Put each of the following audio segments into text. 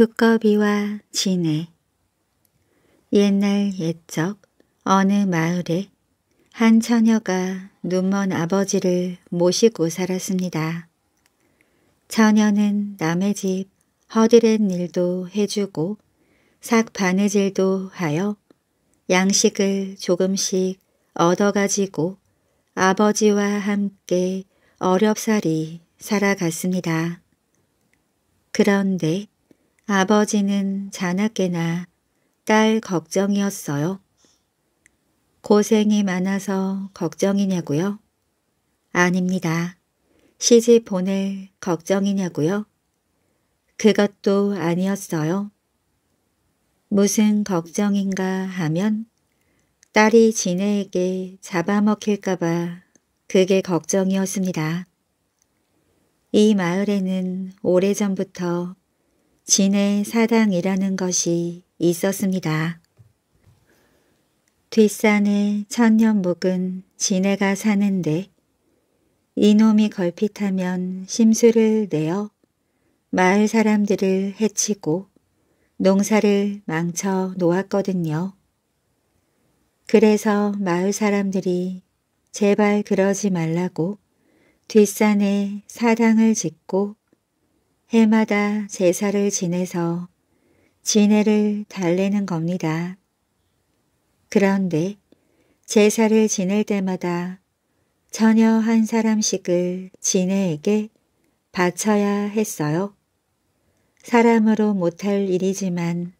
두꺼비와 지네 옛날 옛적 어느 마을에 한 처녀가 눈먼 아버지를 모시고 살았습니다. 처녀는 남의 집 허드렛 일도 해주고 삭 바느질도 하여 양식을 조금씩 얻어가지고 아버지와 함께 어렵사리 살아갔습니다. 그런데 아버지는 자나깨나 딸 걱정이었어요. 고생이 많아서 걱정이냐고요? 아닙니다. 시집 보낼 걱정이냐고요? 그것도 아니었어요. 무슨 걱정인가 하면 딸이 지네에게 잡아먹힐까봐 그게 걱정이었습니다. 이 마을에는 오래전부터 진해 사당이라는 것이 있었습니다. 뒷산에 천년 묵은 진해가 사는데 이놈이 걸핏하면 심술을 내어 마을 사람들을 해치고 농사를 망쳐 놓았거든요. 그래서 마을 사람들이 제발 그러지 말라고 뒷산에 사당을 짓고 해마다 제사를 지내서 지내를 달래는 겁니다. 그런데 제사를 지낼 때마다 전혀 한 사람씩을 지내에게 바쳐야 했어요. 사람으로 못할 일이지만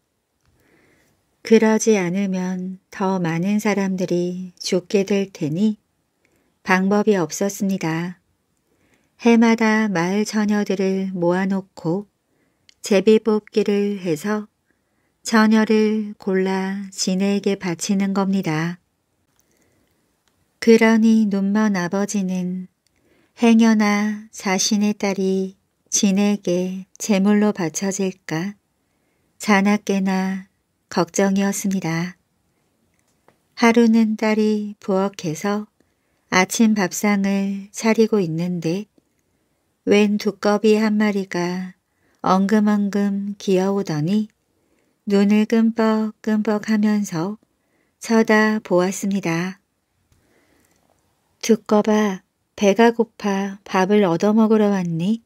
그러지 않으면 더 많은 사람들이 죽게 될 테니 방법이 없었습니다. 해마다 마을 처녀들을 모아놓고 제비 뽑기를 해서 처녀를 골라 지네에게 바치는 겁니다. 그러니 눈먼 아버지는 행여나 자신의 딸이 진에게 제물로 바쳐질까 자나깨나 걱정이었습니다. 하루는 딸이 부엌에서 아침 밥상을 차리고 있는데 웬 두꺼비 한 마리가 엉금엉금 기어오더니 눈을 끔뻑끔뻑 하면서 쳐다보았습니다. 두꺼봐 배가 고파 밥을 얻어먹으러 왔니?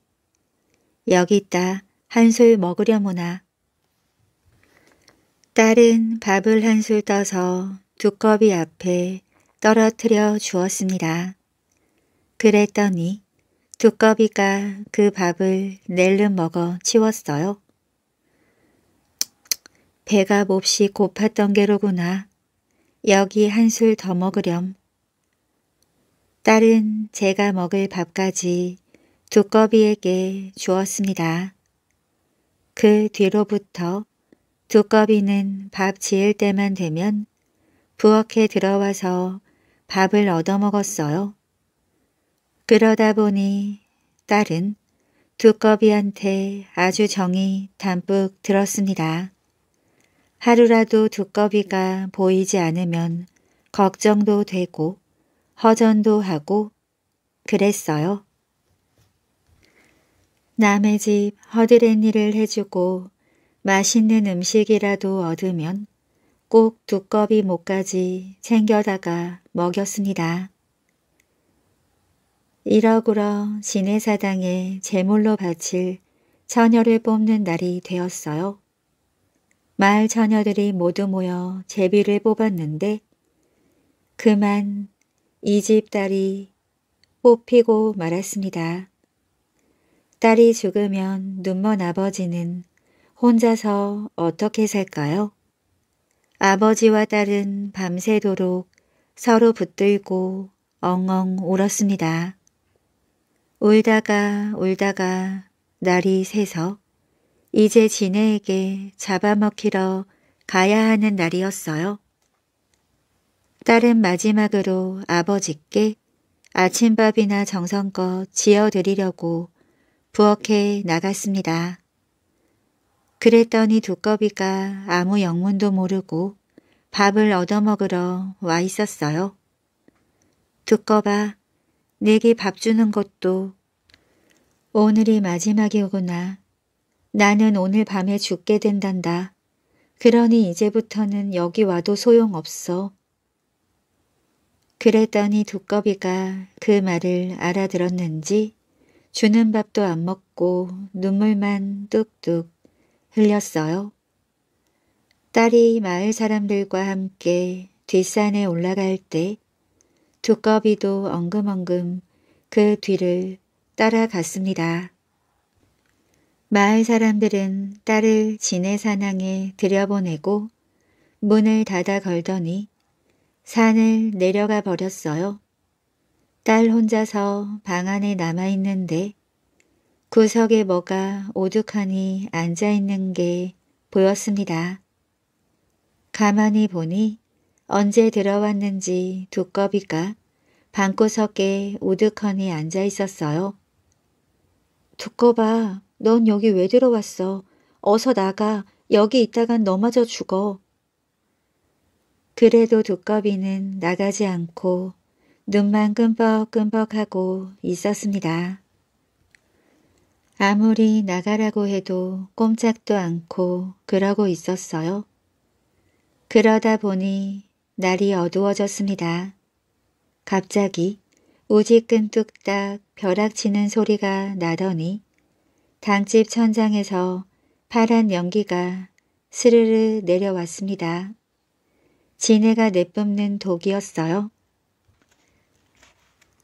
여기 있다 한 술 먹으려무나. 딸은 밥을 한 술 떠서 두꺼비 앞에 떨어뜨려 주었습니다. 그랬더니 두꺼비가 그 밥을 낼름 먹어 치웠어요. 배가 몹시 고팠던 게로구나. 여기 한 술 더 먹으렴. 딸은 제가 먹을 밥까지 두꺼비에게 주었습니다. 그 뒤로부터 두꺼비는 밥 지을 때만 되면 부엌에 들어와서 밥을 얻어먹었어요. 그러다 보니 딸은 두꺼비한테 아주 정이 담뿍 들었습니다. 하루라도 두꺼비가 보이지 않으면 걱정도 되고 허전도 하고 그랬어요. 남의 집 허드렛일을 해주고 맛있는 음식이라도 얻으면 꼭 두꺼비 목까지 챙겨다가 먹였습니다. 일억으로 시내사당에 제물로 바칠 처녀를 뽑는 날이 되었어요. 마을 처녀들이 모두 모여 제비를 뽑았는데 그만 이 집 딸이 뽑히고 말았습니다. 딸이 죽으면 눈먼 아버지는 혼자서 어떻게 살까요? 아버지와 딸은 밤새도록 서로 붙들고 엉엉 울었습니다. 울다가 울다가 날이 새서 이제 지네에게 잡아먹히러 가야 하는 날이었어요. 딸은 마지막으로 아버지께 아침밥이나 정성껏 지어드리려고 부엌에 나갔습니다. 그랬더니 두꺼비가 아무 영문도 모르고 밥을 얻어먹으러 와 있었어요. 두꺼봐, 내게 밥 주는 것도 오늘이 마지막이구나. 나는 오늘 밤에 죽게 된단다. 그러니 이제부터는 여기 와도 소용없어. 그랬더니 두꺼비가 그 말을 알아들었는지 주는 밥도 안 먹고 눈물만 뚝뚝 흘렸어요. 딸이 마을 사람들과 함께 뒷산에 올라갈 때 두꺼비도 엉금엉금 그 뒤를 따라갔습니다. 마을 사람들은 딸을 진해 산항에 들여보내고 문을 닫아 걸더니 산을 내려가 버렸어요. 딸 혼자서 방 안에 남아있는데 구석에 뭐가 오죽하니 앉아있는 게 보였습니다. 가만히 보니 언제 들어왔는지 두꺼비가 방구석에 우드커니 앉아 있었어요. 두꺼봐, 넌 여기 왜 들어왔어? 어서 나가. 여기 있다간 넘어져 죽어. 그래도 두꺼비는 나가지 않고 눈만 끔벅끔벅하고 있었습니다. 아무리 나가라고 해도 꼼짝도 않고 그러고 있었어요. 그러다 보니 날이 어두워졌습니다. 갑자기 오지끈 뚝딱 벼락치는 소리가 나더니 당집 천장에서 파란 연기가 스르르 내려왔습니다. 지네가 내뿜는 독이었어요.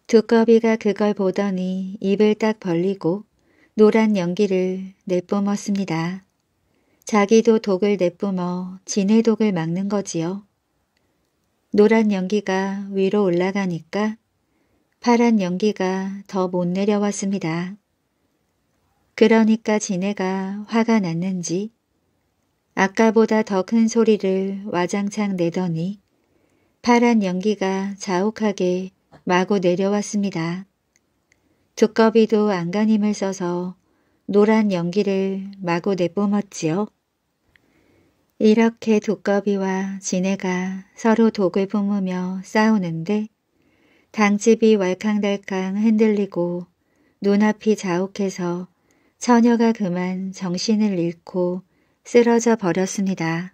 두꺼비가 그걸 보더니 입을 딱 벌리고 노란 연기를 내뿜었습니다. 자기도 독을 내뿜어 지네 독을 막는 거지요. 노란 연기가 위로 올라가니까 파란 연기가 더 못 내려왔습니다. 그러니까 지네가 화가 났는지 아까보다 더 큰 소리를 와장창 내더니 파란 연기가 자욱하게 마구 내려왔습니다. 두꺼비도 안간힘을 써서 노란 연기를 마구 내뿜었지요. 이렇게 두꺼비와 지네가 서로 독을 뿜으며 싸우는데 당집이 왈캉달캉 흔들리고 눈앞이 자욱해서 처녀가 그만 정신을 잃고 쓰러져 버렸습니다.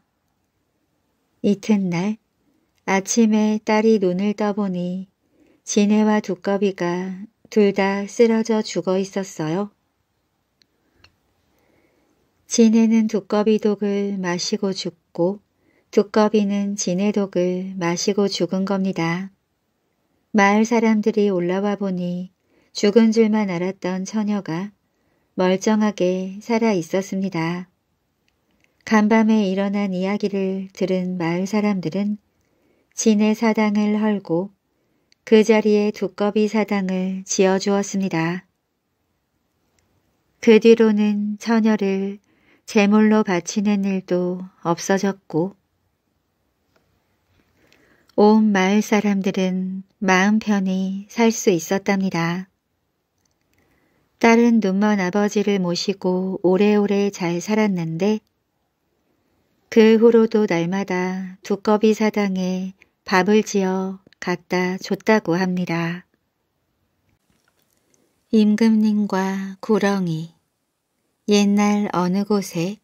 이튿날 아침에 딸이 눈을 떠보니 지네와 두꺼비가 둘 다 쓰러져 죽어 있었어요. 지네는 두꺼비 독을 마시고 죽고 두꺼비는 지네 독을 마시고 죽은 겁니다. 마을 사람들이 올라와 보니 죽은 줄만 알았던 처녀가 멀쩡하게 살아 있었습니다. 간밤에 일어난 이야기를 들은 마을 사람들은 진의 사당을 헐고 그 자리에 두꺼비 사당을 지어주었습니다. 그 뒤로는 처녀를 재물로 바치는 일도 없어졌고 온 마을 사람들은 마음 편히 살 수 있었답니다. 딸은 눈먼 아버지를 모시고 오래오래 잘 살았는데 그 후로도 날마다 두꺼비 사당에 밥을 지어 갖다 줬다고 합니다. 임금님과 구렁이 옛날 어느 곳에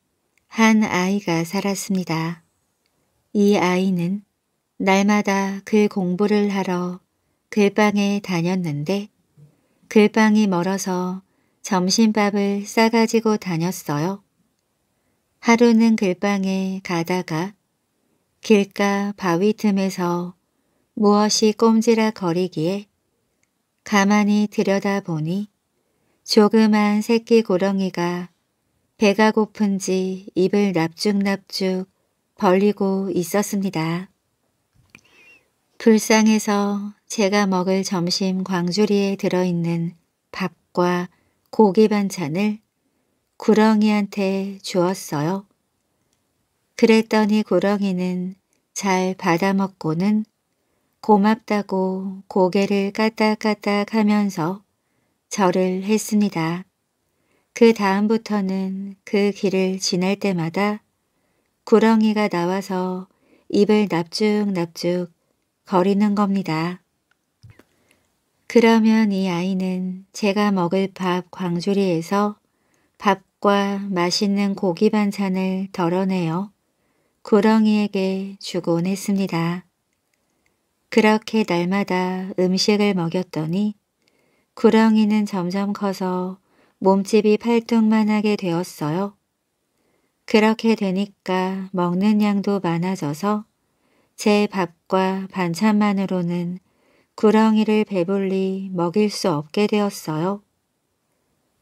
한 아이가 살았습니다. 이 아이는 날마다 글 공부를 하러 글방에 다녔는데 글방이 멀어서 점심밥을 싸가지고 다녔어요. 하루는 글방에 가다가 길가 바위 틈에서 무엇이 꼼지락거리기에 가만히 들여다보니 조그만 새끼 고렁이가 배가 고픈지 입을 납죽납죽 벌리고 있었습니다. 불쌍해서 제가 먹을 점심 광주리에 들어있는 밥과 고기 반찬을 구렁이한테 주었어요. 그랬더니 구렁이는 잘 받아먹고는 고맙다고 고개를 까딱까딱 하면서 절을 했습니다. 그 다음부터는 그 길을 지날 때마다 구렁이가 나와서 입을 납죽납죽 거리는 겁니다. 그러면 이 아이는 제가 먹을 밥 광주리에서 밥과 맛있는 고기 반찬을 덜어내어 구렁이에게 주곤 했습니다. 그렇게 날마다 음식을 먹였더니 구렁이는 점점 커서 몸집이 팔뚝만하게 되었어요. 그렇게 되니까 먹는 양도 많아져서 제 밥과 반찬만으로는 구렁이를 배불리 먹일 수 없게 되었어요.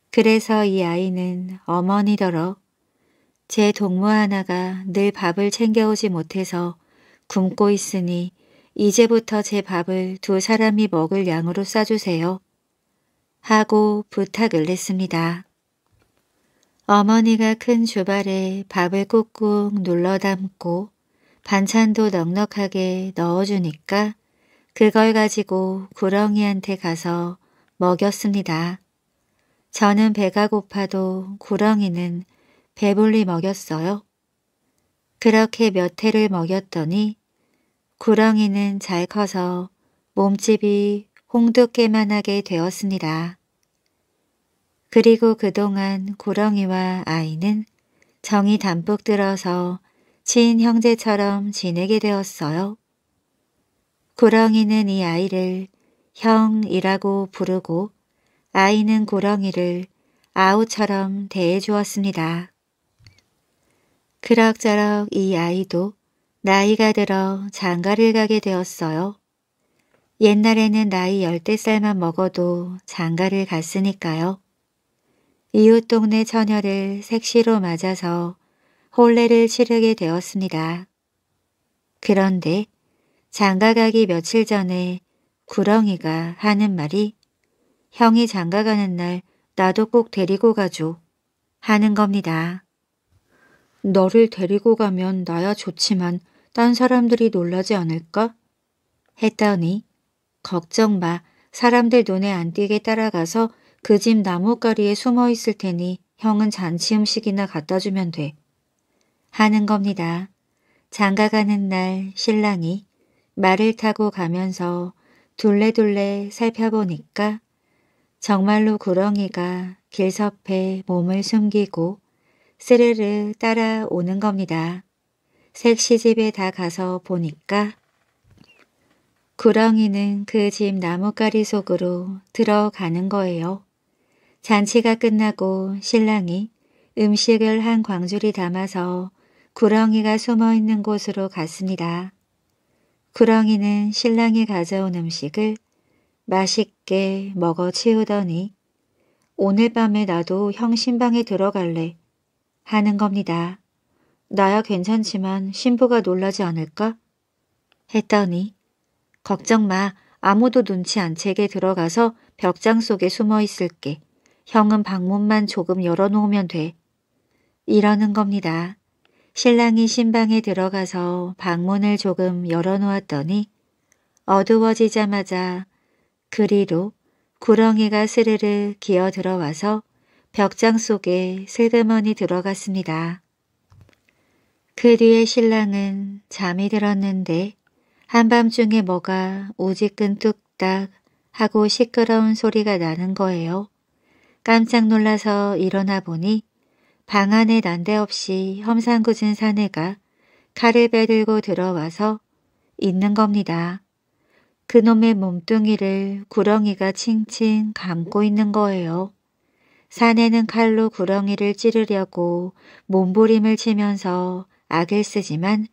그래서 이 아이는 어머니더러 제 동무 하나가 늘 밥을 챙겨오지 못해서 굶고 있으니 이제부터 제 밥을 두 사람이 먹을 양으로 싸주세요. 하고 부탁을 했습니다. 어머니가 큰 주발에 밥을 꾹꾹 눌러 담고 반찬도 넉넉하게 넣어주니까 그걸 가지고 구렁이한테 가서 먹였습니다. 저는 배가 고파도 구렁이는 배불리 먹였어요. 그렇게 몇 해를 먹였더니 구렁이는 잘 커서 몸집이 홍두깨만 하게 되었습니다. 그리고 그동안 고렁이와 아이는 정이 담뿍 들어서 친형제처럼 지내게 되었어요. 고렁이는 이 아이를 형이라고 부르고 아이는 고렁이를 아우처럼 대해주었습니다. 그럭저럭 이 아이도 나이가 들어 장가를 가게 되었어요. 옛날에는 나이 열대 살만 먹어도 장가를 갔으니까요. 이웃 동네 처녀를 색시로 맞아서 혼례를 치르게 되었습니다. 그런데 장가가기 며칠 전에 구렁이가 하는 말이 형이 장가가는 날 나도 꼭 데리고 가줘 하는 겁니다. 너를 데리고 가면 나야 좋지만 딴 사람들이 놀라지 않을까? 했더니 걱정 마. 사람들 눈에 안 띄게 따라가서 그 집 나뭇가리에 숨어 있을 테니 형은 잔치 음식이나 갖다 주면 돼. 하는 겁니다. 장가가는 날 신랑이 말을 타고 가면서 둘레둘레 살펴보니까 정말로 구렁이가 길섭에 몸을 숨기고 스르르 따라오는 겁니다. 색시집에 다 가서 보니까 구렁이는 그 집 나뭇가리 속으로 들어가는 거예요. 잔치가 끝나고 신랑이 음식을 한 광줄이 담아서 구렁이가 숨어 있는 곳으로 갔습니다. 구렁이는 신랑이 가져온 음식을 맛있게 먹어 치우더니 오늘 밤에 나도 형 신방에 들어갈래 하는 겁니다. 나야 괜찮지만 신부가 놀라지 않을까? 했더니 걱정 마. 아무도 눈치 안 채게 들어가서 벽장 속에 숨어 있을게. 형은 방문만 조금 열어놓으면 돼. 이러는 겁니다. 신랑이 신방에 들어가서 방문을 조금 열어놓았더니 어두워지자마자 그리로 구렁이가 스르르 기어 들어와서 벽장 속에 슬그머니 들어갔습니다. 그 뒤에 신랑은 잠이 들었는데 한밤중에 뭐가 오지끈 뚝딱 하고 시끄러운 소리가 나는 거예요. 깜짝 놀라서 일어나 보니 방 안에 난데없이 험상궂은 사내가 칼을 빼들고 들어와서 있는 겁니다. 그놈의 몸뚱이를 구렁이가 칭칭 감고 있는 거예요. 사내는 칼로 구렁이를 찌르려고 몸부림을 치면서 악을 쓰지만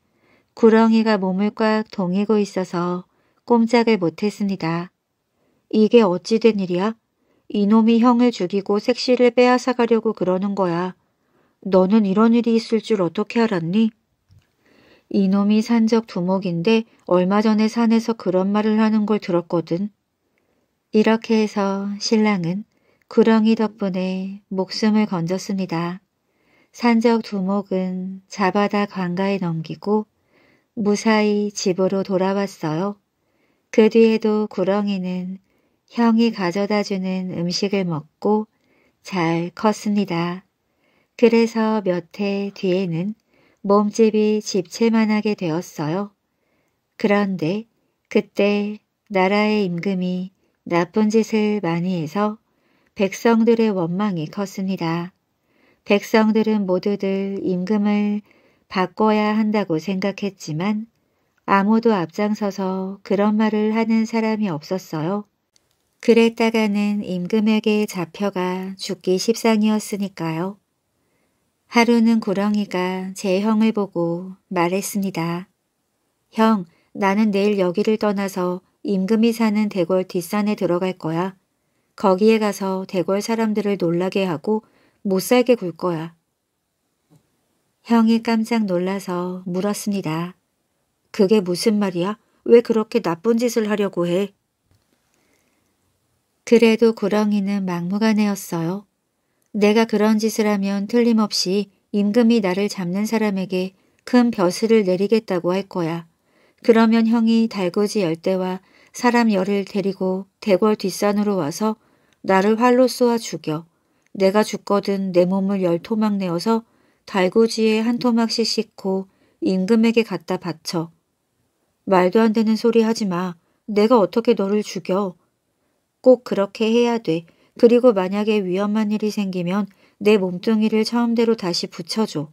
구렁이가 몸을 꽉 동이고 있어서 꼼짝을 못했습니다. 이게 어찌 된 일이야? 이놈이 형을 죽이고 색시를 빼앗아 가려고 그러는 거야. 너는 이런 일이 있을 줄 어떻게 알았니? 이놈이 산적 두목인데 얼마 전에 산에서 그런 말을 하는 걸 들었거든. 이렇게 해서 신랑은 구렁이 덕분에 목숨을 건졌습니다. 산적 두목은 잡아다 강가에 넘기고 무사히 집으로 돌아왔어요. 그 뒤에도 구렁이는 형이 가져다주는 음식을 먹고 잘 컸습니다. 그래서 몇 해 뒤에는 몸집이 집채만하게 되었어요. 그런데 그때 나라의 임금이 나쁜 짓을 많이 해서 백성들의 원망이 컸습니다. 백성들은 모두들 임금을 바꿔야 한다고 생각했지만 아무도 앞장서서 그런 말을 하는 사람이 없었어요. 그랬다가는 임금에게 잡혀가 죽기 십상이었으니까요. 하루는 구렁이가 제 형을 보고 말했습니다. 형, 나는 내일 여기를 떠나서 임금이 사는 대궐 뒷산에 들어갈 거야. 거기에 가서 대궐 사람들을 놀라게 하고 못 살게 굴 거야. 형이 깜짝 놀라서 물었습니다. 그게 무슨 말이야? 왜 그렇게 나쁜 짓을 하려고 해? 그래도 구렁이는 막무가내였어요. 내가 그런 짓을 하면 틀림없이 임금이 나를 잡는 사람에게 큰 벼슬을 내리겠다고 할 거야. 그러면 형이 달구지 열대와 사람 열을 데리고 대궐 뒷산으로 와서 나를 활로 쏘아 죽여. 내가 죽거든 내 몸을 열 토막 내어서 달구지에 한 토막씩 씻고 임금에게 갖다 바쳐. 말도 안 되는 소리 하지 마. 내가 어떻게 너를 죽여. 꼭 그렇게 해야 돼. 그리고 만약에 위험한 일이 생기면 내 몸뚱이를 처음대로 다시 붙여줘.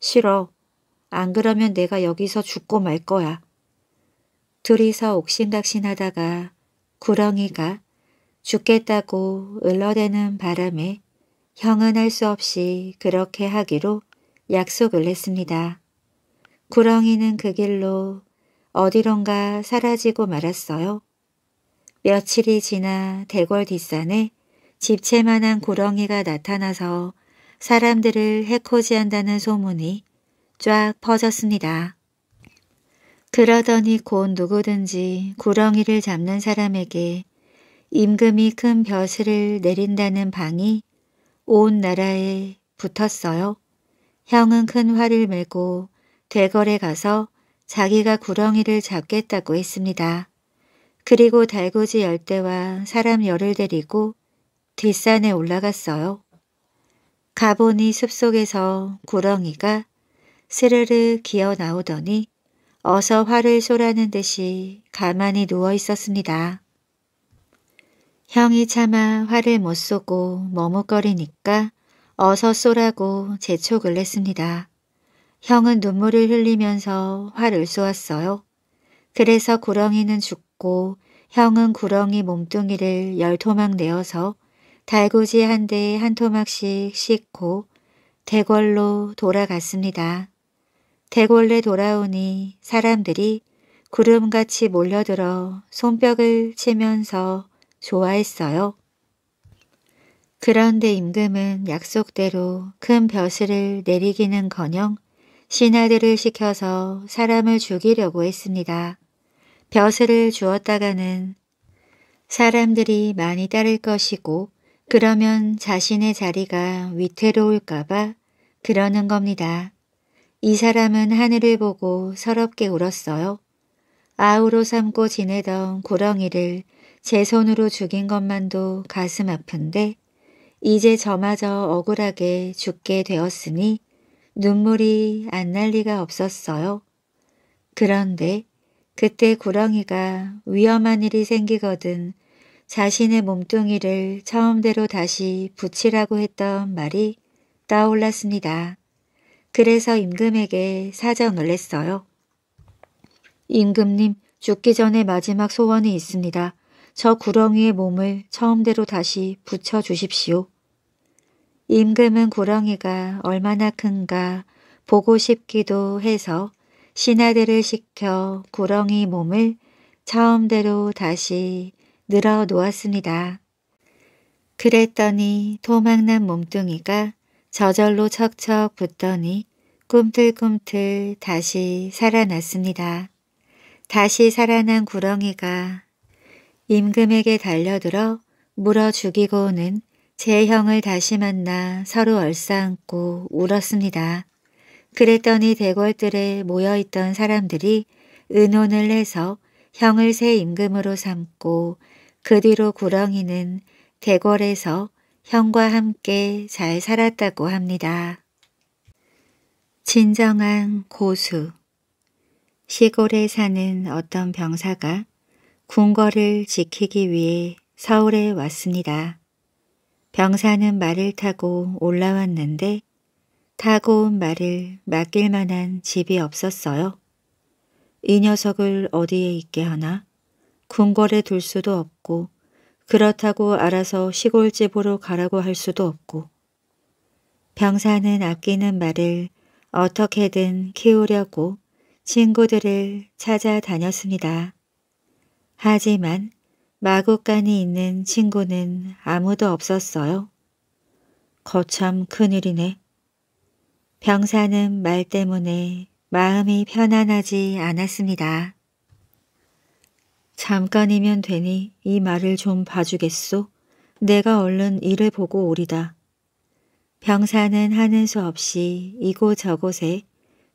싫어. 안 그러면 내가 여기서 죽고 말 거야. 둘이서 옥신각신하다가 구렁이가 죽겠다고 을러대는 바람에 형은 할 수 없이 그렇게 하기로 약속을 했습니다. 구렁이는 그 길로 어디론가 사라지고 말았어요. 며칠이 지나 대궐 뒷산에 집채만한 구렁이가 나타나서 사람들을 해코지한다는 소문이 쫙 퍼졌습니다. 그러더니 곧 누구든지 구렁이를 잡는 사람에게 임금이 큰 벼슬을 내린다는 방이 온 나라에 붙었어요. 형은 큰 활을 메고 대궐에 가서 자기가 구렁이를 잡겠다고 했습니다. 그리고 달구지 열대와 사람 열을 데리고 뒷산에 올라갔어요. 가보니 숲속에서 구렁이가 스르르 기어 나오더니 어서 활을 쏘라는 듯이 가만히 누워 있었습니다. 형이 차마 화를 못 쏘고 머뭇거리니까 어서 쏘라고 재촉을 했습니다 형은 눈물을 흘리면서 화를 쏘았어요. 그래서 구렁이는 죽고 형은 구렁이 몸뚱이를 열 토막 내어서 달구지 한 대에 한 토막씩 씻고 대궐로 돌아갔습니다. 대궐에 돌아오니 사람들이 구름같이 몰려들어 손뼉을 치면서 좋아했어요. 그런데 임금은 약속대로 큰 벼슬을 내리기는커녕 신하들을 시켜서 사람을 죽이려고 했습니다. 벼슬을 주었다가는 사람들이 많이 따를 것이고 그러면 자신의 자리가 위태로울까봐 그러는 겁니다. 이 사람은 하늘을 보고 서럽게 울었어요. 아우로 삼고 지내던 구렁이를 제 손으로 죽인 것만도 가슴 아픈데 이제 저마저 억울하게 죽게 되었으니 눈물이 안 날 리가 없었어요. 그런데 그때 구렁이가 위험한 일이 생기거든 자신의 몸뚱이를 처음대로 다시 붙이라고 했던 말이 떠올랐습니다. 그래서 임금에게 사정을 냈어요. 임금님, 죽기 전에 마지막 소원이 있습니다. 저 구렁이의 몸을 처음대로 다시 붙여 주십시오. 임금은 구렁이가 얼마나 큰가 보고 싶기도 해서 신하들을 시켜 구렁이 몸을 처음대로 다시 늘어 놓았습니다. 그랬더니 토막난 몸뚱이가 저절로 척척 붙더니 꿈틀꿈틀 다시 살아났습니다. 다시 살아난 구렁이가 임금에게 달려들어 물어 죽이고는 제 형을 다시 만나 서로 얼싸안고 울었습니다. 그랬더니 대궐들에 모여있던 사람들이 의논을 해서 형을 새 임금으로 삼고 그 뒤로 구렁이는 대궐에서 형과 함께 잘 살았다고 합니다. 진정한 고수 시골에 사는 어떤 병사가 궁궐을 지키기 위해 서울에 왔습니다. 병사는 말을 타고 올라왔는데 타고 온 말을 맡길 만한 집이 없었어요. 이 녀석을 어디에 있게 하나? 궁궐에 둘 수도 없고 그렇다고 알아서 시골집으로 가라고 할 수도 없고 병사는 아끼는 말을 어떻게든 키우려고 친구들을 찾아다녔습니다. 하지만 마구간이 있는 친구는 아무도 없었어요. 거참 큰일이네. 병사는 말 때문에 마음이 편안하지 않았습니다. 잠깐이면 되니 이 말을 좀 봐주겠소? 내가 얼른 일을 보고 오리다. 병사는 하는 수 없이 이곳저곳에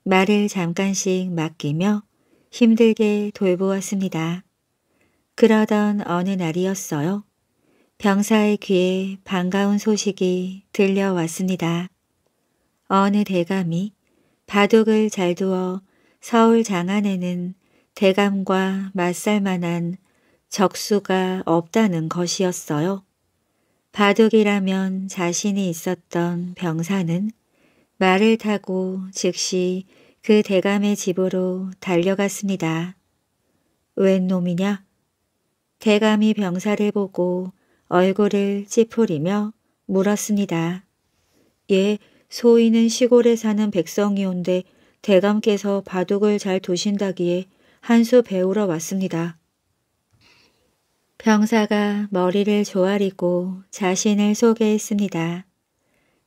말을 잠깐씩 맡기며 힘들게 돌보았습니다. 그러던 어느 날이었어요. 병사의 귀에 반가운 소식이 들려왔습니다. 어느 대감이 바둑을 잘 두어 서울 장안에는 대감과 맞설 만한 적수가 없다는 것이었어요. 바둑이라면 자신이 있었던 병사는 말을 타고 즉시 그 대감의 집으로 달려갔습니다. 웬 놈이냐? 대감이 병사를 보고 얼굴을 찌푸리며 물었습니다. 예, 소인은 시골에 사는 백성이온데 대감께서 바둑을 잘 두신다기에 한 수 배우러 왔습니다. 병사가 머리를 조아리고 자신을 소개했습니다.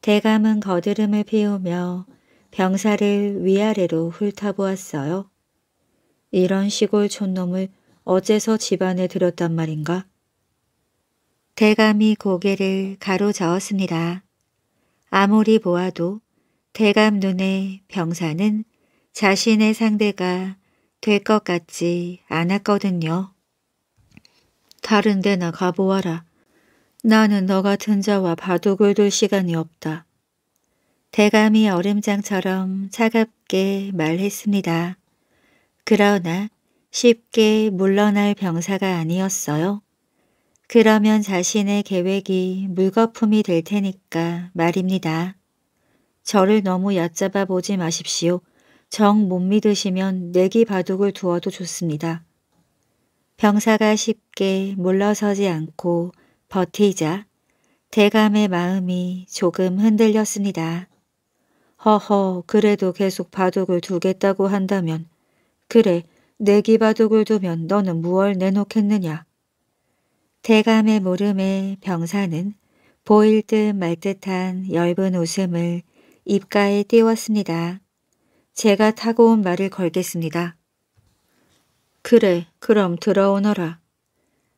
대감은 거드름을 피우며 병사를 위아래로 훑어보았어요. 이런 시골 촌놈을 어째서 집안에 들였단 말인가? 대감이 고개를 가로저었습니다. 아무리 보아도 대감 눈에 병사는 자신의 상대가 될 것 같지 않았거든요. 다른 데나 가보아라. 나는 너 같은 자와 바둑을 둘 시간이 없다. 대감이 얼음장처럼 차갑게 말했습니다. 그러나 쉽게 물러날 병사가 아니었어요. 그러면 자신의 계획이 물거품이 될 테니까 말입니다. 저를 너무 얕잡아 보지 마십시오. 정 못 믿으시면 내기 바둑을 두어도 좋습니다. 병사가 쉽게 물러서지 않고 버티자 대감의 마음이 조금 흔들렸습니다. 허허 그래도 계속 바둑을 두겠다고 한다면 그래 내기 바둑을 두면 너는 무얼 내놓겠느냐. 대감의 물음에 병사는 보일 듯 말 듯한 엷은 웃음을 입가에 띄웠습니다. 제가 타고 온 말을 걸겠습니다. 그래, 그럼 들어오너라.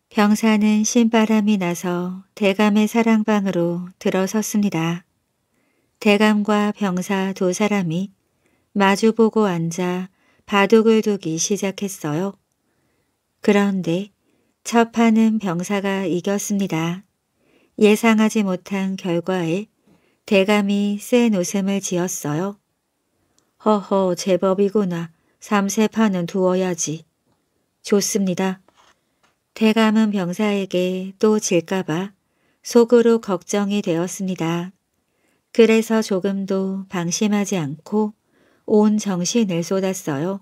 병사는 신바람이 나서 대감의 사랑방으로 들어섰습니다. 대감과 병사 두 사람이 마주보고 앉아 바둑을 두기 시작했어요. 그런데 첫 판은 병사가 이겼습니다. 예상하지 못한 결과에 대감이 센 웃음을 지었어요. 허허 제법이구나. 3세판은 두어야지. 좋습니다. 대감은 병사에게 또 질까봐 속으로 걱정이 되었습니다. 그래서 조금도 방심하지 않고 온 정신을 쏟았어요.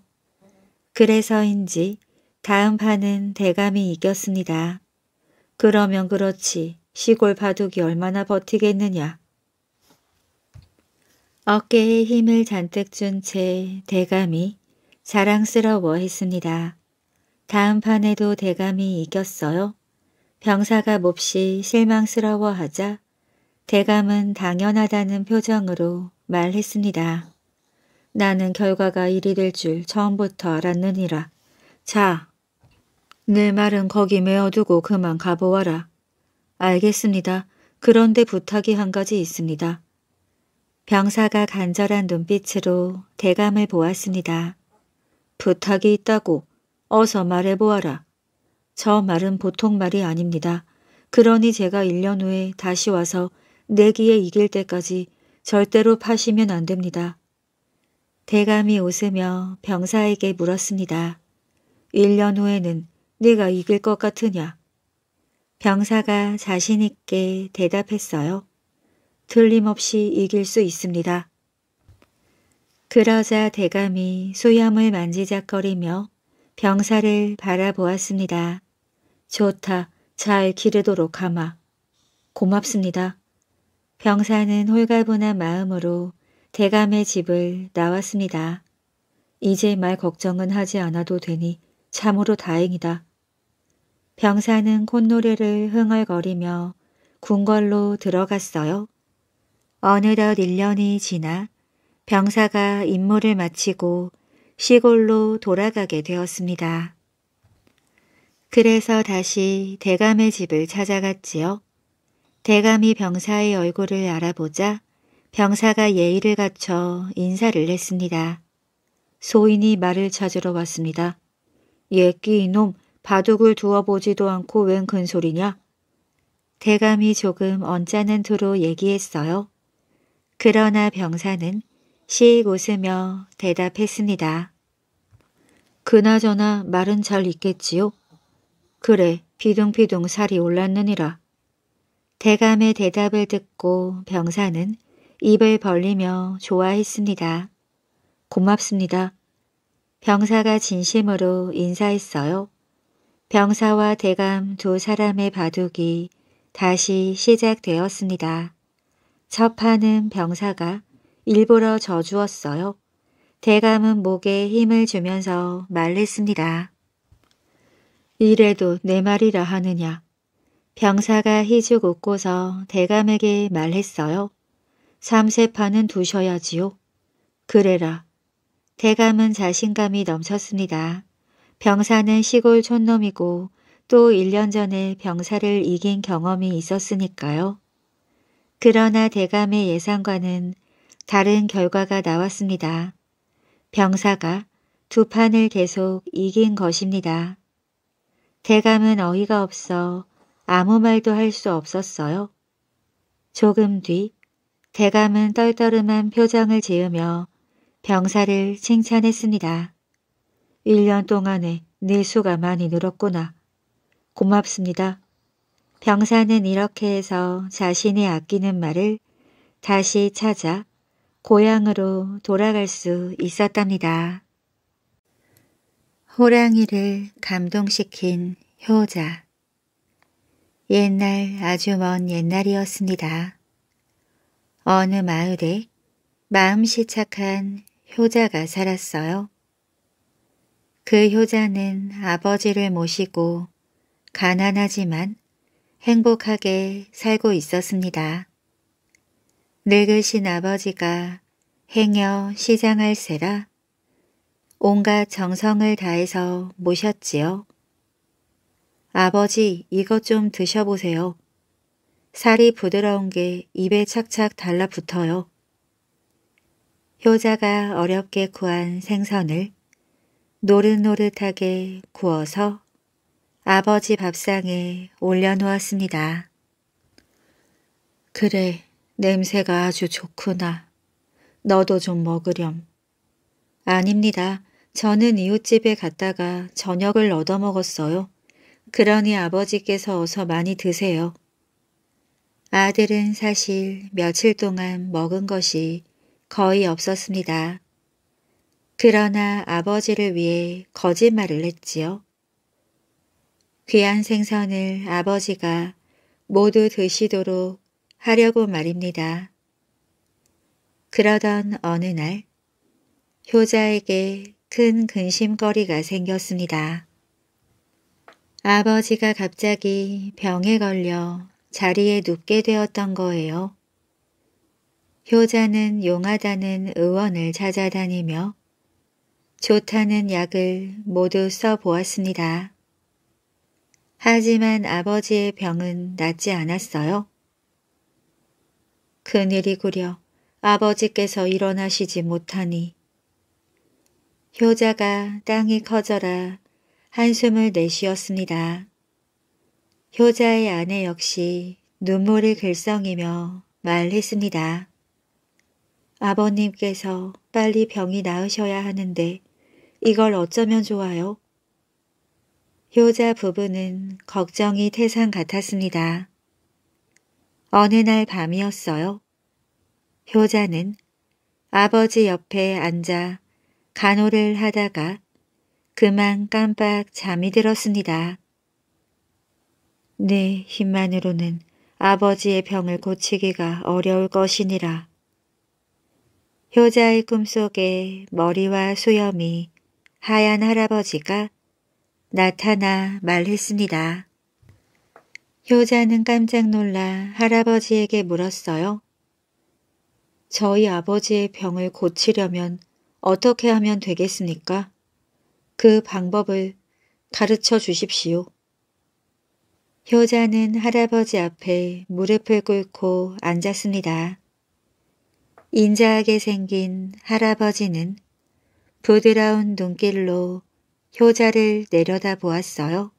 그래서인지 다음 판은 대감이 이겼습니다. 그러면 그렇지 시골 바둑이 얼마나 버티겠느냐. 어깨에 힘을 잔뜩 준 채 대감이 자랑스러워 했습니다. 다음 판에도 대감이 이겼어요. 병사가 몹시 실망스러워하자 대감은 당연하다는 표정으로 말했습니다. 나는 결과가 이리 될 줄 처음부터 알았느니라. 자, 내 말은 거기 메어두고 그만 가보아라. 알겠습니다. 그런데 부탁이 한 가지 있습니다. 병사가 간절한 눈빛으로 대감을 보았습니다. 부탁이 있다고 어서 말해보아라. 저 말은 보통 말이 아닙니다. 그러니 제가 1년 후에 다시 와서 내기에 이길 때까지 절대로 파시면 안 됩니다. 대감이 웃으며 병사에게 물었습니다. 1년 후에는 네가 이길 것 같으냐? 병사가 자신 있게 대답했어요. 틀림없이 이길 수 있습니다. 그러자 대감이 소염을 만지작거리며 병사를 바라보았습니다. 좋다. 잘 기르도록 하마. 고맙습니다. 병사는 홀가분한 마음으로 대감의 집을 나왔습니다. 이제 말 걱정은 하지 않아도 되니 참으로 다행이다. 병사는 콧노래를 흥얼거리며 궁궐로 들어갔어요. 어느덧 1년이 지나 병사가 임무를 마치고 시골로 돌아가게 되었습니다. 그래서 다시 대감의 집을 찾아갔지요. 대감이 병사의 얼굴을 알아보자 병사가 예의를 갖춰 인사를 했습니다. 소인이 말을 찾으러 왔습니다. 예 끼이놈 바둑을 두어 보지도 않고 웬 큰소리냐? 대감이 조금 언짢은 투로 얘기했어요. 그러나 병사는 씩 웃으며 대답했습니다. 그나저나 말은 잘 있겠지요? 그래, 비둥비둥 살이 올랐느니라. 대감의 대답을 듣고 병사는 입을 벌리며 좋아했습니다. 고맙습니다. 병사가 진심으로 인사했어요. 병사와 대감 두 사람의 바둑이 다시 시작되었습니다. 첫 판은 병사가 일부러 져주었어요. 대감은 목에 힘을 주면서 말했습니다. 이래도 내 말이라 하느냐. 병사가 희죽 웃고서 대감에게 말했어요. 삼세판은 두셔야지요. 그래라. 대감은 자신감이 넘쳤습니다. 병사는 시골 촌놈이고 또 1년 전에 병사를 이긴 경험이 있었으니까요. 그러나 대감의 예상과는 다른 결과가 나왔습니다. 병사가 두 판을 계속 이긴 것입니다. 대감은 어이가 없어 아무 말도 할 수 없었어요. 조금 뒤 대감은 떨떠름한 표정을 지으며 병사를 칭찬했습니다. 1년 동안에 네 수가 많이 늘었구나. 고맙습니다. 병사는 이렇게 해서 자신이 아끼는 말을 다시 찾아 고향으로 돌아갈 수 있었답니다. 호랑이를 감동시킨 효자 옛날 아주 먼 옛날이었습니다. 어느 마을에 마음씨 착한 효자가 살았어요. 그 효자는 아버지를 모시고 가난하지만 행복하게 살고 있었습니다. 늙으신 아버지가 행여 시장할세라 온갖 정성을 다해서 모셨지요. 아버지 이것 좀 드셔보세요. 살이 부드러운 게 입에 착착 달라붙어요. 효자가 어렵게 구한 생선을 노릇노릇하게 구워서 아버지 밥상에 올려놓았습니다. 그래, 냄새가 아주 좋구나. 너도 좀 먹으렴. 아닙니다. 저는 이웃집에 갔다가 저녁을 얻어먹었어요. 그러니 아버지께서 어서 많이 드세요. 아들은 사실 며칠 동안 먹은 것이 거의 없었습니다. 그러나 아버지를 위해 거짓말을 했지요. 귀한 생선을 아버지가 모두 드시도록 하려고 말입니다. 그러던 어느 날 효자에게 큰 근심거리가 생겼습니다. 아버지가 갑자기 병에 걸려 자리에 눕게 되었던 거예요. 효자는 용하다는 의원을 찾아다니며 좋다는 약을 모두 써보았습니다. 하지만 아버지의 병은 낫지 않았어요. 큰일이구려 아버지께서 일어나시지 못하니 효자가 땅이 커져라 한숨을 내쉬었습니다. 효자의 아내 역시 눈물을 글썽이며 말했습니다. 아버님께서 빨리 병이 나으셔야 하는데 이걸 어쩌면 좋아요? 효자 부부는 걱정이 태산 같았습니다. 어느 날 밤이었어요. 효자는 아버지 옆에 앉아 간호를 하다가 그만 깜빡 잠이 들었습니다. 네 힘만으로는 아버지의 병을 고치기가 어려울 것이니라. 효자의 꿈속에 머리와 수염이 하얀 할아버지가 나타나 말했습니다. 효자는 깜짝 놀라 할아버지에게 물었어요. 저희 아버지의 병을 고치려면 어떻게 하면 되겠습니까? 그 방법을 가르쳐 주십시오. 효자는 할아버지 앞에 무릎을 꿇고 앉았습니다. 인자하게 생긴 할아버지는 부드러운 눈길로 효자를 내려다보았어요.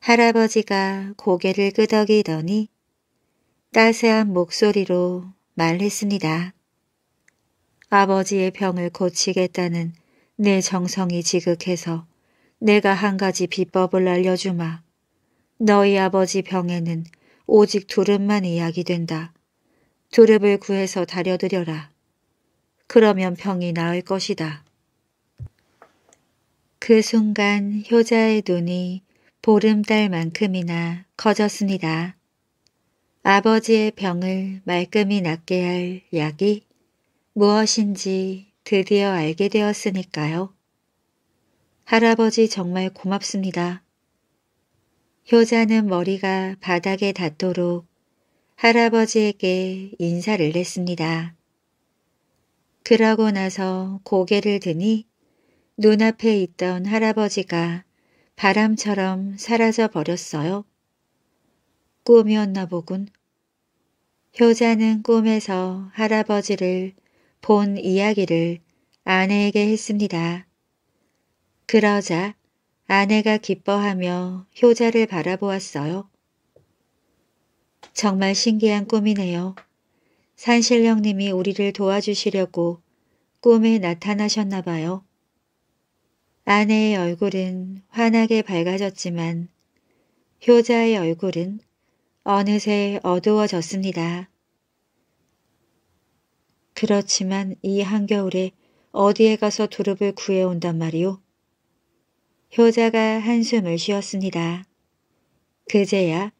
할아버지가 고개를 끄덕이더니 따스한 목소리로 말했습니다. 아버지의 병을 고치겠다는 내 정성이 지극해서 내가 한 가지 비법을 알려주마. 너희 아버지 병에는 오직 두릅만 이야기된다. 두릅을 구해서 다려드려라. 그러면 병이 나을 것이다. 그 순간 효자의 눈이 보름달만큼이나 커졌습니다. 아버지의 병을 말끔히 낫게 할 약이 무엇인지 드디어 알게 되었으니까요. 할아버지 정말 고맙습니다. 효자는 머리가 바닥에 닿도록 할아버지에게 인사를 냈습니다. 그러고 나서 고개를 드니 눈앞에 있던 할아버지가 바람처럼 사라져 버렸어요. 꿈이었나 보군. 효자는 꿈에서 할아버지를 본 이야기를 아내에게 했습니다. 그러자 아내가 기뻐하며 효자를 바라보았어요. 정말 신기한 꿈이네요. 산신령님이 우리를 도와주시려고 꿈에 나타나셨나 봐요. 아내의 얼굴은 환하게 밝아졌지만 효자의 얼굴은 어느새 어두워졌습니다. 그렇지만 이 한겨울에 어디에 가서 두릅을 구해온단 말이오. 효자가 한숨을 쉬었습니다. 그제야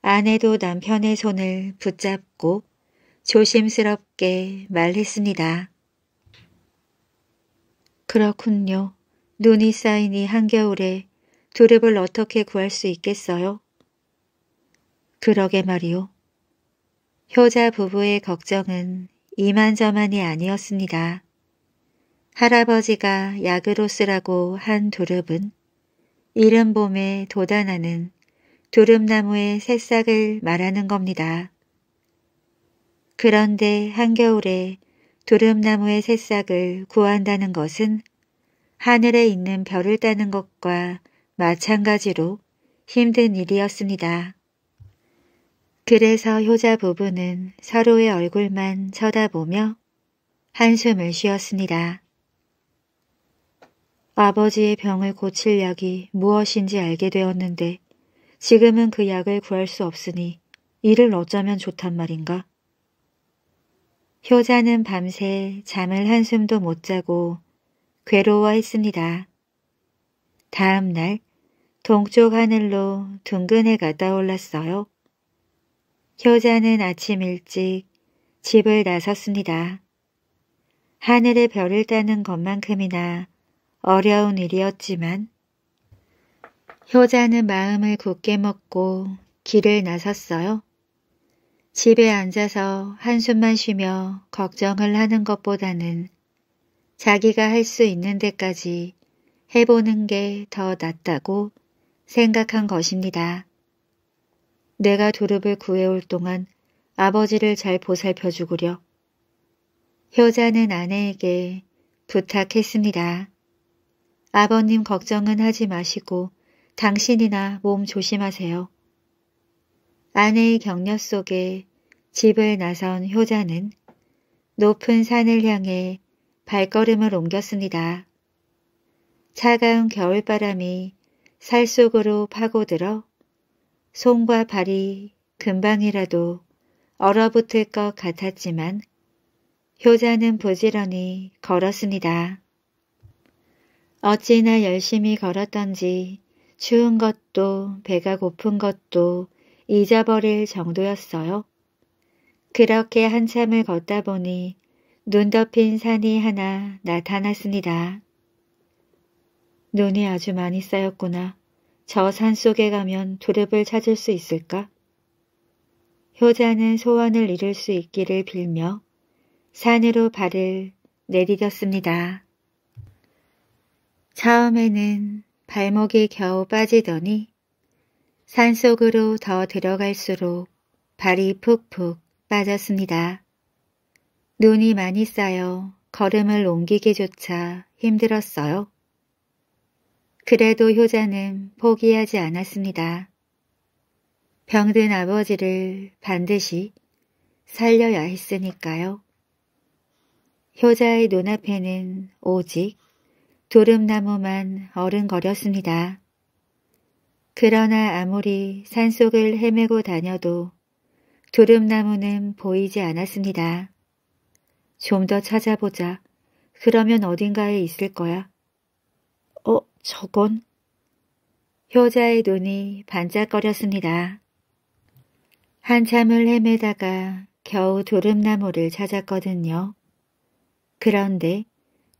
아내도 남편의 손을 붙잡고 조심스럽게 말했습니다. 그렇군요. 눈이 쌓이니 한겨울에 두릅을 어떻게 구할 수 있겠어요? 그러게 말이오. 효자 부부의 걱정은 이만저만이 아니었습니다. 할아버지가 약으로 쓰라고 한 두릅은 이른 봄에 도아하는 두릅나무의 새싹을 말하는 겁니다. 그런데 한겨울에 두릅나무의 새싹을 구한다는 것은 하늘에 있는 별을 따는 것과 마찬가지로 힘든 일이었습니다. 그래서 효자 부부는 서로의 얼굴만 쳐다보며 한숨을 쉬었습니다. 아버지의 병을 고칠 약이 무엇인지 알게 되었는데 지금은 그 약을 구할 수 없으니 이를 어쩌면 좋단 말인가? 효자는 밤새 잠을 한숨도 못 자고 괴로워했습니다. 다음 날 동쪽 하늘로 둥근 해가 떠올랐어요. 효자는 아침 일찍 집을 나섰습니다. 하늘에 별을 따는 것만큼이나 어려운 일이었지만 효자는 마음을 굳게 먹고 길을 나섰어요. 집에 앉아서 한숨만 쉬며 걱정을 하는 것보다는 자기가 할 수 있는 데까지 해보는 게 더 낫다고 생각한 것입니다. 내가 도릅을 구해올 동안 아버지를 잘 보살펴 주구려. 효자는 아내에게 부탁했습니다. 아버님 걱정은 하지 마시고 당신이나 몸 조심하세요. 아내의 격려 속에 집을 나선 효자는 높은 산을 향해 발걸음을 옮겼습니다. 차가운 겨울바람이 살 속으로 파고들어 손과 발이 금방이라도 얼어붙을 것 같았지만 효자는 부지런히 걸었습니다. 어찌나 열심히 걸었던지 추운 것도 배가 고픈 것도 잊어버릴 정도였어요. 그렇게 한참을 걷다 보니 눈 덮인 산이 하나 나타났습니다. 눈이 아주 많이 쌓였구나. 저 산 속에 가면 두릅을 찾을 수 있을까? 효자는 소원을 이룰 수 있기를 빌며 산으로 발을 내디뎠습니다. 처음에는 발목이 겨우 빠지더니 산속으로 더 들어갈수록 발이 푹푹 빠졌습니다. 눈이 많이 쌓여 걸음을 옮기기조차 힘들었어요. 그래도 효자는 포기하지 않았습니다. 병든 아버지를 반드시 살려야 했으니까요. 효자의 눈앞에는 오직 도름나무만 어른거렸습니다. 그러나 아무리 산속을 헤매고 다녀도 도름나무는 보이지 않았습니다. 좀 더 찾아보자. 그러면 어딘가에 있을 거야. 어, 저건? 효자의 눈이 반짝거렸습니다. 한참을 헤매다가 겨우 도름나무를 찾았거든요. 그런데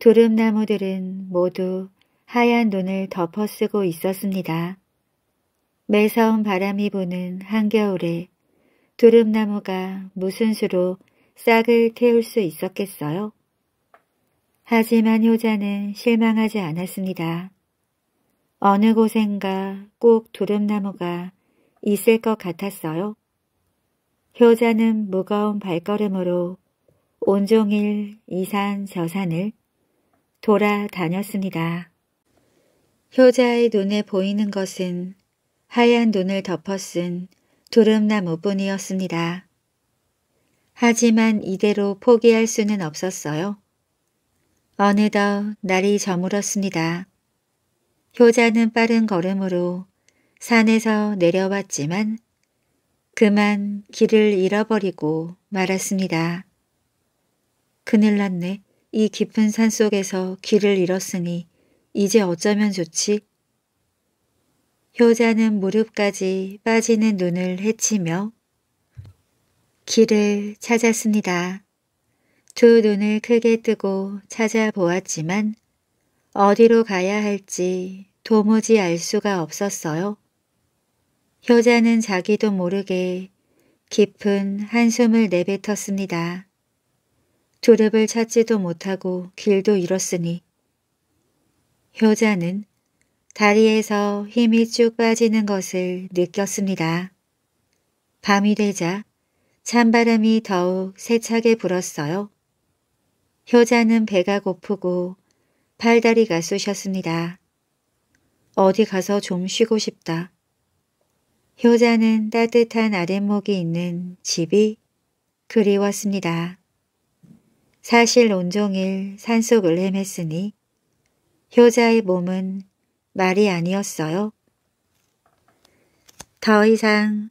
두릅나무들은 모두 하얀 눈을 덮어쓰고 있었습니다. 매서운 바람이 부는 한겨울에 두릅나무가 무슨 수로 싹을 태울 수 있었겠어요? 하지만 효자는 실망하지 않았습니다. 어느 곳엔가 꼭 두릅나무가 있을 것 같았어요. 효자는 무거운 발걸음으로 온종일 이 산 저산을 돌아다녔습니다. 효자의 눈에 보이는 것은 하얀 눈을 덮어쓴 두릅나무뿐이었습니다. 하지만 이대로 포기할 수는 없었어요. 어느덧 날이 저물었습니다. 효자는 빠른 걸음으로 산에서 내려왔지만 그만 길을 잃어버리고 말았습니다. 그늘 났네. 이 깊은 산속에서 길을 잃었으니 이제 어쩌면 좋지? 효자는 무릎까지 빠지는 눈을 헤치며 길을 찾았습니다. 두 눈을 크게 뜨고 찾아보았지만 어디로 가야 할지 도무지 알 수가 없었어요. 효자는 자기도 모르게 깊은 한숨을 내뱉었습니다. 두릅을 찾지도 못하고 길도 잃었으니 효자는 다리에서 힘이 쭉 빠지는 것을 느꼈습니다. 밤이 되자 찬바람이 더욱 세차게 불었어요. 효자는 배가 고프고 팔다리가 쑤셨습니다. 어디 가서 좀 쉬고 싶다. 효자는 따뜻한 아랫목이 있는 집이 그리웠습니다. 사실 온종일 산속을 헤맸으니 효자의 몸은 말이 아니었어요. 더 이상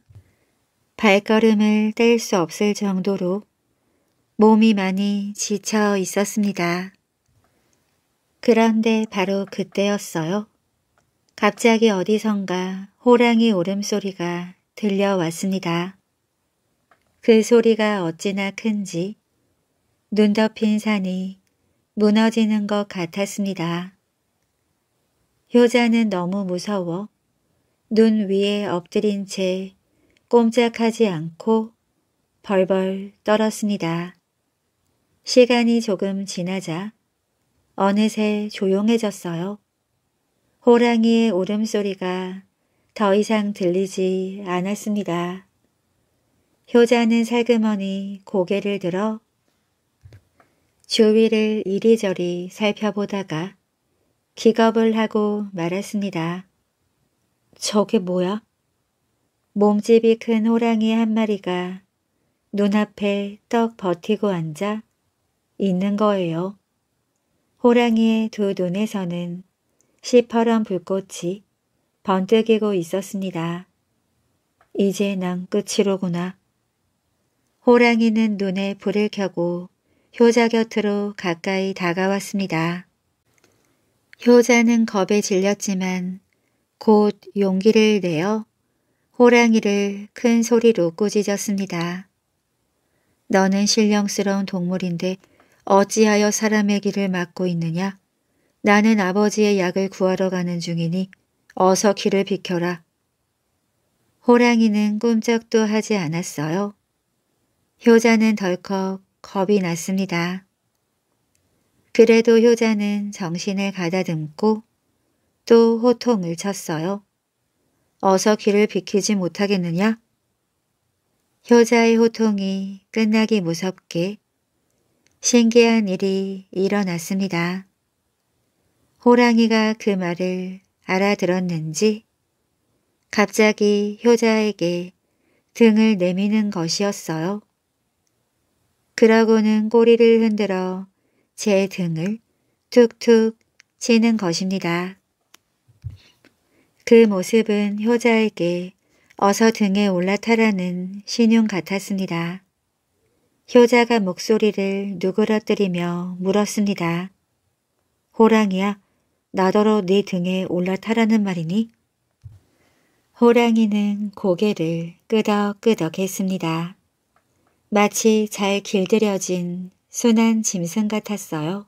발걸음을 뗄 수 없을 정도로 몸이 많이 지쳐 있었습니다. 그런데 바로 그때였어요. 갑자기 어디선가 호랑이 울음소리가 들려왔습니다. 그 소리가 어찌나 큰지 눈 덮인 산이 무너지는 것 같았습니다. 효자는 너무 무서워 눈 위에 엎드린 채 꼼짝하지 않고 벌벌 떨었습니다. 시간이 조금 지나자 어느새 조용해졌어요. 호랑이의 울음소리가 더 이상 들리지 않았습니다. 효자는 살그머니 고개를 들어 주위를 이리저리 살펴보다가 기겁을 하고 말았습니다. 저게 뭐야? 몸집이 큰 호랑이 한 마리가 눈앞에 떡 버티고 앉아 있는 거예요. 호랑이의 두 눈에서는 시퍼런 불꽃이 번뜩이고 있었습니다. 이제 난 끝이로구나. 호랑이는 눈에 불을 켜고 효자 곁으로 가까이 다가왔습니다. 효자는 겁에 질렸지만 곧 용기를 내어 호랑이를 큰 소리로 꾸짖었습니다. 너는 신령스러운 동물인데 어찌하여 사람의 길을 막고 있느냐? 나는 아버지의 약을 구하러 가는 중이니 어서 길을 비켜라. 호랑이는 꿈쩍도 하지 않았어요. 효자는 덜컥 겁이 났습니다. 그래도 효자는 정신을 가다듬고 또 호통을 쳤어요. 어서 귀를 비키지 못하겠느냐? 효자의 호통이 끝나기 무섭게 신기한 일이 일어났습니다. 호랑이가 그 말을 알아들었는지 갑자기 효자에게 등을 내미는 것이었어요. 그러고는 꼬리를 흔들어 제 등을 툭툭 치는 것입니다. 그 모습은 효자에게 어서 등에 올라타라는 신용 같았습니다. 효자가 목소리를 누그러뜨리며 물었습니다. 호랑이야, 나더러 네 등에 올라타라는 말이니? 호랑이는 고개를 끄덕끄덕 했습니다. 마치 잘 길들여진 순한 짐승 같았어요.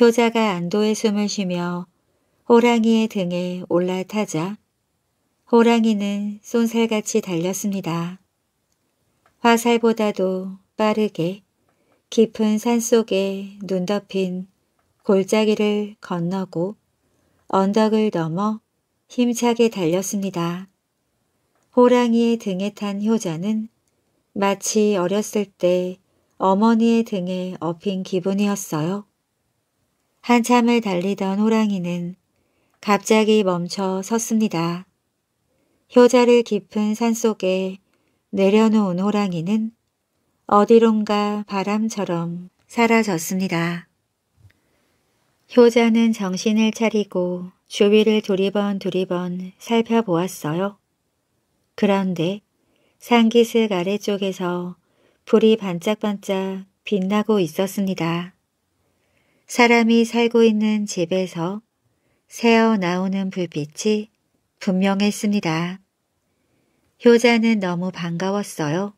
효자가 안도의 숨을 쉬며 호랑이의 등에 올라타자 호랑이는 쏜살같이 달렸습니다. 화살보다도 빠르게 깊은 산속에 눈 덮인 골짜기를 건너고 언덕을 넘어 힘차게 달렸습니다. 호랑이의 등에 탄 효자는 마치 어렸을 때 어머니의 등에 업힌 기분이었어요. 한참을 달리던 호랑이는 갑자기 멈춰 섰습니다. 효자를 깊은 산속에 내려놓은 호랑이는 어디론가 바람처럼 사라졌습니다. 효자는 정신을 차리고 주위를 두리번 두리번 살펴보았어요. 그런데 상기슭 아래쪽에서 불이 반짝반짝 빛나고 있었습니다. 사람이 살고 있는 집에서 새어 나오는 불빛이 분명했습니다. 효자는 너무 반가웠어요.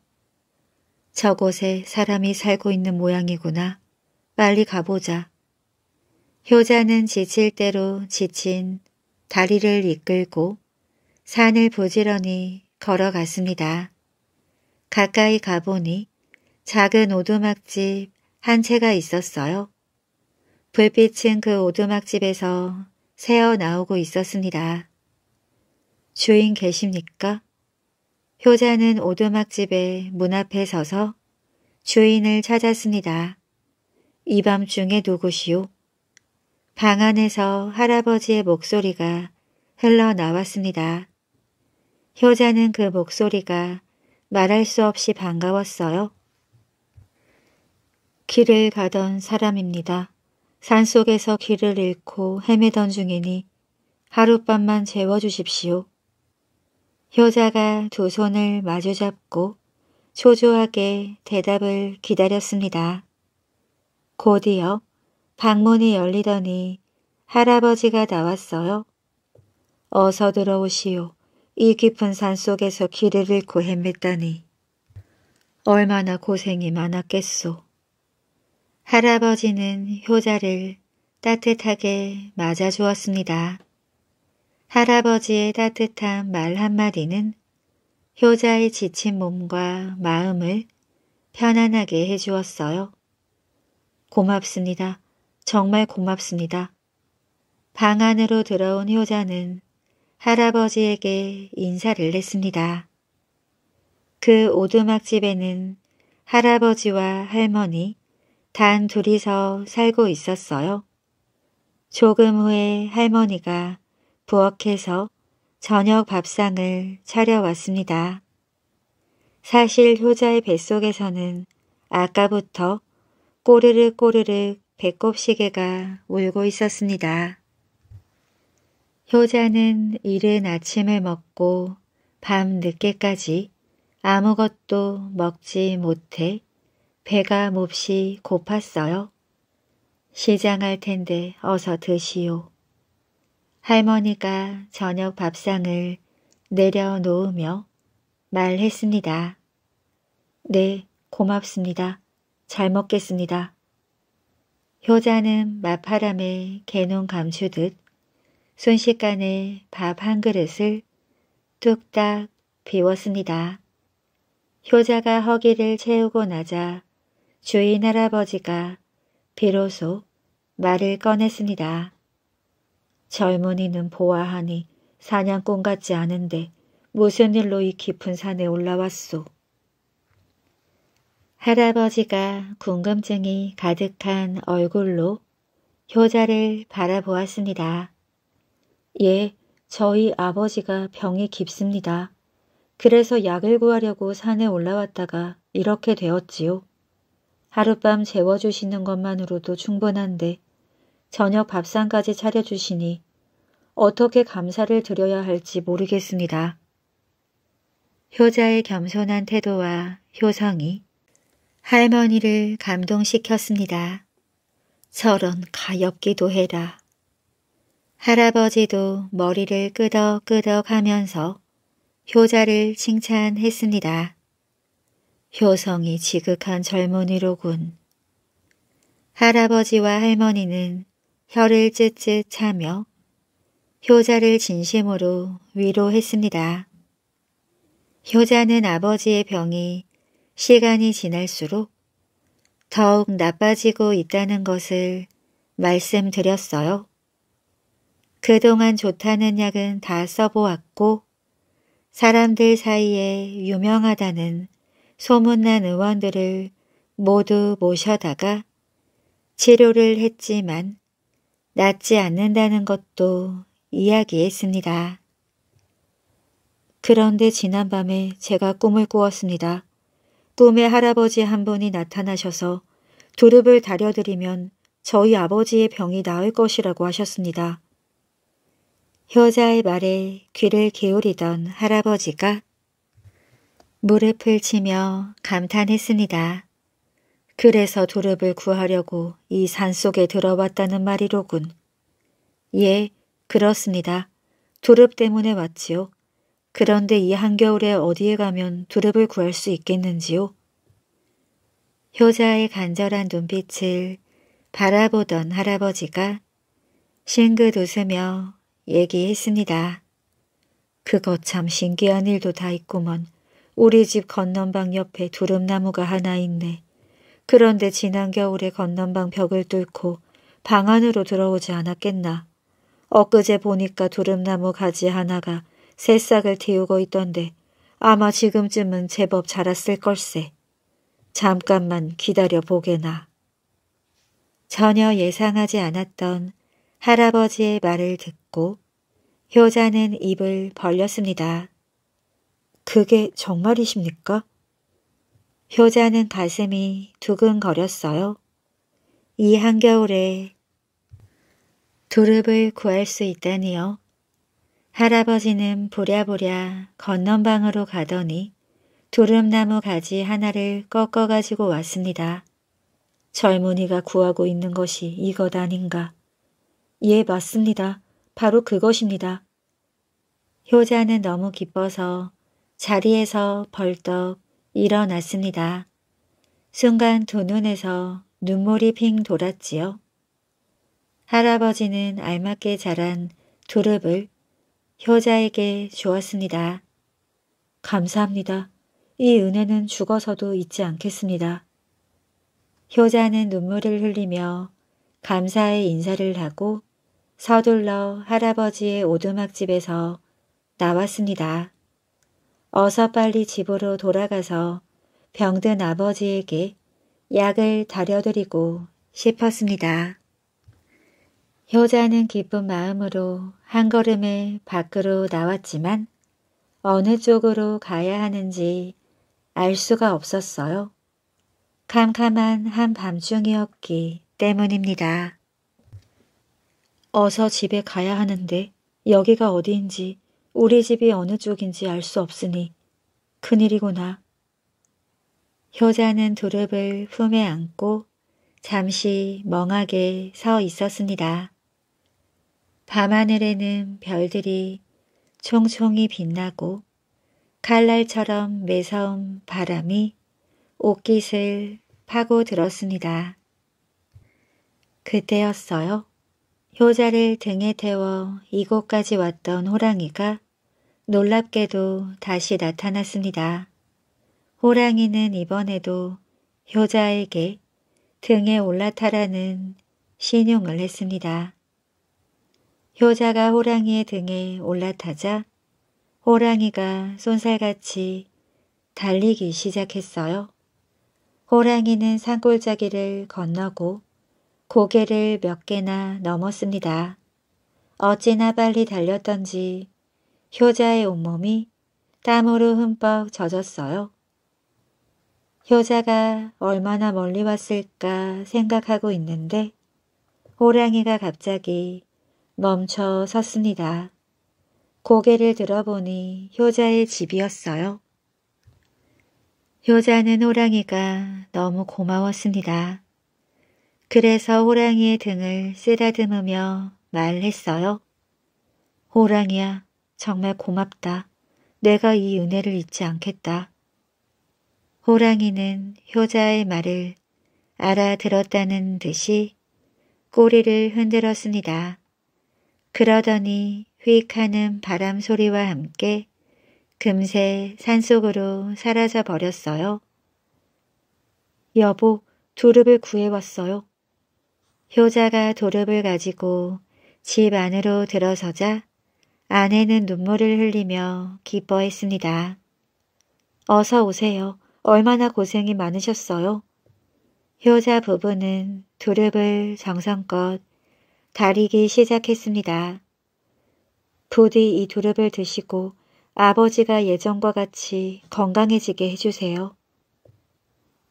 저곳에 사람이 살고 있는 모양이구나. 빨리 가보자. 효자는 지칠 대로 지친 다리를 이끌고 산을 부지런히 걸어갔습니다. 가까이 가보니 작은 오두막집 한 채가 있었어요. 불빛은 그 오두막집에서 새어 나오고 있었습니다. 주인 계십니까? 효자는 오두막집의 문 앞에 서서 주인을 찾았습니다. 이 밤중에 누구시오? 방 안에서 할아버지의 목소리가 흘러나왔습니다. 효자는 그 목소리가 말할 수 없이 반가웠어요. 길을 가던 사람입니다. 산속에서 길을 잃고 헤매던 중이니 하룻밤만 재워주십시오. 효자가 두 손을 마주잡고 초조하게 대답을 기다렸습니다. 곧이어 방문이 열리더니 할아버지가 나왔어요. 어서 들어오시오. 이 깊은 산 속에서 길을 잃고 헤맸다니 얼마나 고생이 많았겠소. 할아버지는 효자를 따뜻하게 맞아주었습니다. 할아버지의 따뜻한 말 한마디는 효자의 지친 몸과 마음을 편안하게 해주었어요. 고맙습니다. 정말 고맙습니다. 방 안으로 들어온 효자는 할아버지에게 인사를 했습니다. 그 오두막집에는 할아버지와 할머니 단 둘이서 살고 있었어요. 조금 후에 할머니가 부엌에서 저녁 밥상을 차려왔습니다. 사실 효자의 뱃속에서는 아까부터 꼬르륵 꼬르륵 배꼽 시계가 울고 있었습니다. 효자는 이른 아침을 먹고 밤 늦게까지 아무것도 먹지 못해 배가 몹시 고팠어요. 시장할 텐데 어서 드시오. 할머니가 저녁 밥상을 내려놓으며 말했습니다. 네, 고맙습니다. 잘 먹겠습니다. 효자는 마파람에 개눈 감추듯 순식간에 밥 한 그릇을 뚝딱 비웠습니다. 효자가 허기를 채우고 나자 주인 할아버지가 비로소 말을 꺼냈습니다. 젊은이는 보아하니 사냥꾼 같지 않은데 무슨 일로 이 깊은 산에 올라왔소. 할아버지가 궁금증이 가득한 얼굴로 효자를 바라보았습니다. 예, 저희 아버지가 병이 깊습니다. 그래서 약을 구하려고 산에 올라왔다가 이렇게 되었지요. 하룻밤 재워주시는 것만으로도 충분한데 저녁 밥상까지 차려주시니 어떻게 감사를 드려야 할지 모르겠습니다. 효자의 겸손한 태도와 효성이 할머니를 감동시켰습니다. 저런 가엾기도 해라. 할아버지도 머리를 끄덕끄덕 하면서 효자를 칭찬했습니다. 효성이 지극한 젊은이로군. 할아버지와 할머니는 혀를 쯧쯧 차며 효자를 진심으로 위로했습니다. 효자는 아버지의 병이 시간이 지날수록 더욱 나빠지고 있다는 것을 말씀드렸어요. 그동안 좋다는 약은 다 써보았고 사람들 사이에 유명하다는 소문난 의원들을 모두 모셔다가 치료를 했지만 낫지 않는다는 것도 이야기했습니다. 그런데 지난밤에 제가 꿈을 꾸었습니다. 꿈에 할아버지 한 분이 나타나셔서 두릅을 다려드리면 저희 아버지의 병이 나을 것이라고 하셨습니다. 효자의 말에 귀를 기울이던 할아버지가 무릎을 치며 감탄했습니다. 그래서 도릅을 구하려고 이 산속에 들어왔다는 말이로군. 예, 그렇습니다. 도릅 때문에 왔지요. 그런데 이 한겨울에 어디에 가면 도릅을 구할 수 있겠는지요? 효자의 간절한 눈빛을 바라보던 할아버지가 싱긋 웃으며 얘기했습니다. 그거 참 신기한 일도 다 있구먼. 우리 집 건넌방 옆에 두릅나무가 하나 있네. 그런데 지난 겨울에 건넌방 벽을 뚫고 방 안으로 들어오지 않았겠나. 엊그제 보니까 두릅나무 가지 하나가 새싹을 틔우고 있던데 아마 지금쯤은 제법 자랐을 걸세. 잠깐만 기다려 보게나. 전혀 예상하지 않았던 할아버지의 말을 듣고 효자는 입을 벌렸습니다. 그게 정말이십니까? 효자는 가슴이 두근거렸어요. 이 한겨울에 두릅을 구할 수 있다니요. 할아버지는 부랴부랴 건넌방으로 가더니 두릅나무 가지 하나를 꺾어 가지고 왔습니다. 젊은이가 구하고 있는 것이 이것 아닌가. 예, 맞습니다. 바로 그것입니다. 효자는 너무 기뻐서 자리에서 벌떡 일어났습니다. 순간 두 눈에서 눈물이 핑 돌았지요. 할아버지는 알맞게 자란 두릅을 효자에게 주었습니다. 감사합니다. 이 은혜는 죽어서도 잊지 않겠습니다. 효자는 눈물을 흘리며 감사의 인사를 하고 서둘러 할아버지의 오두막집에서 나왔습니다. 어서 빨리 집으로 돌아가서 병든 아버지에게 약을 다려드리고 싶었습니다. 효자는 기쁜 마음으로 한 걸음을 밖으로 나왔지만 어느 쪽으로 가야 하는지 알 수가 없었어요. 캄캄한 한밤중이었기 때문입니다. 어서 집에 가야 하는데 여기가 어디인지 우리 집이 어느 쪽인지 알 수 없으니 큰일이구나. 효자는 두릅을 품에 안고 잠시 멍하게 서 있었습니다. 밤하늘에는 별들이 총총히 빛나고 칼날처럼 매서운 바람이 옷깃을 파고들었습니다. 그때였어요. 효자를 등에 태워 이곳까지 왔던 호랑이가 놀랍게도 다시 나타났습니다. 호랑이는 이번에도 효자에게 등에 올라타라는 신용을 했습니다. 효자가 호랑이의 등에 올라타자 호랑이가 손살같이 달리기 시작했어요. 호랑이는 산골짜기를 건너고 고개를 몇 개나 넘었습니다. 어찌나 빨리 달렸던지 효자의 온몸이 땀으로 흠뻑 젖었어요. 효자가 얼마나 멀리 왔을까 생각하고 있는데 호랑이가 갑자기 멈춰 섰습니다. 고개를 들어보니 효자의 집이었어요. 효자는 호랑이가 너무 고마웠습니다. 그래서 호랑이의 등을 쓰다듬으며 말했어요. 호랑이야, 정말 고맙다. 내가 이 은혜를 잊지 않겠다. 호랑이는 효자의 말을 알아들었다는 듯이 꼬리를 흔들었습니다. 그러더니 휙 하는 바람 소리와 함께 금세 산속으로 사라져 버렸어요. 여보, 두릅을 구해왔어요. 효자가 도릅을 가지고 집 안으로 들어서자 아내는 눈물을 흘리며 기뻐했습니다. 어서 오세요. 얼마나 고생이 많으셨어요? 효자 부부는 두릅을 정성껏 다리기 시작했습니다. 부디 이 두릅을 드시고 아버지가 예전과 같이 건강해지게 해주세요.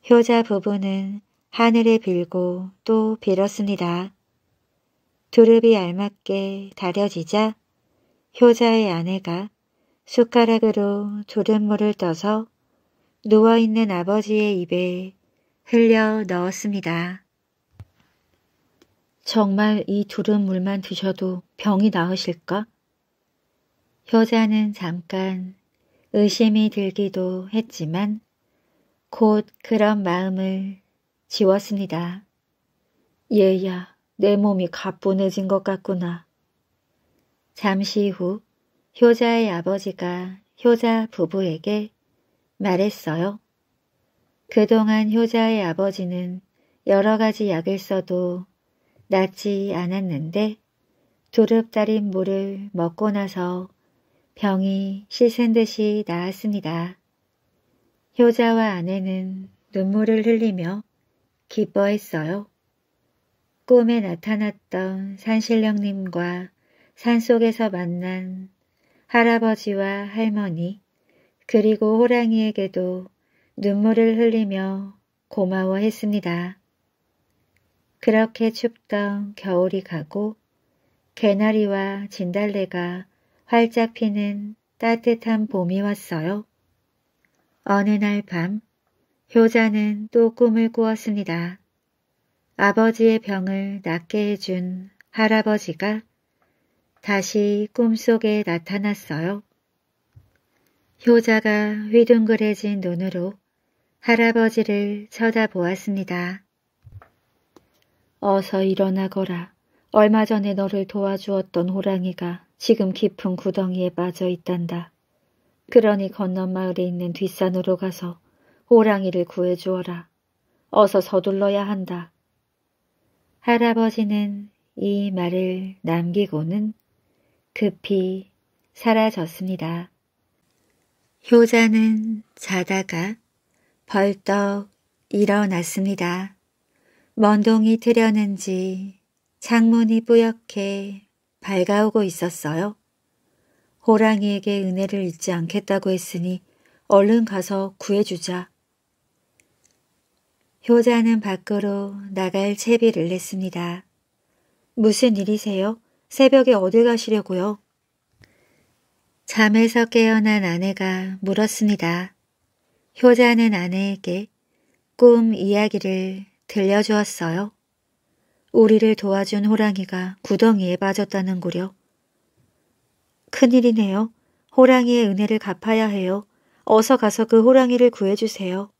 효자 부부는 하늘에 빌고 또 빌었습니다. 두릅이 알맞게 다려지자 효자의 아내가 숟가락으로 두릅물을 떠서 누워있는 아버지의 입에 흘려 넣었습니다. 정말 이 두릅물만 드셔도 병이 나으실까? 효자는 잠깐 의심이 들기도 했지만 곧 그런 마음을 지웠습니다. 얘야, 내 몸이 가뿐해진 것 같구나. 잠시 후 효자의 아버지가 효자 부부에게 말했어요. 그동안 효자의 아버지는 여러 가지 약을 써도 낫지 않았는데 두릅다린 물을 먹고 나서 병이 씻은 듯이 나았습니다. 효자와 아내는 눈물을 흘리며 기뻐했어요. 꿈에 나타났던 산신령님과 산속에서 만난 할아버지와 할머니 그리고 호랑이에게도 눈물을 흘리며 고마워했습니다. 그렇게 춥던 겨울이 가고 개나리와 진달래가 활짝 피는 따뜻한 봄이 왔어요. 어느 날밤 효자는 또 꿈을 꾸었습니다. 아버지의 병을 낫게 해준 할아버지가 다시 꿈속에 나타났어요. 효자가 휘둥그레진 눈으로 할아버지를 쳐다보았습니다. 어서 일어나거라. 얼마 전에 너를 도와주었던 호랑이가 지금 깊은 구덩이에 빠져 있단다. 그러니 건너 마을에 있는 뒷산으로 가서 호랑이를 구해주어라. 어서 서둘러야 한다. 할아버지는 이 말을 남기고는 급히 사라졌습니다. 효자는 자다가 벌떡 일어났습니다. 먼동이 트렸는지 창문이 뿌옇게 밝아오고 있었어요. 호랑이에게 은혜를 잊지 않겠다고 했으니 얼른 가서 구해주자. 효자는 밖으로 나갈 채비를 냈습니다. 무슨 일이세요? 새벽에 어디 가시려고요? 잠에서 깨어난 아내가 물었습니다. 효자는 아내에게 꿈 이야기를 들려주었어요. 우리를 도와준 호랑이가 구덩이에 빠졌다는구려. 큰일이네요. 호랑이의 은혜를 갚아야 해요. 어서 가서 그 호랑이를 구해주세요.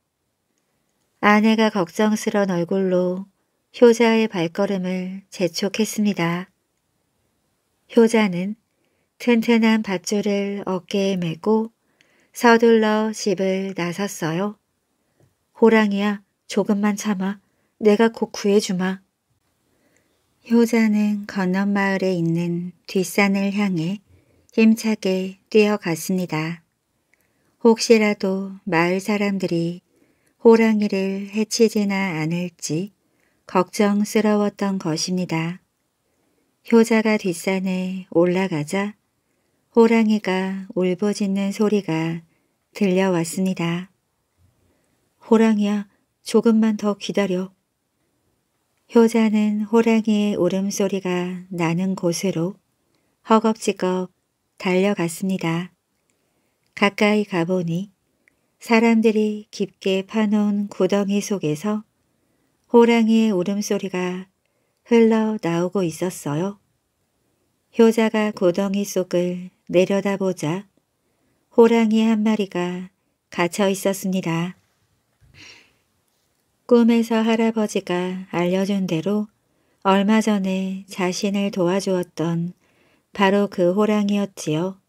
아내가 걱정스런 얼굴로 효자의 발걸음을 재촉했습니다. 효자는 튼튼한 밧줄을 어깨에 메고 서둘러 집을 나섰어요. 호랑이야 조금만 참아 내가 곧 구해주마. 효자는 건넌 마을에 있는 뒷산을 향해 힘차게 뛰어갔습니다. 혹시라도 마을 사람들이 호랑이를 해치지나 않을지 걱정스러웠던 것입니다. 효자가 뒷산에 올라가자 호랑이가 울부짖는 소리가 들려왔습니다. 호랑이야, 조금만 더 기다려. 효자는 호랑이의 울음소리가 나는 곳으로 허겁지겁 달려갔습니다. 가까이 가보니 사람들이 깊게 파놓은 구덩이 속에서 호랑이의 울음소리가 흘러나오고 있었어요. 효자가 구덩이 속을 내려다보자 호랑이 한 마리가 갇혀 있었습니다. 꿈에서 할아버지가 알려준 대로 얼마 전에 자신을 도와주었던 바로 그 호랑이였지요.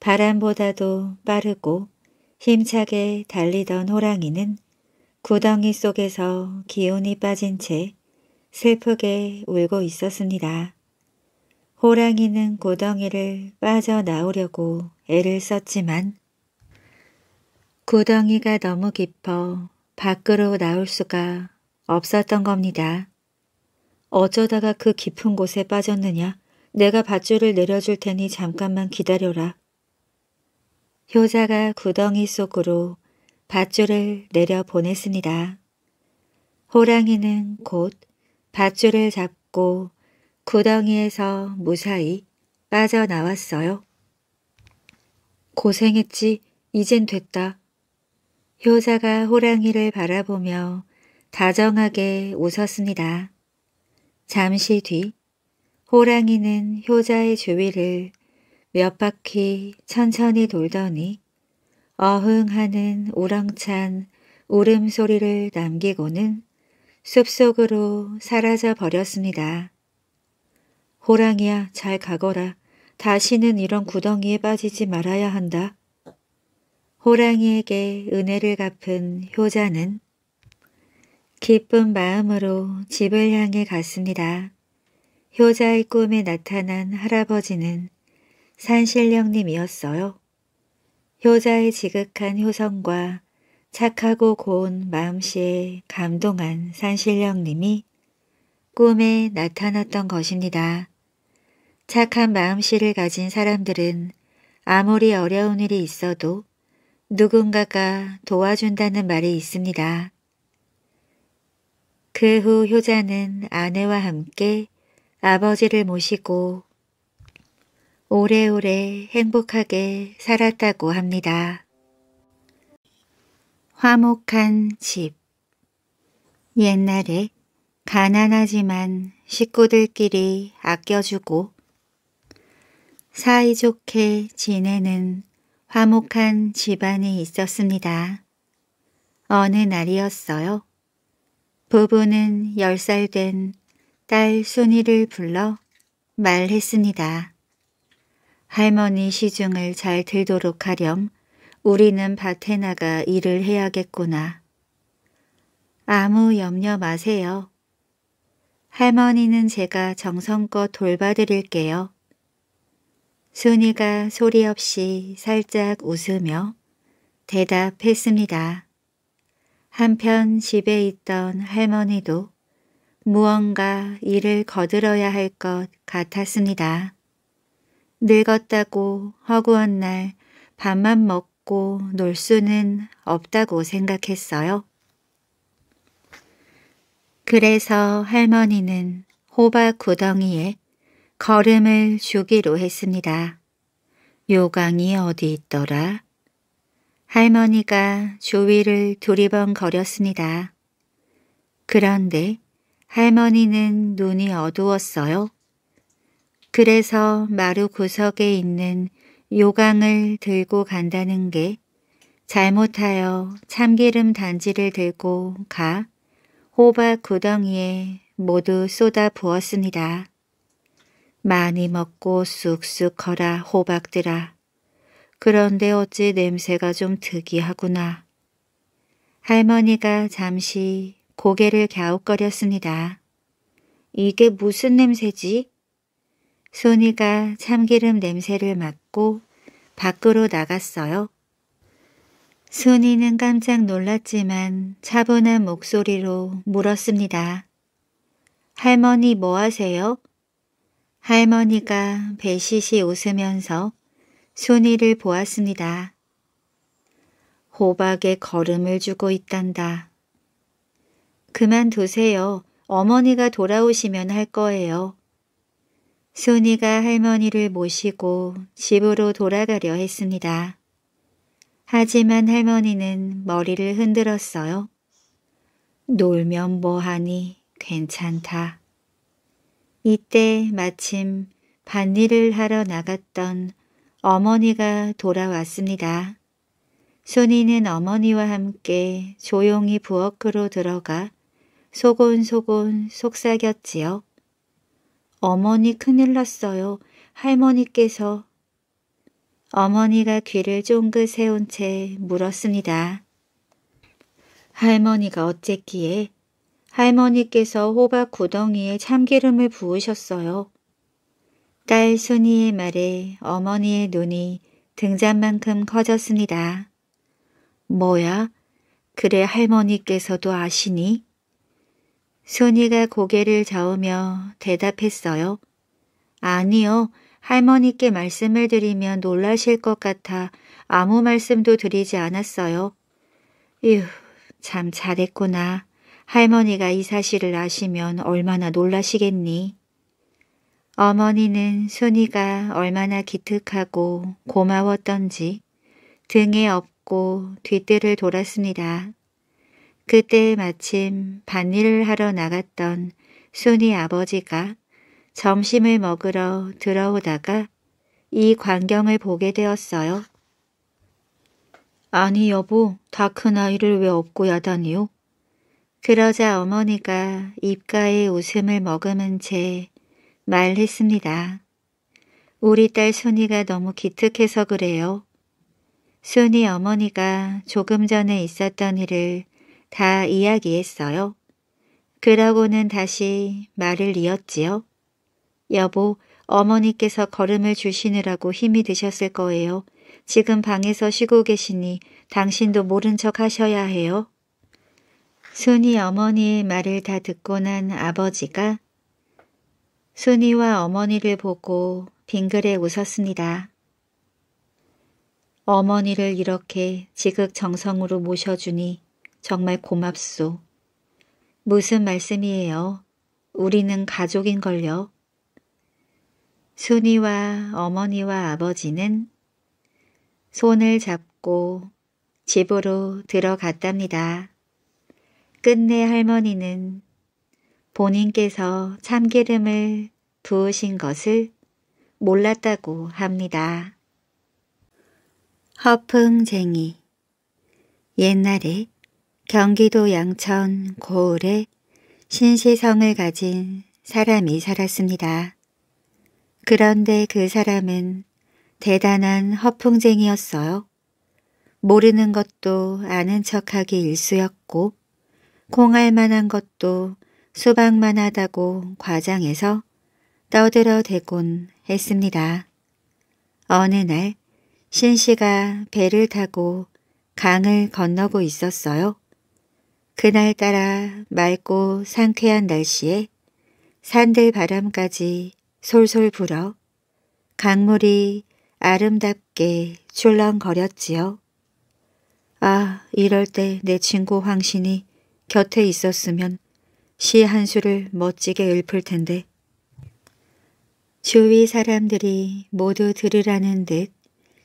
바람보다도 빠르고 힘차게 달리던 호랑이는 구덩이 속에서 기운이 빠진 채 슬프게 울고 있었습니다. 호랑이는 구덩이를 빠져나오려고 애를 썼지만 구덩이가 너무 깊어 밖으로 나올 수가 없었던 겁니다. 어쩌다가 그 깊은 곳에 빠졌느냐? 내가 밧줄을 내려줄 테니 잠깐만 기다려라. 효자가 구덩이 속으로 밧줄을 내려 보냈습니다. 호랑이는 곧 밧줄을 잡고 구덩이에서 무사히 빠져나왔어요. 고생했지. 이젠 됐다. 효자가 호랑이를 바라보며 다정하게 웃었습니다. 잠시 뒤 호랑이는 효자의 주위를 몇 바퀴 천천히 돌더니 어흥하는 우렁찬 울음소리를 남기고는 숲속으로 사라져 버렸습니다. 호랑이야 잘 가거라. 다시는 이런 구덩이에 빠지지 말아야 한다. 호랑이에게 은혜를 갚은 효자는 기쁜 마음으로 집을 향해 갔습니다. 효자의 꿈에 나타난 할아버지는 산신령님이었어요. 효자의 지극한 효성과 착하고 고운 마음씨에 감동한 산신령님이 꿈에 나타났던 것입니다. 착한 마음씨를 가진 사람들은 아무리 어려운 일이 있어도 누군가가 도와준다는 말이 있습니다. 그 후 효자는 아내와 함께 아버지를 모시고 오래오래 행복하게 살았다고 합니다. 화목한 집 옛날에 가난하지만 식구들끼리 아껴주고 사이좋게 지내는 화목한 집안이 있었습니다. 어느 날이었어요. 부부는 10살 된 딸 순이를 불러 말했습니다. 할머니 시중을 잘 들도록 하렴 우리는 밭에 나가 일을 해야겠구나. 아무 염려 마세요. 할머니는 제가 정성껏 돌봐드릴게요. 순이가 소리 없이 살짝 웃으며 대답했습니다. 한편 집에 있던 할머니도 무언가 일을 거들어야 할 것 같았습니다. 늙었다고 허구한 날 밥만 먹고 놀 수는 없다고 생각했어요. 그래서 할머니는 호박 구덩이에 걸음을 주기로 했습니다. 요강이 어디 있더라? 할머니가 주위를 두리번거렸습니다. 그런데 할머니는 눈이 어두웠어요. 그래서 마루 구석에 있는 요강을 들고 간다는 게 잘못하여 참기름 단지를 들고 가 호박 구덩이에 모두 쏟아 부었습니다. 많이 먹고 쑥쑥 커라 호박들아. 그런데 어찌 냄새가 좀 특이하구나. 할머니가 잠시 고개를 갸웃거렸습니다. 이게 무슨 냄새지? 소니가 참기름 냄새를 맡고 밖으로 나갔어요. 순이는 깜짝 놀랐지만 차분한 목소리로 물었습니다. 할머니 뭐 하세요? 할머니가 배시시 웃으면서 순이를 보았습니다. 호박에 걸음을 주고 있단다. 그만두세요. 어머니가 돌아오시면 할 거예요. 소니가 할머니를 모시고 집으로 돌아가려 했습니다. 하지만 할머니는 머리를 흔들었어요. 놀면 뭐하니 괜찮다. 이때 마침 밭일을 하러 나갔던 어머니가 돌아왔습니다. 소니는 어머니와 함께 조용히 부엌으로 들어가 소곤소곤 속삭였지요. 어머니 큰일 났어요. 할머니께서 어머니가 귀를 쫑긋 세운 채 물었습니다. 할머니가 어쨌기에 할머니께서 호박 구덩이에 참기름을 부으셨어요. 딸 순이의 말에 어머니의 눈이 등잔만큼 커졌습니다. 뭐야? 그래 할머니께서도 아시니? 순이가 고개를 저으며 대답했어요. 아니요. 할머니께 말씀을 드리면 놀라실 것 같아 아무 말씀도 드리지 않았어요. 휴, 참 잘했구나. 할머니가 이 사실을 아시면 얼마나 놀라시겠니. 어머니는 순이가 얼마나 기특하고 고마웠던지 등에 업고 뒤뜰을 돌았습니다. 그때 마침 밭일을 하러 나갔던 순이 아버지가 점심을 먹으러 들어오다가 이 광경을 보게 되었어요. 아니 여보, 다 큰 아이를 왜 업고 야단이요? 그러자 어머니가 입가에 웃음을 머금은 채 말했습니다. 우리 딸 순이가 너무 기특해서 그래요. 순이 어머니가 조금 전에 있었던 일을 다 이야기했어요. 그러고는 다시 말을 이었지요. 여보, 어머니께서 걸음을 주시느라고 힘이 드셨을 거예요. 지금 방에서 쉬고 계시니 당신도 모른 척 하셔야 해요. 순이 어머니의 말을 다 듣고 난 아버지가 순이와 어머니를 보고 빙그레 웃었습니다. 어머니를 이렇게 지극정성으로 모셔주니 정말 고맙소. 무슨 말씀이에요? 우리는 가족인걸요. 순이와 어머니와 아버지는 손을 잡고 집으로 들어갔답니다. 끝내 할머니는 본인께서 참기름을 부으신 것을 몰랐다고 합니다. 허풍쟁이 옛날에 경기도 양천 고을에 신시성을 가진 사람이 살았습니다. 그런데 그 사람은 대단한 허풍쟁이였어요. 모르는 것도 아는 척하기 일쑤였고 공할 만한 것도 수박만 하다고 과장해서 떠들어 대곤 했습니다. 어느 날 신씨가 배를 타고 강을 건너고 있었어요. 그날따라 맑고 상쾌한 날씨에 산들 바람까지 솔솔 불어 강물이 아름답게 출렁거렸지요. 아 이럴 때 내 친구 황신이 곁에 있었으면 시 한 수를 멋지게 읊을 텐데 주위 사람들이 모두 들으라는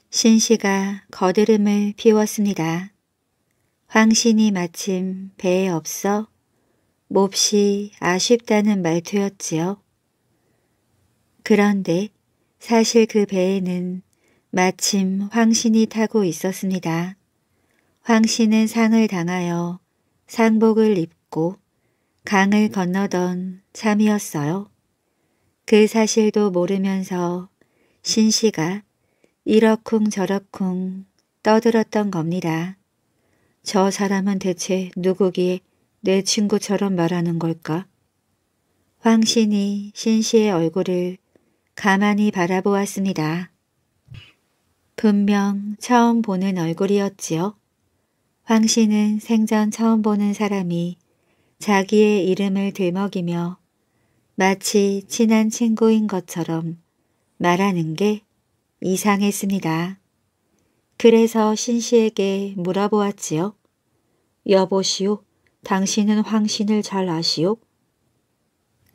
듯신시가 거드름을 피웠습니다. 황신이 마침 배에 없어 몹시 아쉽다는 말투였지요. 그런데 사실 그 배에는 마침 황신이 타고 있었습니다. 황신은 상을 당하여 상복을 입고 강을 건너던 참이었어요. 그 사실도 모르면서 신씨가 이러쿵저러쿵 떠들었던 겁니다. 저 사람은 대체 누구기에 내 친구처럼 말하는 걸까? 황신이 신씨의 얼굴을 가만히 바라보았습니다. 분명 처음 보는 얼굴이었지요. 황신은 생전 처음 보는 사람이 자기의 이름을 들먹이며 마치 친한 친구인 것처럼 말하는 게 이상했습니다. 그래서 신씨에게 물어보았지요. 여보시오, 당신은 황신을 잘 아시오?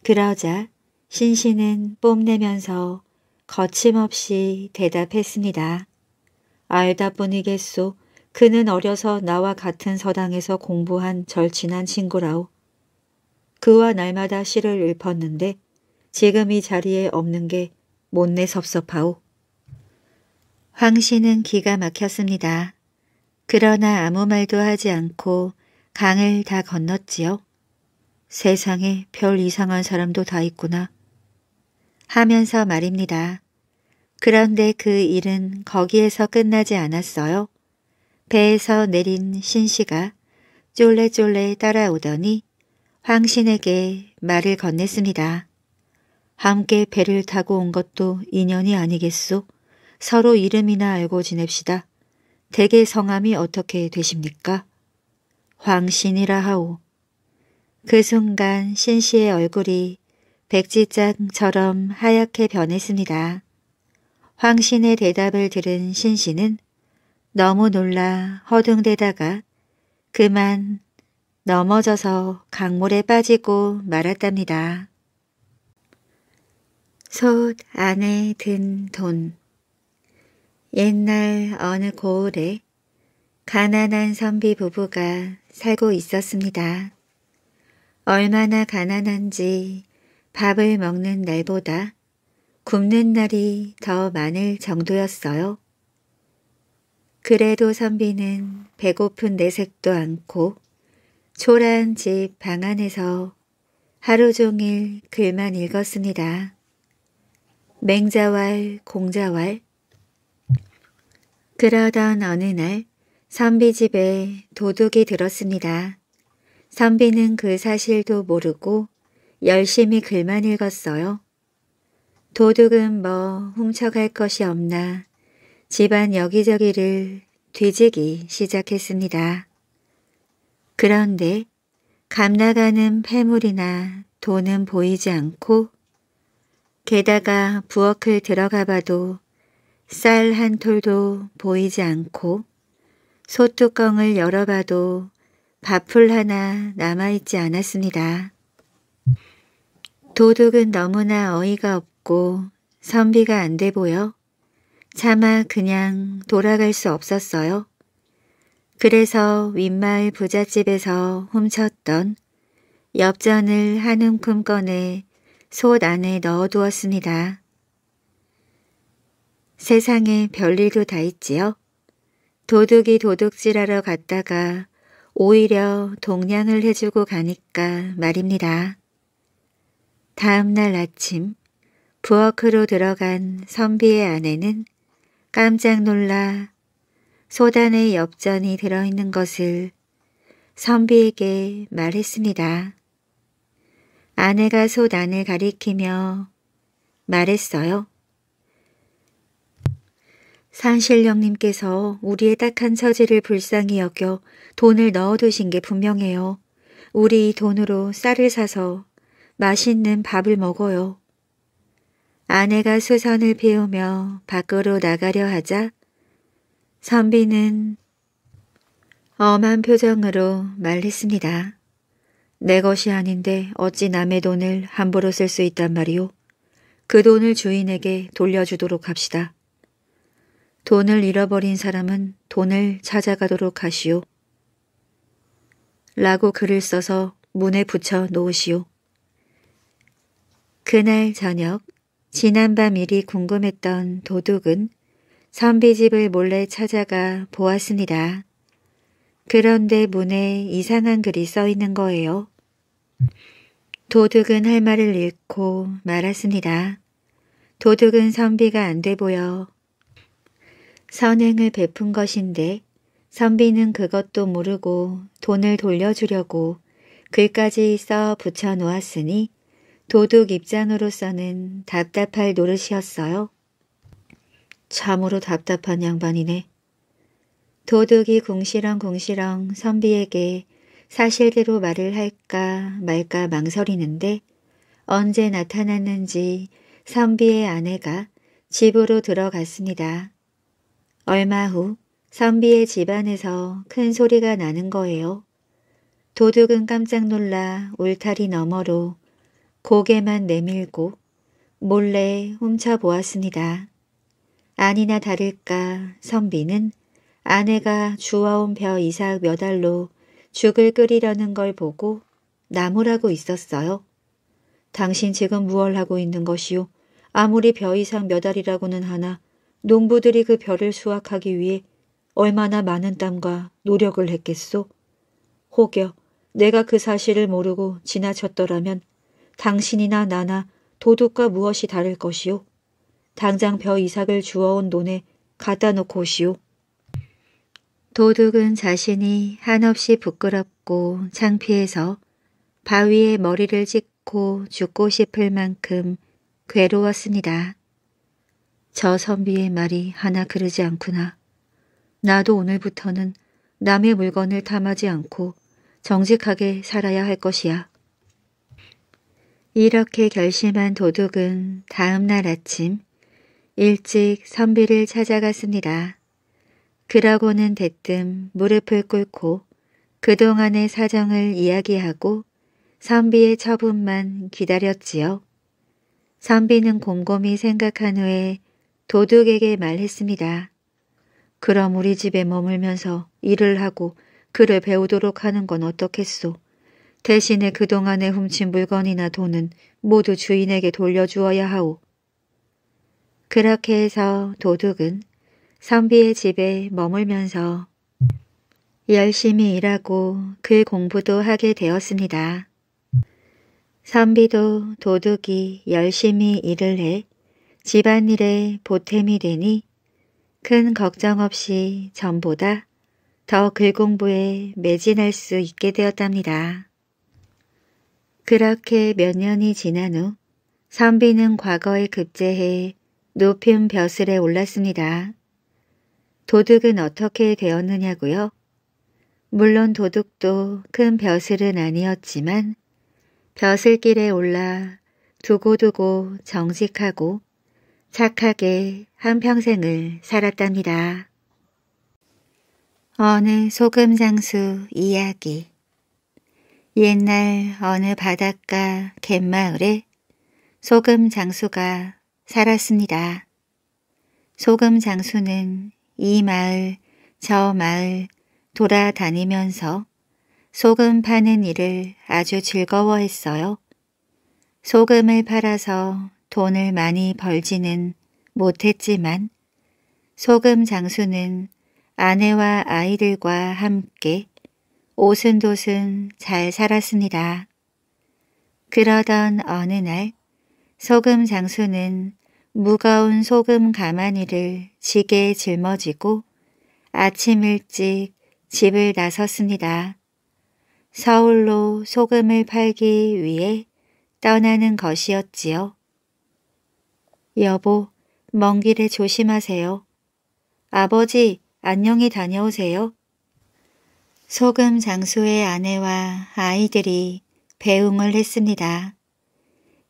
그러자 신씨는 뽐내면서 거침없이 대답했습니다. 알다 뿐이겠소. 그는 어려서 나와 같은 서당에서 공부한 절친한 친구라오. 그와 날마다 시를 읊었는데 지금 이 자리에 없는 게 못내 섭섭하오. 황 씨는 기가 막혔습니다. 그러나 아무 말도 하지 않고 강을 다 건넜지요. 세상에 별 이상한 사람도 다 있구나. 하면서 말입니다. 그런데 그 일은 거기에서 끝나지 않았어요. 배에서 내린 신 씨가 쫄래쫄래 따라오더니 황씨에게 말을 건넸습니다. 함께 배를 타고 온 것도 인연이 아니겠소. 서로 이름이나 알고 지냅시다. 대의 성함이 어떻게 되십니까? 황신이라 하오. 그 순간 신 씨의 얼굴이 백지장처럼 하얗게 변했습니다. 황신의 대답을 들은 신 씨는 너무 놀라 허둥대다가 그만 넘어져서 강물에 빠지고 말았답니다. 솥 안에 든돈 옛날 어느 고을에 가난한 선비 부부가 살고 있었습니다. 얼마나 가난한지 밥을 먹는 날보다 굶는 날이 더 많을 정도였어요. 그래도 선비는 배고픈 내색도 않고 초라한 집 방 안에서 하루 종일 글만 읽었습니다. 맹자왈, 공자왈, 그러던 어느 날 선비 집에 도둑이 들었습니다. 선비는 그 사실도 모르고 열심히 글만 읽었어요. 도둑은 뭐 훔쳐갈 것이 없나 집안 여기저기를 뒤지기 시작했습니다. 그런데 감나가는 폐물이나 돈은 보이지 않고 게다가 부엌을 들어가 봐도 쌀한 톨도 보이지 않고 소뚜껑을 열어봐도 밥풀 하나 남아있지 않았습니다. 도둑은 너무나 어이가 없고 선비가 안 돼 보여 차마 그냥 돌아갈 수 없었어요. 그래서 윗마을 부잣집에서 훔쳤던 엽전을 한 움큼 꺼내 솥 안에 넣어두었습니다. 세상에 별일도 다 있지요. 도둑이 도둑질하러 갔다가 오히려 동냥을 해주고 가니까 말입니다. 다음날 아침 부엌으로 들어간 선비의 아내는 깜짝 놀라 소단의 엽전이 들어있는 것을 선비에게 말했습니다. 아내가 소단을 가리키며 말했어요. 산신령님께서 우리의 딱한 처지를 불쌍히 여겨 돈을 넣어두신 게 분명해요. 우리 이 돈으로 쌀을 사서 맛있는 밥을 먹어요. 아내가 수선을 피우며 밖으로 나가려 하자 선비는 엄한 표정으로 말했습니다. 내 것이 아닌데 어찌 남의 돈을 함부로 쓸 수 있단 말이오. 그 돈을 주인에게 돌려주도록 합시다. 돈을 잃어버린 사람은 돈을 찾아가도록 하시오. 라고 글을 써서 문에 붙여 놓으시오. 그날 저녁 지난밤 일이 궁금했던 도둑은 선비집을 몰래 찾아가 보았습니다. 그런데 문에 이상한 글이 써 있는 거예요. 도둑은 할 말을 잃고 말았습니다. 도둑은 선비가 안 돼 보여 선행을 베푼 것인데 선비는 그것도 모르고 돈을 돌려주려고 글까지 써 붙여놓았으니 도둑 입장으로서는 답답할 노릇이었어요. 참으로 답답한 양반이네. 도둑이 궁시렁궁시렁 선비에게 사실대로 말을 할까 말까 망설이는데 언제 나타났는지 선비의 아내가 집으로 들어갔습니다. 얼마 후 선비의 집안에서 큰 소리가 나는 거예요. 도둑은 깜짝 놀라 울타리 너머로 고개만 내밀고 몰래 훔쳐보았습니다. 아니나 다를까 선비는 아내가 주워온 벼 이삭 몇 알로 죽을 끓이려는 걸 보고 나무라고 있었어요. 당신 지금 무얼 하고 있는 것이요? 아무리 벼 이상 몇 알이라고는 하나 농부들이 그 벼를 수확하기 위해 얼마나 많은 땀과 노력을 했겠소? 혹여 내가 그 사실을 모르고 지나쳤더라면 당신이나 나나 도둑과 무엇이 다를 것이오? 당장 벼 이삭을 주어온 논에 갖다 놓고 오시오. 도둑은 자신이 한없이 부끄럽고 창피해서 바위에 머리를 찍고 죽고 싶을 만큼 괴로웠습니다. 저 선비의 말이 하나 그르지 않구나. 나도 오늘부터는 남의 물건을 탐하지 않고 정직하게 살아야 할 것이야. 이렇게 결심한 도둑은 다음 날 아침 일찍 선비를 찾아갔습니다. 그러고는 대뜸 무릎을 꿇고 그동안의 사정을 이야기하고 선비의 처분만 기다렸지요. 선비는 곰곰이 생각한 후에 도둑에게 말했습니다. 그럼 우리 집에 머물면서 일을 하고 그를 배우도록 하는 건 어떻겠소. 대신에 그동안에 훔친 물건이나 돈은 모두 주인에게 돌려주어야 하오. 그렇게 해서 도둑은 선비의 집에 머물면서 열심히 일하고 그 공부도 하게 되었습니다. 선비도 도둑이 열심히 일을 해 집안일에 보탬이 되니 큰 걱정 없이 전보다 더 글공부에 매진할 수 있게 되었답니다. 그렇게 몇 년이 지난 후 선비는 과거에 급제해 높은 벼슬에 올랐습니다. 도둑은 어떻게 되었느냐고요? 물론 도둑도 큰 벼슬은 아니었지만 벼슬길에 올라 두고두고 정직하고 착하게 한평생을 살았답니다. 어느 소금장수 이야기 옛날 어느 바닷가 갯마을에 소금장수가 살았습니다. 소금장수는 이 마을 저 마을 돌아다니면서 소금 파는 일을 아주 즐거워했어요. 소금을 팔아서 돈을 많이 벌지는 못했지만 소금 장수는 아내와 아이들과 함께 오순도순 잘 살았습니다. 그러던 어느 날 소금 장수는 무거운 소금 가마니를 지게 짊어지고 아침 일찍 집을 나섰습니다. 서울로 소금을 팔기 위해 떠나는 것이었지요. 여보, 먼 길에 조심하세요. 아버지, 안녕히 다녀오세요. 소금 장수의 아내와 아이들이 배웅을 했습니다.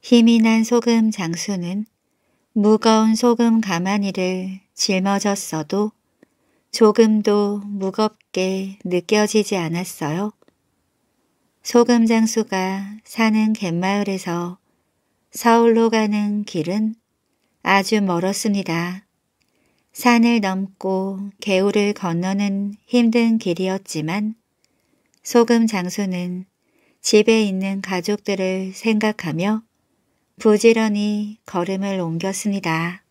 힘이 난 소금 장수는 무거운 소금 가마니를 짊어졌어도 조금도 무겁게 느껴지지 않았어요. 소금 장수가 사는 갯마을에서 서울로 가는 길은 아주 멀었습니다. 산을 넘고 개울을 건너는 힘든 길이었지만 소금 장수는 집에 있는 가족들을 생각하며 부지런히 걸음을 옮겼습니다.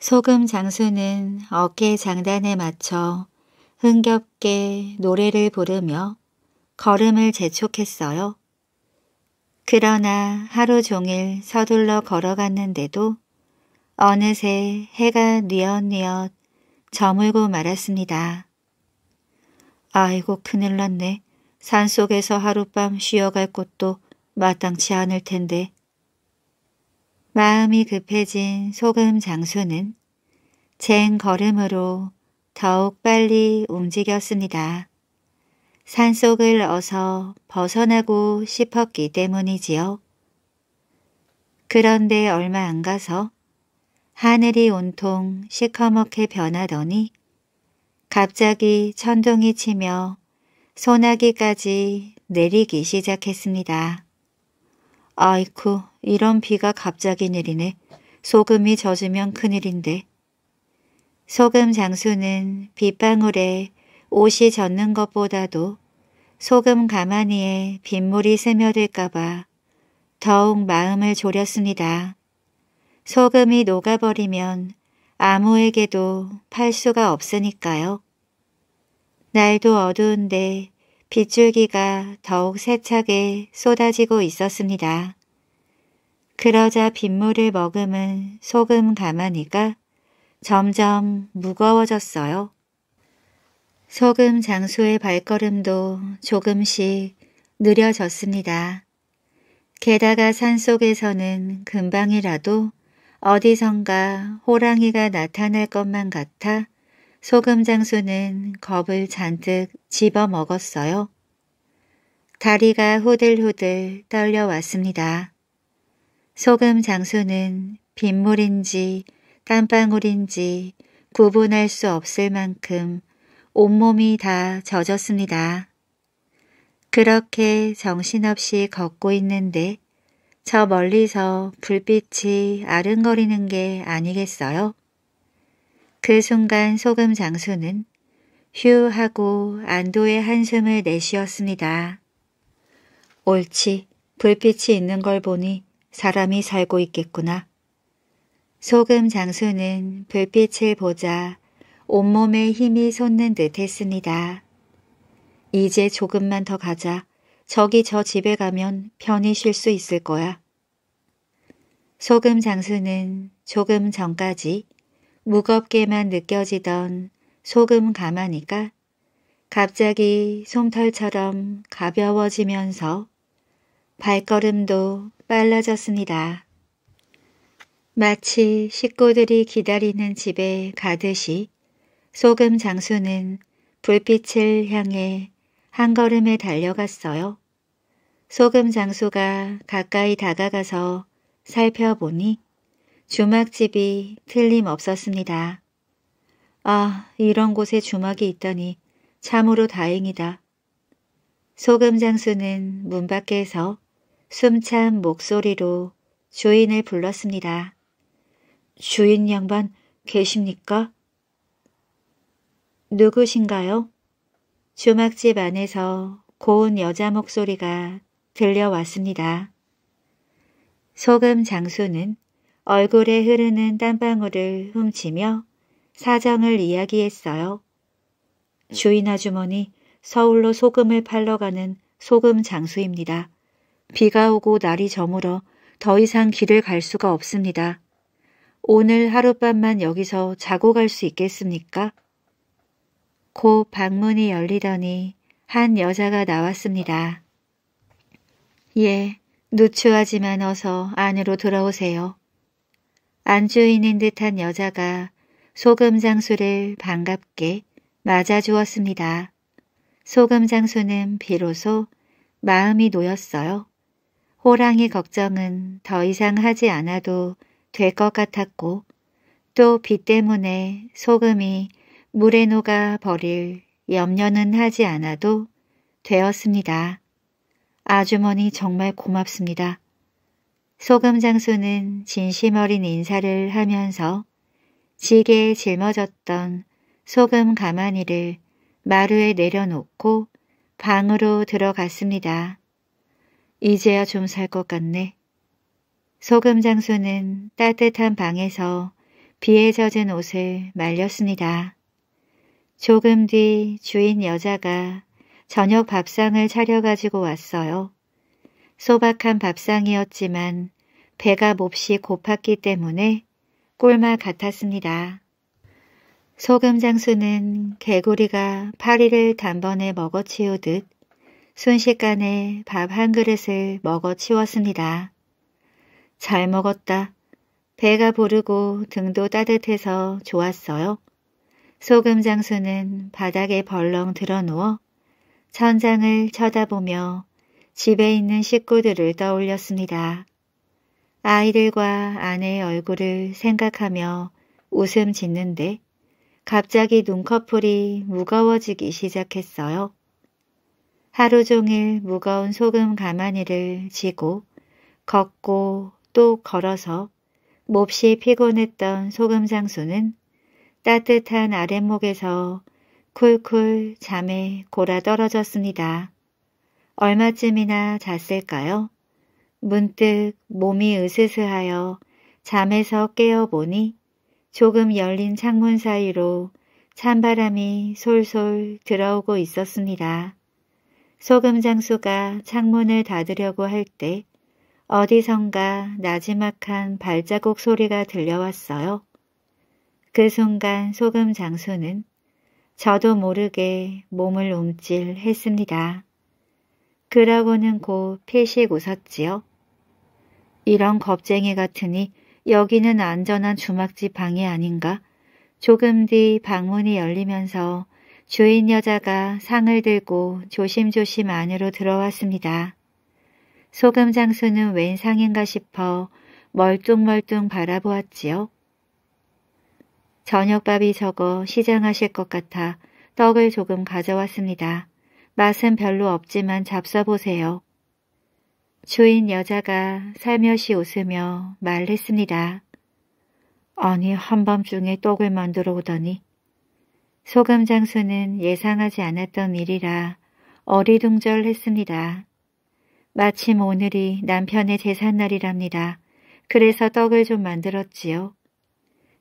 소금 장수는 어깨 장단에 맞춰 흥겹게 노래를 부르며 걸음을 재촉했어요. 그러나 하루 종일 서둘러 걸어갔는데도 어느새 해가 뉘엿뉘엿 저물고 말았습니다. 아이고 큰일 났네. 산속에서 하룻밤 쉬어갈 곳도 마땅치 않을 텐데. 마음이 급해진 소금 장수는 쟁 걸음으로 더욱 빨리 움직였습니다. 산속을 어서 벗어나고 싶었기 때문이지요. 그런데 얼마 안 가서 하늘이 온통 시커멓게 변하더니 갑자기 천둥이 치며 소나기까지 내리기 시작했습니다. 아이쿠 이런 비가 갑자기 내리네. 소금이 젖으면 큰일인데. 소금 장수는 빗방울에 옷이 젖는 것보다도 소금 가마니에 빗물이 스며들까봐 더욱 마음을 졸였습니다. 소금이 녹아버리면 아무에게도 팔 수가 없으니까요. 날도 어두운데 빗줄기가 더욱 세차게 쏟아지고 있었습니다. 그러자 빗물을 머금은 소금 가마니가 점점 무거워졌어요. 소금 장소의 발걸음도 조금씩 느려졌습니다. 게다가 산속에서는 금방이라도 어디선가 호랑이가 나타날 것만 같아 소금 장수는 겁을 잔뜩 집어먹었어요. 다리가 후들후들 떨려왔습니다. 소금 장수는 빗물인지 땀방울인지 구분할 수 없을 만큼 온몸이 다 젖었습니다. 그렇게 정신없이 걷고 있는데 저 멀리서 불빛이 아른거리는 게 아니겠어요? 그 순간 소금 장수는 휴 하고 안도의 한숨을 내쉬었습니다. 옳지, 불빛이 있는 걸 보니 사람이 살고 있겠구나. 소금 장수는 불빛을 보자 온몸에 힘이 솟는 듯 했습니다. 이제 조금만 더 가자. 저기 저 집에 가면 편히 쉴 수 있을 거야. 소금 장수는 조금 전까지 무겁게만 느껴지던 소금 가마니까 갑자기 솜털처럼 가벼워지면서 발걸음도 빨라졌습니다. 마치 식구들이 기다리는 집에 가듯이 소금 장수는 불빛을 향해 한 걸음에 달려갔어요. 소금 장수가 가까이 다가가서 살펴보니 주막집이 틀림없었습니다. 아, 이런 곳에 주막이 있다니 참으로 다행이다. 소금 장수는 문 밖에서 숨찬 목소리로 주인을 불렀습니다. 주인 양반 계십니까? 누구신가요? 주막집 안에서 고운 여자 목소리가 들려왔습니다. 소금 장수는 얼굴에 흐르는 땀방울을 훔치며 사정을 이야기했어요. 주인 아주머니 서울로 소금을 팔러 가는 소금 장수입니다. 비가 오고 날이 저물어 더 이상 길을 갈 수가 없습니다. 오늘 하룻밤만 여기서 자고 갈 수 있겠습니까? 곧 방문이 열리더니 한 여자가 나왔습니다. 예, 누추하지만 어서 안으로 들어오세요. 안주 있는 듯한 여자가 소금 장수를 반갑게 맞아주었습니다. 소금 장수는 비로소 마음이 놓였어요. 호랑이 걱정은 더 이상 하지 않아도 될 것 같았고 또 비 때문에 소금이 물에 녹아 버릴 염려는 하지 않아도 되었습니다. 아주머니 정말 고맙습니다. 소금 장수는 진심 어린 인사를 하면서 지게에 짊어졌던 소금 가마니를 마루에 내려놓고 방으로 들어갔습니다. 이제야 좀 살 것 같네. 소금 장수는 따뜻한 방에서 비에 젖은 옷을 말렸습니다. 조금 뒤 주인 여자가 저녁 밥상을 차려가지고 왔어요. 소박한 밥상이었지만 배가 몹시 고팠기 때문에 꿀맛 같았습니다. 소금 장수는 개구리가 파리를 단번에 먹어치우듯 순식간에 밥 한 그릇을 먹어치웠습니다. 잘 먹었다. 배가 부르고 등도 따뜻해서 좋았어요. 소금 장수는 바닥에 벌렁 드러누워 천장을 쳐다보며 집에 있는 식구들을 떠올렸습니다. 아이들과 아내의 얼굴을 생각하며 웃음 짓는데 갑자기 눈꺼풀이 무거워지기 시작했어요. 하루 종일 무거운 소금 가마니를 지고 걷고 또 걸어서 몹시 피곤했던 소금 장수는 따뜻한 아랫목에서 쿨쿨 잠에 골아 떨어졌습니다. 얼마쯤이나 잤을까요? 문득 몸이 으스스하여 잠에서 깨어보니 조금 열린 창문 사이로 찬바람이 솔솔 들어오고 있었습니다. 소금 장수가 창문을 닫으려고 할 때 어디선가 나지막한 발자국 소리가 들려왔어요. 그 순간 소금 장수는 저도 모르게 몸을 움찔했습니다. 그러고는 곧 필식 웃었지요. 이런 겁쟁이 같으니 여기는 안전한 주막집 방이 아닌가? 조금 뒤 방문이 열리면서 주인 여자가 상을 들고 조심조심 안으로 들어왔습니다. 소금 장수는 웬 상인가 싶어 멀뚱멀뚱 바라보았지요. 저녁밥이 적어 시장하실 것 같아 떡을 조금 가져왔습니다. 맛은 별로 없지만 잡숴보세요. 주인 여자가 살며시 웃으며 말했습니다. 아니 한밤중에 떡을 만들어 오더니 소감 장수는 예상하지 않았던 일이라 어리둥절했습니다. 마침 오늘이 남편의 제삿날이랍니다. 그래서 떡을 좀 만들었지요.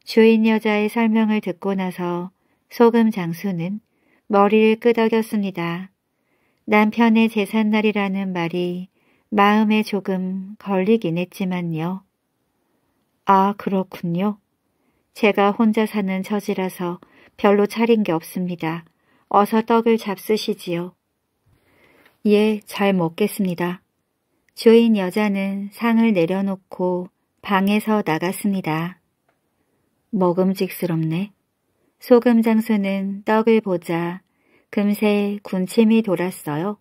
주인 여자의 설명을 듣고 나서 소금 장수는 머리를 끄덕였습니다. 남편의 재산날이라는 말이 마음에 조금 걸리긴 했지만요. 아, 그렇군요. 제가 혼자 사는 처지라서 별로 차린 게 없습니다. 어서 떡을 잡수시지요. 예, 잘 먹겠습니다. 주인 여자는 상을 내려놓고 방에서 나갔습니다. 먹음직스럽네. 소금 장수는 떡을 보자 금세 군침이 돌았어요.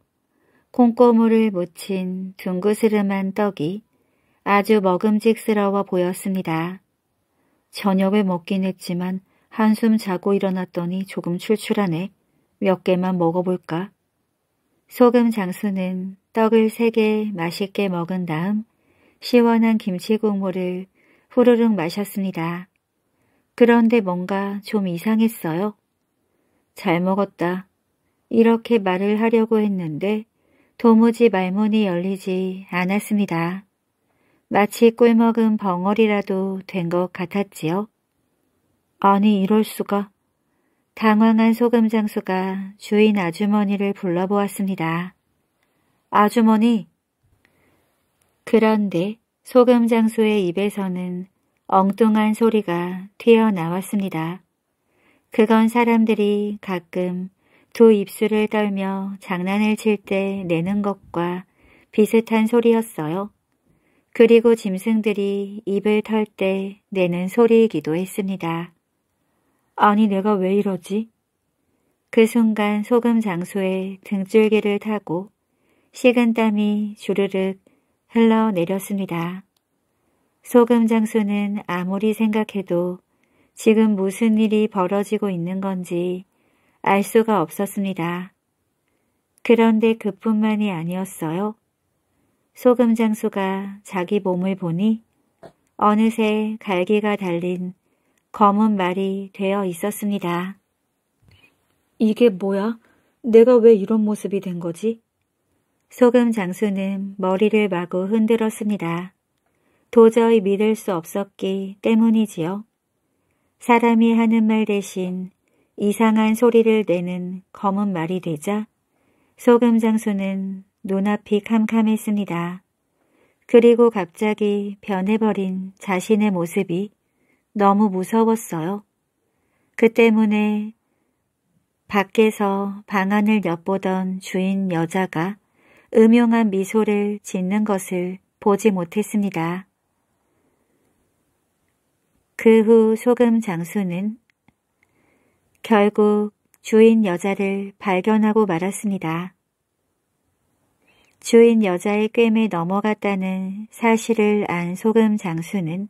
콩고물을 묻힌 둥그스름한 떡이 아주 먹음직스러워 보였습니다. 저녁을 먹긴 했지만 한숨 자고 일어났더니 조금 출출하네. 몇 개만 먹어볼까? 소금 장수는 떡을 세 개 맛있게 먹은 다음 시원한 김치 국물을 후루룩 마셨습니다. 그런데 뭔가 좀 이상했어요. 잘 먹었다. 이렇게 말을 하려고 했는데 도무지 말문이 열리지 않았습니다. 마치 꿀먹은 벙어리라도 된 것 같았지요. 아니 이럴 수가. 당황한 소금 장수가 주인 아주머니를 불러보았습니다. 아주머니! 그런데 소금 장수의 입에서는 엉뚱한 소리가 튀어나왔습니다. 그건 사람들이 가끔 두 입술을 떨며 장난을 칠 때 내는 것과 비슷한 소리였어요. 그리고 짐승들이 입을 털 때 내는 소리이기도 했습니다. 아니 내가 왜 이러지? 그 순간 소금 장소에 등줄기를 타고 식은 땀이 주르륵 흘러내렸습니다. 소금 장수는 아무리 생각해도 지금 무슨 일이 벌어지고 있는 건지 알 수가 없었습니다. 그런데 그뿐만이 아니었어요. 소금 장수가 자기 몸을 보니 어느새 갈기가 달린 검은 말이 되어 있었습니다. 이게 뭐야? 내가 왜 이런 모습이 된 거지? 소금 장수는 머리를 마구 흔들었습니다. 도저히 믿을 수 없었기 때문이지요. 사람이 하는 말 대신 이상한 소리를 내는 검은 말이 되자 소금 장수는 눈앞이 캄캄했습니다. 그리고 갑자기 변해버린 자신의 모습이 너무 무서웠어요. 그 때문에 밖에서 방안을 엿보던 주인 여자가 음흉한 미소를 짓는 것을 보지 못했습니다. 그후 소금 장수는 결국 주인 여자를 발견하고 말았습니다. 주인 여자의 꿰에 넘어갔다는 사실을 안 소금 장수는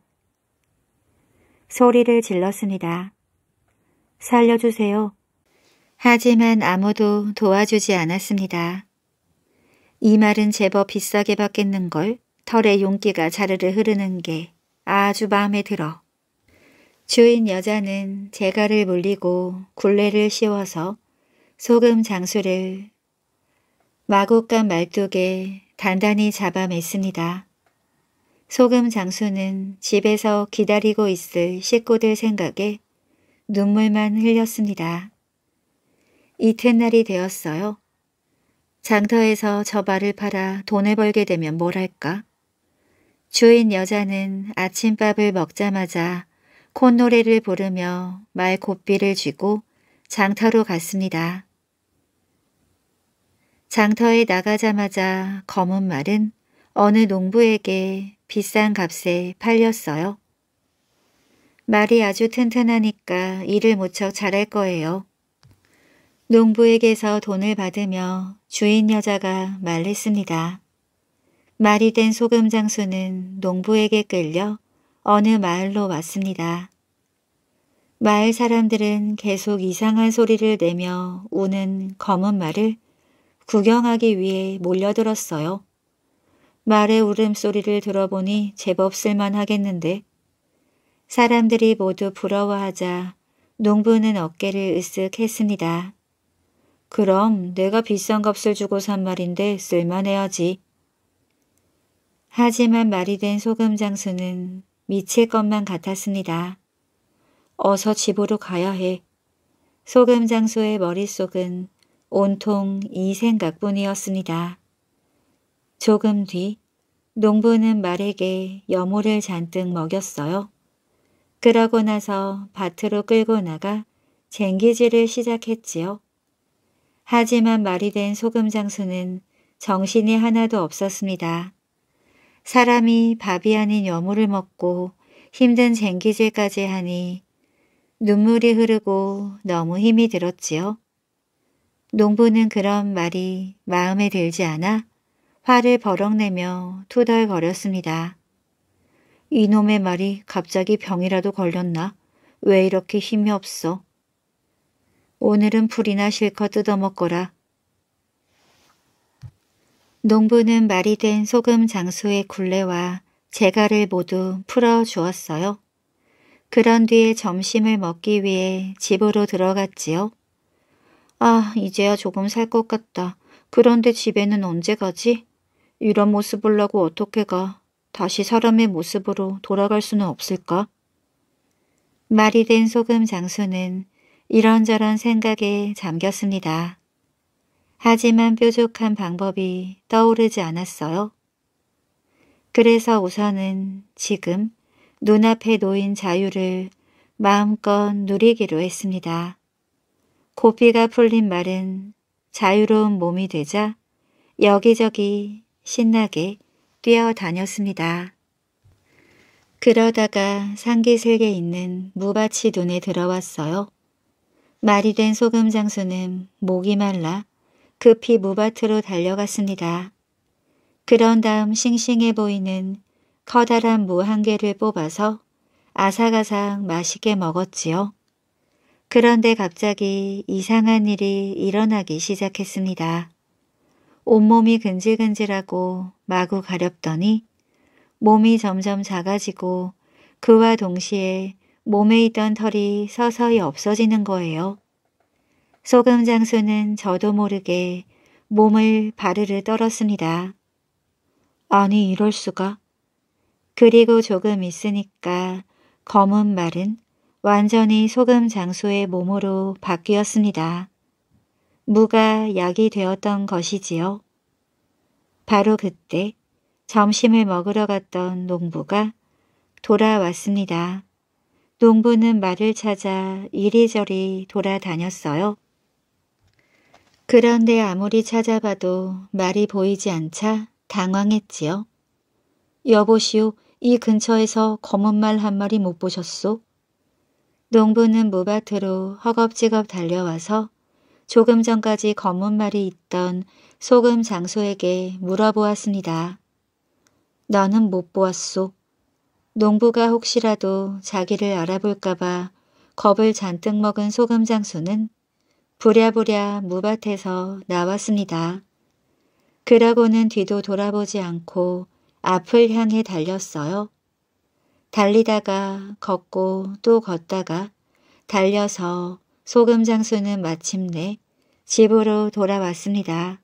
소리를 질렀습니다. 살려주세요. 하지만 아무도 도와주지 않았습니다. 이 말은 제법 비싸게 받겠는걸 털의 용기가 자르르 흐르는 게 아주 마음에 들어 주인 여자는 재갈을 물리고 굴레를 씌워서 소금 장수를 마구간 말뚝에 단단히 잡아맸습니다. 소금 장수는 집에서 기다리고 있을 식구들 생각에 눈물만 흘렸습니다. 이튿날이 되었어요. 장터에서 저 말을 팔아 돈을 벌게 되면 뭘 할까? 주인 여자는 아침밥을 먹자마자 콧노래를 부르며 말 곱비를 쥐고 장터로 갔습니다. 장터에 나가자마자 검은 말은 어느 농부에게 비싼 값에 팔렸어요. 말이 아주 튼튼하니까 일을 무척 잘할 거예요. 농부에게서 돈을 받으며 주인 여자가 말했습니다. 말이 된 소금 장수는 농부에게 끌려 어느 마을로 왔습니다. 마을 사람들은 계속 이상한 소리를 내며 우는 검은 말을 구경하기 위해 몰려들었어요. 말의 울음소리를 들어보니 제법 쓸만하겠는데 사람들이 모두 부러워하자 농부는 어깨를 으쓱했습니다. 그럼 내가 비싼 값을 주고 산 말인데 쓸만해야지. 하지만 말이 된 소금 장수는 미칠 것만 같았습니다. 어서 집으로 가야 해. 소금 장소의 머릿속은 온통 이 생각뿐이었습니다. 조금 뒤 농부는 말에게 여모를 잔뜩 먹였어요. 그러고 나서 밭으로 끌고 나가 쟁기질을 시작했지요. 하지만 말이 된 소금 장수는 정신이 하나도 없었습니다. 사람이 밥이 아닌 여물을 먹고 힘든 쟁기질까지 하니 눈물이 흐르고 너무 힘이 들었지요. 농부는 그런 말이 마음에 들지 않아 화를 버럭내며 투덜거렸습니다. 이놈의 말이 갑자기 병이라도 걸렸나? 왜 이렇게 힘이 없어? 오늘은 풀이나 실컷 뜯어먹거라. 농부는 말이 된 소금 장수의 굴레와 재갈을 모두 풀어주었어요. 그런 뒤에 점심을 먹기 위해 집으로 들어갔지요. 아, 이제야 조금 살 것 같다. 그런데 집에는 언제 가지? 이런 모습을 하고 어떻게 가? 다시 사람의 모습으로 돌아갈 수는 없을까? 말이 된 소금 장수는 이런저런 생각에 잠겼습니다. 하지만 뾰족한 방법이 떠오르지 않았어요. 그래서 우선은 지금 눈앞에 놓인 자유를 마음껏 누리기로 했습니다. 고삐가 풀린 말은 자유로운 몸이 되자 여기저기 신나게 뛰어다녔습니다. 그러다가 상기슬개 있는 무밭이 눈에 들어왔어요. 말이 된 소금 장수는 목이 말라 급히 무밭으로 달려갔습니다. 그런 다음 싱싱해 보이는 커다란 무 한 개를 뽑아서 아삭아삭 맛있게 먹었지요. 그런데 갑자기 이상한 일이 일어나기 시작했습니다. 온몸이 근질근질하고 마구 가렵더니 몸이 점점 작아지고 그와 동시에 몸에 있던 털이 서서히 없어지는 거예요. 소금 장수는 저도 모르게 몸을 바르르 떨었습니다. 아니 이럴 수가. 그리고 조금 있으니까 검은 말은 완전히 소금 장수의 몸으로 바뀌었습니다. 무가 약이 되었던 것이지요. 바로 그때 점심을 먹으러 갔던 농부가 돌아왔습니다. 농부는 말을 찾아 이리저리 돌아다녔어요. 그런데 아무리 찾아봐도 말이 보이지 않자 당황했지요. 여보시오, 이 근처에서 검은 말 한 마리 못 보셨소? 농부는 무밭으로 허겁지겁 달려와서 조금 전까지 검은 말이 있던 소금 장소에게 물어보았습니다. 너는못 보았소. 농부가 혹시라도 자기를 알아볼까봐 겁을 잔뜩 먹은 소금 장소는 부랴부랴 무밭에서 나왔습니다. 그러고는 뒤도 돌아보지 않고 앞을 향해 달렸어요. 달리다가 걷고 또 걷다가 달려서 소금 장수는 마침내 집으로 돌아왔습니다.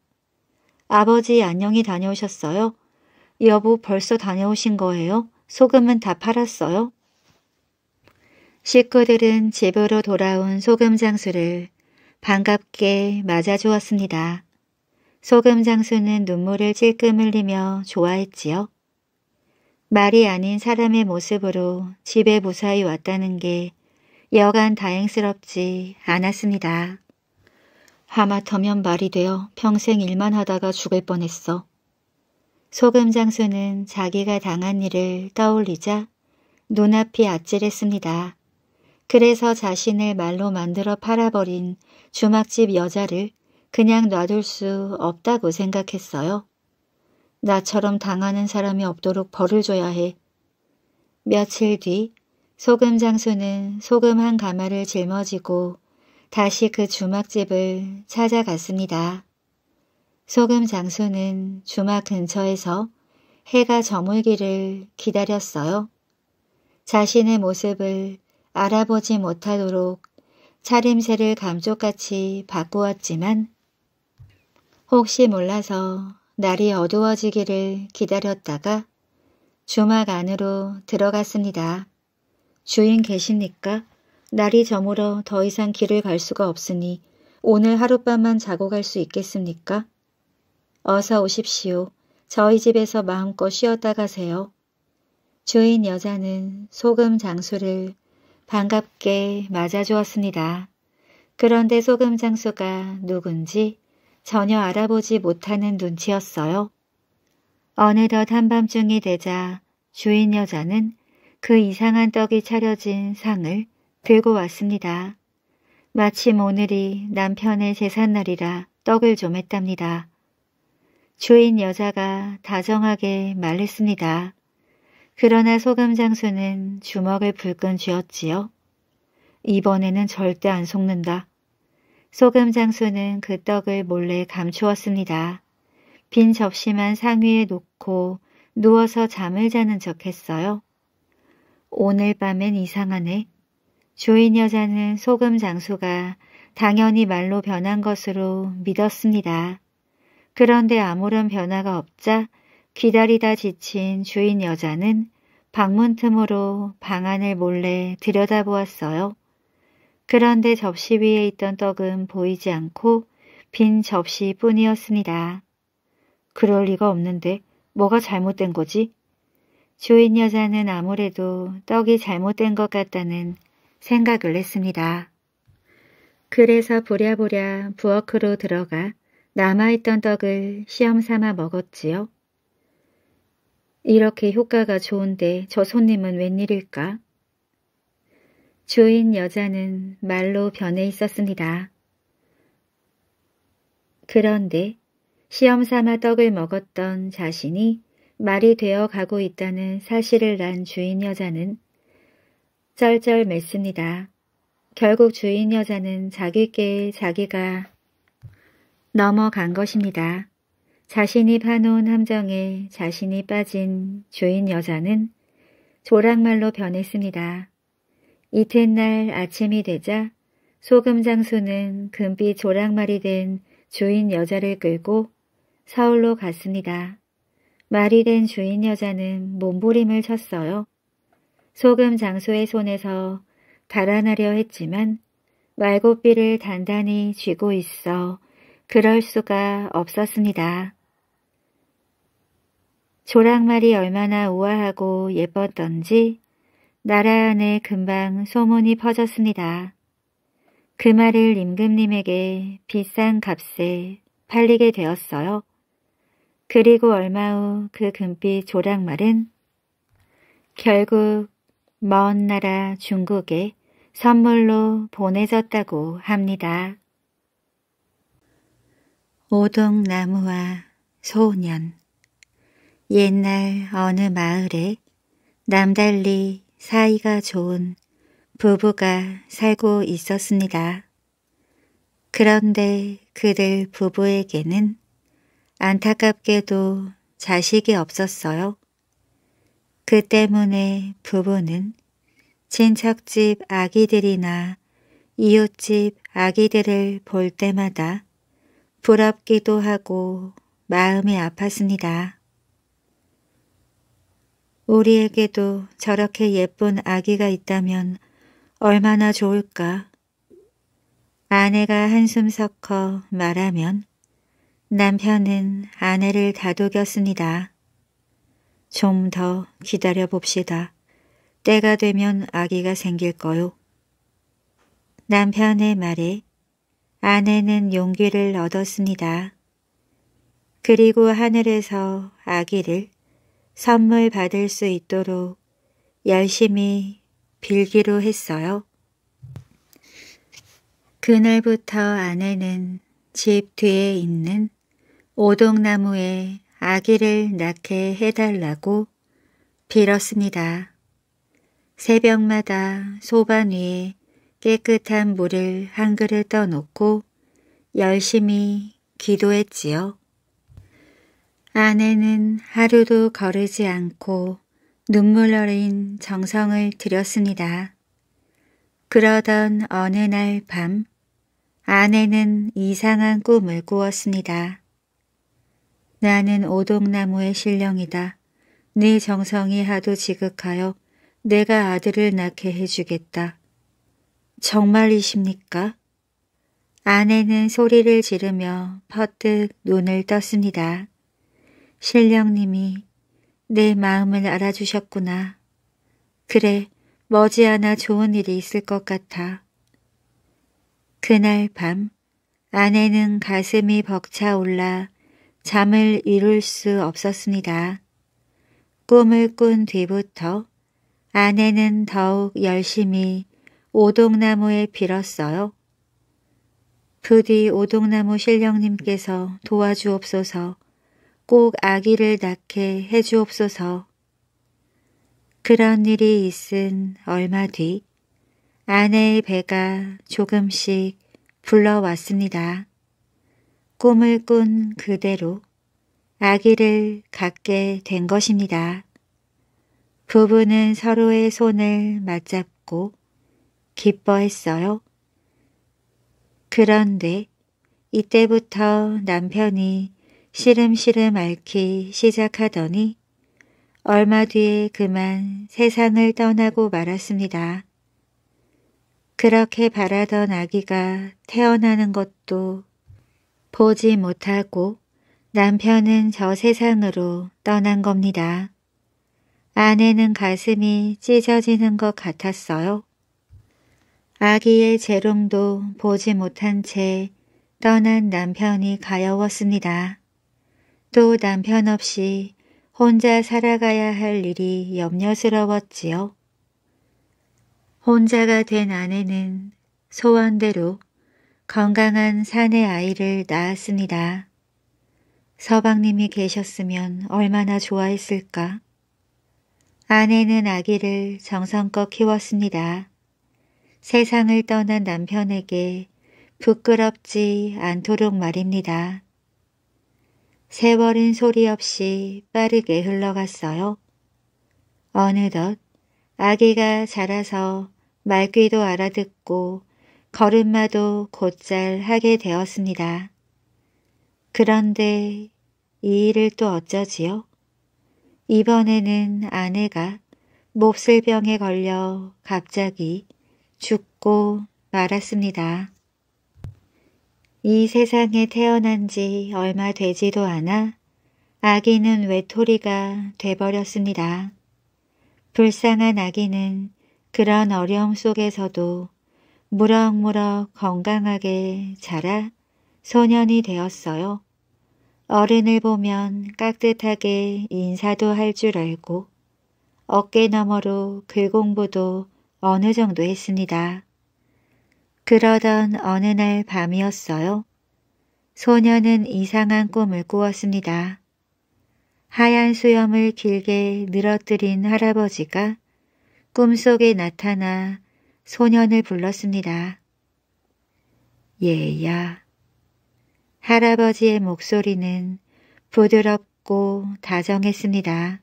아버지 안녕히 다녀오셨어요? 여보 벌써 다녀오신 거예요? 소금은 다 팔았어요? 식구들은 집으로 돌아온 소금 장수를 반갑게 맞아주었습니다. 소금 장수는 눈물을 찔끔 흘리며 좋아했지요. 말이 아닌 사람의 모습으로 집에 무사히 왔다는 게 여간 다행스럽지 않았습니다. 하마터면 말이 되어 평생 일만 하다가 죽을 뻔했어. 소금 장수는 자기가 당한 일을 떠올리자 눈앞이 아찔했습니다. 그래서 자신을 말로 만들어 팔아버린 주막집 여자를 그냥 놔둘 수 없다고 생각했어요. 나처럼 당하는 사람이 없도록 벌을 줘야 해. 며칠 뒤 소금 장수는 소금 한 가마를 짊어지고 다시 그 주막집을 찾아갔습니다. 소금 장수는 주막 근처에서 해가 저물기를 기다렸어요. 자신의 모습을 알아보지 못하도록 차림새를 감쪽같이 바꾸었지만 혹시 몰라서 날이 어두워지기를 기다렸다가 주막 안으로 들어갔습니다. 주인 계십니까? 날이 저물어 더 이상 길을 갈 수가 없으니 오늘 하룻밤만 자고 갈 수 있겠습니까? 어서 오십시오. 저희 집에서 마음껏 쉬었다 가세요. 주인 여자는 소금 장수를 반갑게 맞아주었습니다. 그런데 소금 장수가 누군지 전혀 알아보지 못하는 눈치였어요. 어느덧 한밤중이 되자 주인 여자는 그 이상한 떡이 차려진 상을 들고 왔습니다. 마침 오늘이 남편의 제삿날이라 떡을 좀 했답니다. 주인 여자가 다정하게 말했습니다. 그러나 소감 장수는 주먹을 불끈 쥐었지요. 이번에는 절대 안 속는다. 소금 장수는 그 떡을 몰래 감추었습니다. 빈 접시만 상위에 놓고 누워서 잠을 자는 척 했어요. 오늘 밤엔 이상하네. 주인 여자는 소금 장수가 당연히 말로 변한 것으로 믿었습니다. 그런데 아무런 변화가 없자 기다리다 지친 주인 여자는 방문 틈으로 방 안을 몰래 들여다보았어요. 그런데 접시 위에 있던 떡은 보이지 않고 빈 접시뿐이었습니다. 그럴 리가 없는데 뭐가 잘못된 거지? 주인 여자는 아무래도 떡이 잘못된 것 같다는 생각을 했습니다. 그래서 부랴부랴 부엌으로 들어가 남아있던 떡을 시험삼아 먹었지요. 이렇게 효과가 좋은데 저 손님은 웬일일까? 주인 여자는 말로 변해 있었습니다. 그런데 시험삼아 떡을 먹었던 자신이 말이 되어 가고 있다는 사실을 난 주인 여자는 쩔쩔맸습니다. 결국 주인 여자는 자기께 자기가 넘어간 것입니다. 자신이 파놓은 함정에 자신이 빠진 주인 여자는 조랑말로 변했습니다. 이튿날 아침이 되자 소금 장수는 금빛 조랑말이 된 주인 여자를 끌고 서울로 갔습니다. 말이 된 주인 여자는 몸부림을 쳤어요. 소금 장수의 손에서 달아나려 했지만 말고삐를 단단히 쥐고 있어 그럴 수가 없었습니다. 조랑말이 얼마나 우아하고 예뻤던지 나라 안에 금방 소문이 퍼졌습니다. 그 말을 임금님에게 비싼 값에 팔리게 되었어요. 그리고 얼마 후 그 금빛 조랑말은 결국 먼 나라 중국에 선물로 보내졌다고 합니다. 오동나무와 소년 옛날 어느 마을에 남달리 사이가 좋은 부부가 살고 있었습니다. 그런데 그들 부부에게는 안타깝게도 자식이 없었어요. 그 때문에 부부는 친척집 아기들이나 이웃집 아기들을 볼 때마다 부럽기도 하고 마음이 아팠습니다. 우리에게도 저렇게 예쁜 아기가 있다면 얼마나 좋을까. 아내가 한숨 섞어 말하면 남편은 아내를 다독였습니다. 좀 더 기다려 봅시다. 때가 되면 아기가 생길 거요. 남편의 말에 아내는 용기를 얻었습니다. 그리고 하늘에서 아기를 선물 받을 수 있도록 열심히 빌기로 했어요. 그날부터 아내는 집 뒤에 있는 오동나무에 아기를 낳게 해달라고 빌었습니다. 새벽마다 소반 위에 깨끗한 물을 한 그릇 떠놓고 열심히 기도했지요. 아내는 하루도 거르지 않고 눈물 어린 정성을 들였습니다. 그러던 어느 날밤 아내는 이상한 꿈을 꾸었습니다. 나는 오동나무의 신령이다. 네 정성이 하도 지극하여 내가 아들을 낳게 해주겠다. 정말이십니까? 아내는 소리를 지르며 퍼뜩 눈을 떴습니다. 신령님이 내 마음을 알아주셨구나. 그래, 머지않아 좋은 일이 있을 것 같아. 그날 밤 아내는 가슴이 벅차올라 잠을 이룰 수 없었습니다. 꿈을 꾼 뒤부터 아내는 더욱 열심히 오동나무에 빌었어요. 부디 오동나무 신령님께서 도와주옵소서 꼭 아기를 낳게 해주옵소서. 그런 일이 있은 얼마 뒤 아내의 배가 조금씩 불러왔습니다. 꿈을 꾼 그대로 아기를 갖게 된 것입니다. 부부는 서로의 손을 맞잡고 기뻐했어요. 그런데 이때부터 남편이 시름시름 앓기 시작하더니 얼마 뒤에 그만 세상을 떠나고 말았습니다. 그렇게 바라던 아기가 태어나는 것도 보지 못하고 남편은 저 세상으로 떠난 겁니다. 아내는 가슴이 찢어지는 것 같았어요. 아기의 재롱도 보지 못한 채 떠난 남편이 가여웠습니다. 또 남편 없이 혼자 살아가야 할 일이 염려스러웠지요. 혼자가 된 아내는 소원대로 건강한 사내 아이를 낳았습니다. 서방님이 계셨으면 얼마나 좋아했을까. 아내는 아기를 정성껏 키웠습니다. 세상을 떠난 남편에게 부끄럽지 않도록 말입니다. 세월은 소리 없이 빠르게 흘러갔어요. 어느덧 아기가 자라서 말귀도 알아듣고 걸음마도 곧잘 하게 되었습니다. 그런데 이 일을 또 어쩌지요? 이번에는 아내가 몹쓸병에 걸려 갑자기 죽고 말았습니다. 이 세상에 태어난 지 얼마 되지도 않아 아기는 외톨이가 돼버렸습니다. 불쌍한 아기는 그런 어려움 속에서도 무럭무럭 건강하게 자라 소년이 되었어요. 어른을 보면 깍듯하게 인사도 할 줄 알고 어깨 너머로 글공부도 어느 정도 했습니다. 그러던 어느 날 밤이었어요. 소녀는 이상한 꿈을 꾸었습니다. 하얀 수염을 길게 늘어뜨린 할아버지가 꿈속에 나타나 소년을 불렀습니다. 예야 할아버지의 목소리는 부드럽고 다정했습니다.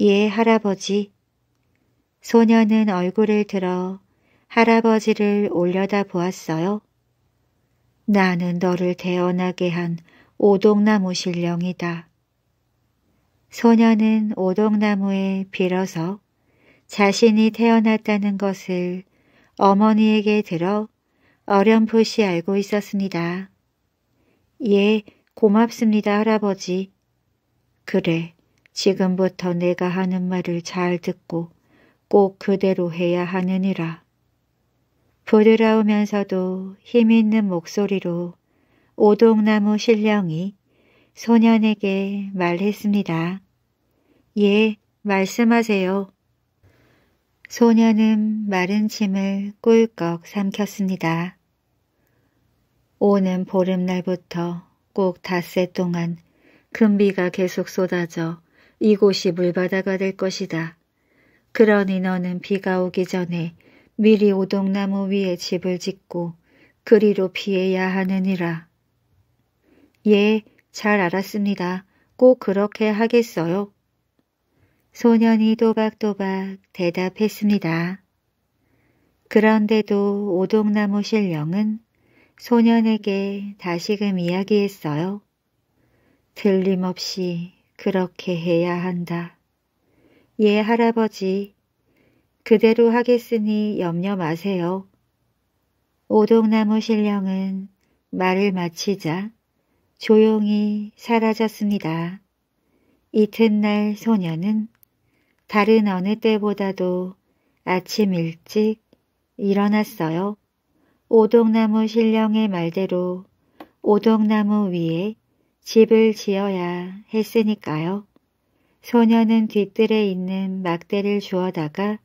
예, 할아버지. 소년은 얼굴을 들어 할아버지를 올려다 보았어요. 나는 너를 태어나게한 오동나무 신령이다. 소녀는 오동나무에 빌어서 자신이 태어났다는 것을 어머니에게 들어 어렴풋이 알고 있었습니다. 예, 고맙습니다, 할아버지. 그래, 지금부터 내가 하는 말을 잘 듣고 꼭 그대로 해야 하느니라. 부드러우면서도 힘있는 목소리로 오동나무 신령이 소년에게 말했습니다. 예, 말씀하세요. 소년은 마른 침을 꿀꺽 삼켰습니다. 오는 보름날부터 꼭 닷새 동안 금비가 계속 쏟아져 이곳이 물바다가 될 것이다. 그러니 너는 비가 오기 전에 미리 오동나무 위에 집을 짓고 그리로 피해야 하느니라. 예, 잘 알았습니다. 꼭 그렇게 하겠어요. 소년이 또박또박 대답했습니다. 그런데도 오동나무 신령은 소년에게 다시금 이야기했어요. 틀림없이 그렇게 해야 한다. 예, 할아버지, 그대로 하겠으니 염려 마세요. 오동나무 신령은 말을 마치자 조용히 사라졌습니다. 이튿날 소녀는 다른 어느 때보다도 아침 일찍 일어났어요. 오동나무 신령의 말대로 오동나무 위에 집을 지어야 했으니까요. 소녀는 뒤뜰에 있는 막대를 주어다가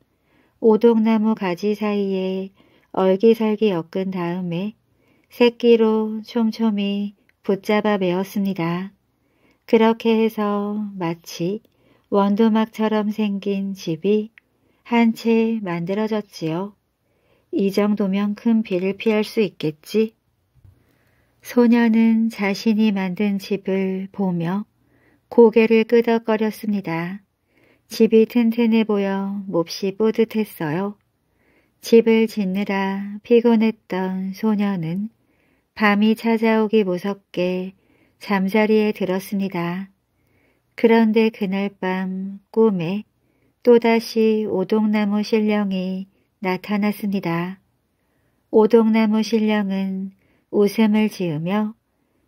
오동나무 가지 사이에 얼기설기 엮은 다음에 새끼로 촘촘히 붙잡아 메었습니다. 그렇게 해서 마치 원두막처럼 생긴 집이 한 채 만들어졌지요. 이 정도면 큰 비를 피할 수 있겠지? 소녀는 자신이 만든 집을 보며 고개를 끄덕거렸습니다. 집이 튼튼해 보여 몹시 뿌듯했어요. 집을 짓느라 피곤했던 소녀는 밤이 찾아오기 무섭게 잠자리에 들었습니다. 그런데 그날 밤 꿈에 또다시 오동나무 신령이 나타났습니다. 오동나무 신령은 웃음을 지으며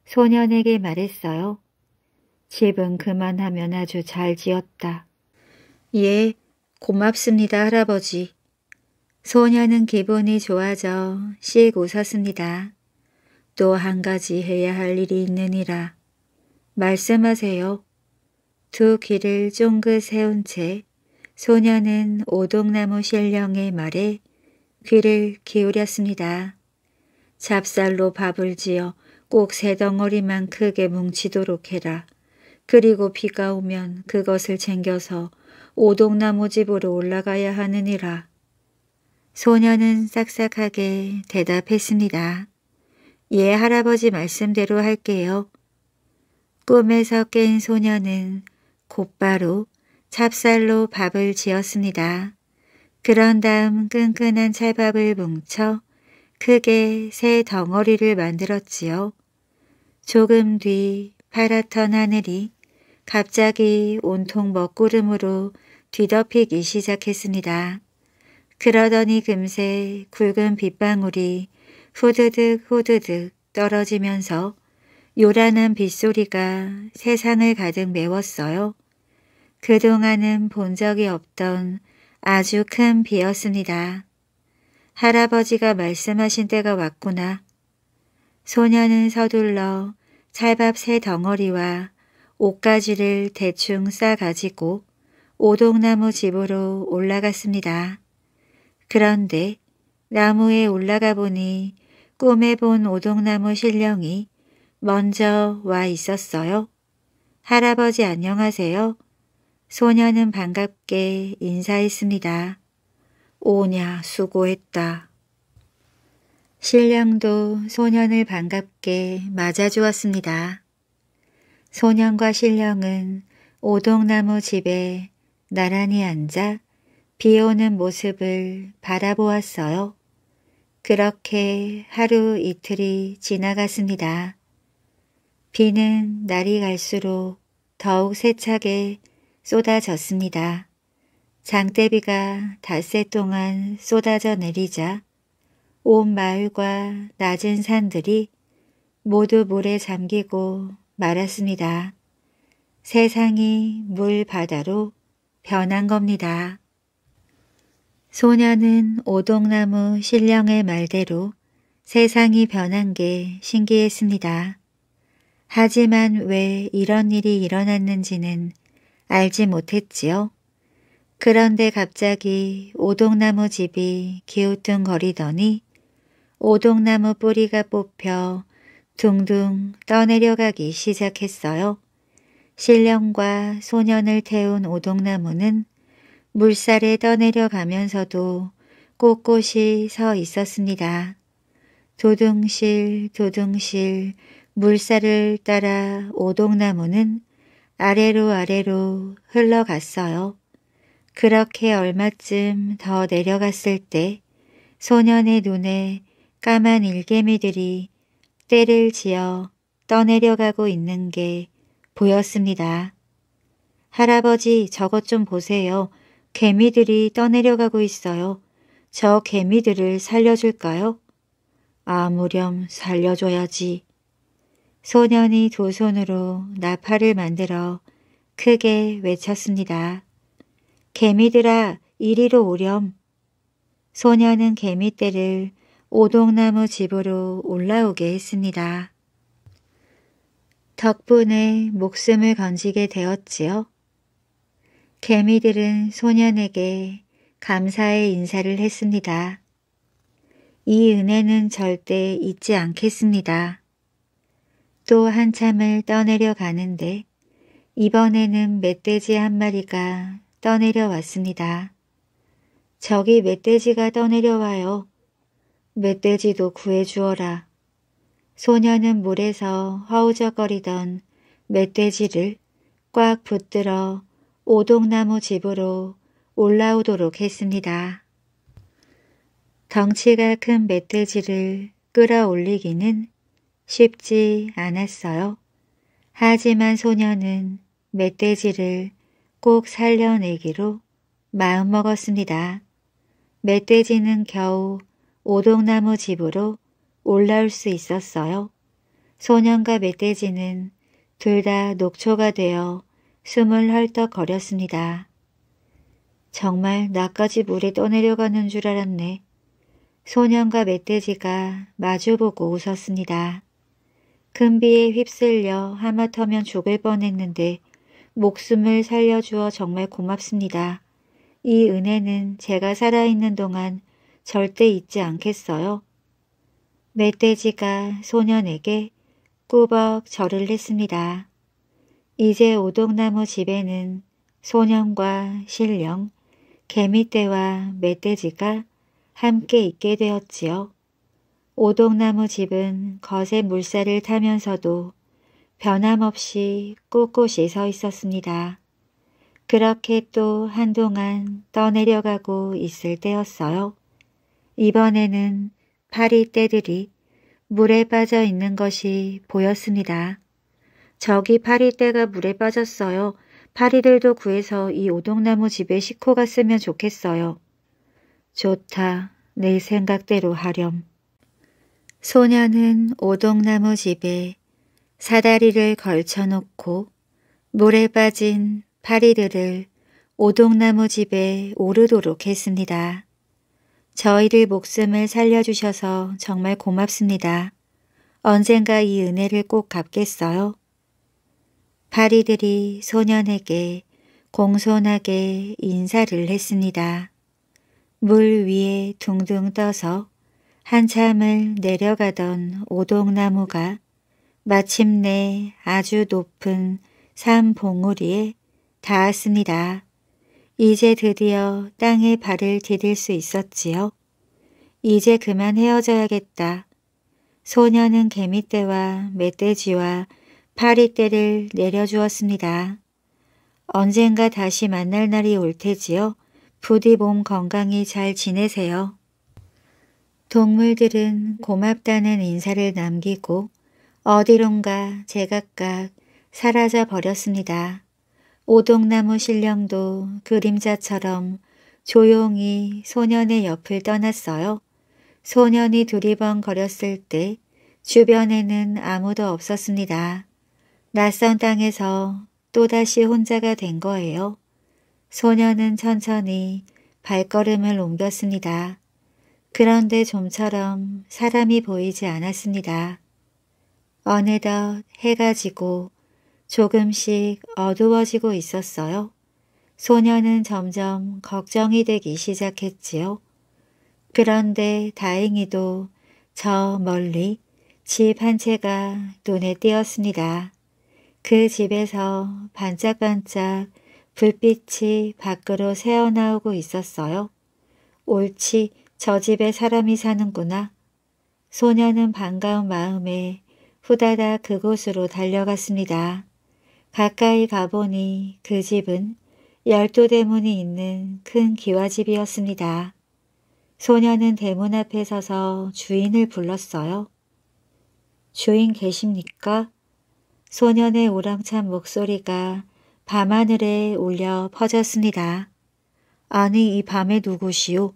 소년에게 말했어요. 집은 그만하면 아주 잘 지었다. 예, 고맙습니다, 할아버지. 소녀는 기분이 좋아져 씩 웃었습니다. 또 한 가지 해야 할 일이 있느니라. 말씀하세요. 두 귀를 쫑긋 세운 채 소녀는 오동나무 신령의 말에 귀를 기울였습니다. 잡쌀로 밥을 지어 꼭 세 덩어리만 크게 뭉치도록 해라. 그리고 비가 오면 그것을 챙겨서 오동나무 집으로 올라가야 하느니라. 소녀는 싹싹하게 대답했습니다. 예, 할아버지 말씀대로 할게요. 꿈에서 깬 소녀는 곧바로 찹쌀로 밥을 지었습니다. 그런 다음 끈끈한 찰밥을 뭉쳐 크게 새 덩어리를 만들었지요. 조금 뒤 파랗던 하늘이 갑자기 온통 먹구름으로 뒤덮이기 시작했습니다. 그러더니 금세 굵은 빗방울이 후드득 후드득 떨어지면서 요란한 빗소리가 세상을 가득 메웠어요. 그동안은 본 적이 없던 아주 큰 비였습니다. 할아버지가 말씀하신 때가 왔구나. 소녀는 서둘러 찰밥 세 덩어리와 옷가지를 대충 싸가지고 오동나무 집으로 올라갔습니다. 그런데 나무에 올라가 보니 꿈에 본 오동나무 신령이 먼저 와 있었어요. 할아버지 안녕하세요. 소녀는 반갑게 인사했습니다. 오냐 수고했다. 신령도 소년을 반갑게 맞아주었습니다. 소년과 신령은 오동나무 집에 나란히 앉아 비오는 모습을 바라보았어요. 그렇게 하루 이틀이 지나갔습니다. 비는 날이 갈수록 더욱 세차게 쏟아졌습니다. 장대비가 닷새 동안 쏟아져 내리자 온 마을과 낮은 산들이 모두 물에 잠기고 말았습니다. 세상이 물바다로 변한 겁니다. 소녀는 오동나무 신령의 말대로 세상이 변한 게 신기했습니다. 하지만 왜 이런 일이 일어났는지는 알지 못했지요. 그런데 갑자기 오동나무 집이 기우뚱거리더니 오동나무 뿌리가 뽑혀 둥둥 떠내려가기 시작했어요. 신령과 소년을 태운 오동나무는 물살에 떠내려 가면서도 꼿꼿이 서 있었습니다. 도둥실 도둥실 물살을 따라 오동나무는 아래로 아래로 흘러갔어요. 그렇게 얼마쯤 더 내려갔을 때 소년의 눈에 까만 일개미들이 때를 지어 떠내려가고 있는 게 보였습니다. 할아버지 저것 좀 보세요. 개미들이 떠내려가고 있어요. 저 개미들을 살려줄까요? 아무렴 살려줘야지. 소년이 두 손으로 나팔을 만들어 크게 외쳤습니다. 개미들아 이리로 오렴. 소년은 개미떼를 오동나무 집으로 올라오게 했습니다. 덕분에 목숨을 건지게 되었지요. 개미들은 소년에게 감사의 인사를 했습니다. 이 은혜는 절대 잊지 않겠습니다. 또 한참을 떠내려 가는데 이번에는 멧돼지 한 마리가 떠내려 왔습니다. 저기 멧돼지가 떠내려 와요. 멧돼지도 구해주어라. 소녀는 물에서 허우적거리던 멧돼지를 꽉 붙들어 오동나무 집으로 올라오도록 했습니다. 덩치가 큰 멧돼지를 끌어올리기는 쉽지 않았어요. 하지만 소녀는 멧돼지를 꼭 살려내기로 마음먹었습니다. 멧돼지는 겨우 오동나무 집으로 올라올 수 있었어요. 소년과 멧돼지는 둘 다 녹초가 되어 숨을 헐떡거렸습니다. 정말 나까지 물에 떠내려가는 줄 알았네. 소년과 멧돼지가 마주보고 웃었습니다. 큰 비에 휩쓸려 하마터면 죽을 뻔했는데 목숨을 살려주어 정말 고맙습니다. 이 은혜는 제가 살아있는 동안 절대 잊지 않겠어요. 멧돼지가 소년에게 꾸벅 절을 했습니다. 이제 오동나무 집에는 소년과 신령, 개미떼와 멧돼지가 함께 있게 되었지요. 오동나무 집은 거세 물살을 타면서도 변함없이 꼿꼿이 서 있었습니다. 그렇게 또 한동안 떠내려가고 있을 때였어요. 이번에는 파리 떼들이 물에 빠져 있는 것이 보였습니다. 저기 파리 떼가 물에 빠졌어요. 파리들도 구해서 이 오동나무 집에 싣고 갔으면 좋겠어요. 좋다. 내 생각대로 하렴. 소녀는 오동나무 집에 사다리를 걸쳐놓고 물에 빠진 파리들을 오동나무 집에 오르도록 했습니다. 저희들 목숨을 살려주셔서 정말 고맙습니다. 언젠가 이 은혜를 꼭 갚겠어요. 파리들이 소년에게 공손하게 인사를 했습니다. 물 위에 둥둥 떠서 한참을 내려가던 오동나무가 마침내 아주 높은 산봉우리에 닿았습니다. 이제 드디어 땅에 발을 디딜 수 있었지요. 이제 그만 헤어져야겠다. 소녀는 개미떼와 멧돼지와 파리떼를 내려주었습니다. 언젠가 다시 만날 날이 올 테지요. 부디 몸 건강히 잘 지내세요. 동물들은 고맙다는 인사를 남기고 어디론가 제각각 사라져 버렸습니다. 오동나무 신령도 그림자처럼 조용히 소년의 옆을 떠났어요. 소년이 두리번거렸을 때 주변에는 아무도 없었습니다. 낯선 땅에서 또다시 혼자가 된 거예요. 소년은 천천히 발걸음을 옮겼습니다. 그런데 좀처럼 사람이 보이지 않았습니다. 어느덧 해가 지고 조금씩 어두워지고 있었어요. 소녀는 점점 걱정이 되기 시작했지요. 그런데 다행히도 저 멀리 집 한 채가 눈에 띄었습니다. 그 집에서 반짝반짝 불빛이 밖으로 새어나오고 있었어요. 옳지 저 집에 사람이 사는구나. 소녀는 반가운 마음에 후다닥 그곳으로 달려갔습니다. 가까이 가보니 그 집은 열두 대문이 있는 큰 기와집이었습니다. 소녀는 대문 앞에 서서 주인을 불렀어요. 주인 계십니까? 소년의 우렁찬 목소리가 밤하늘에 울려 퍼졌습니다. 아니 이 밤에 누구시오?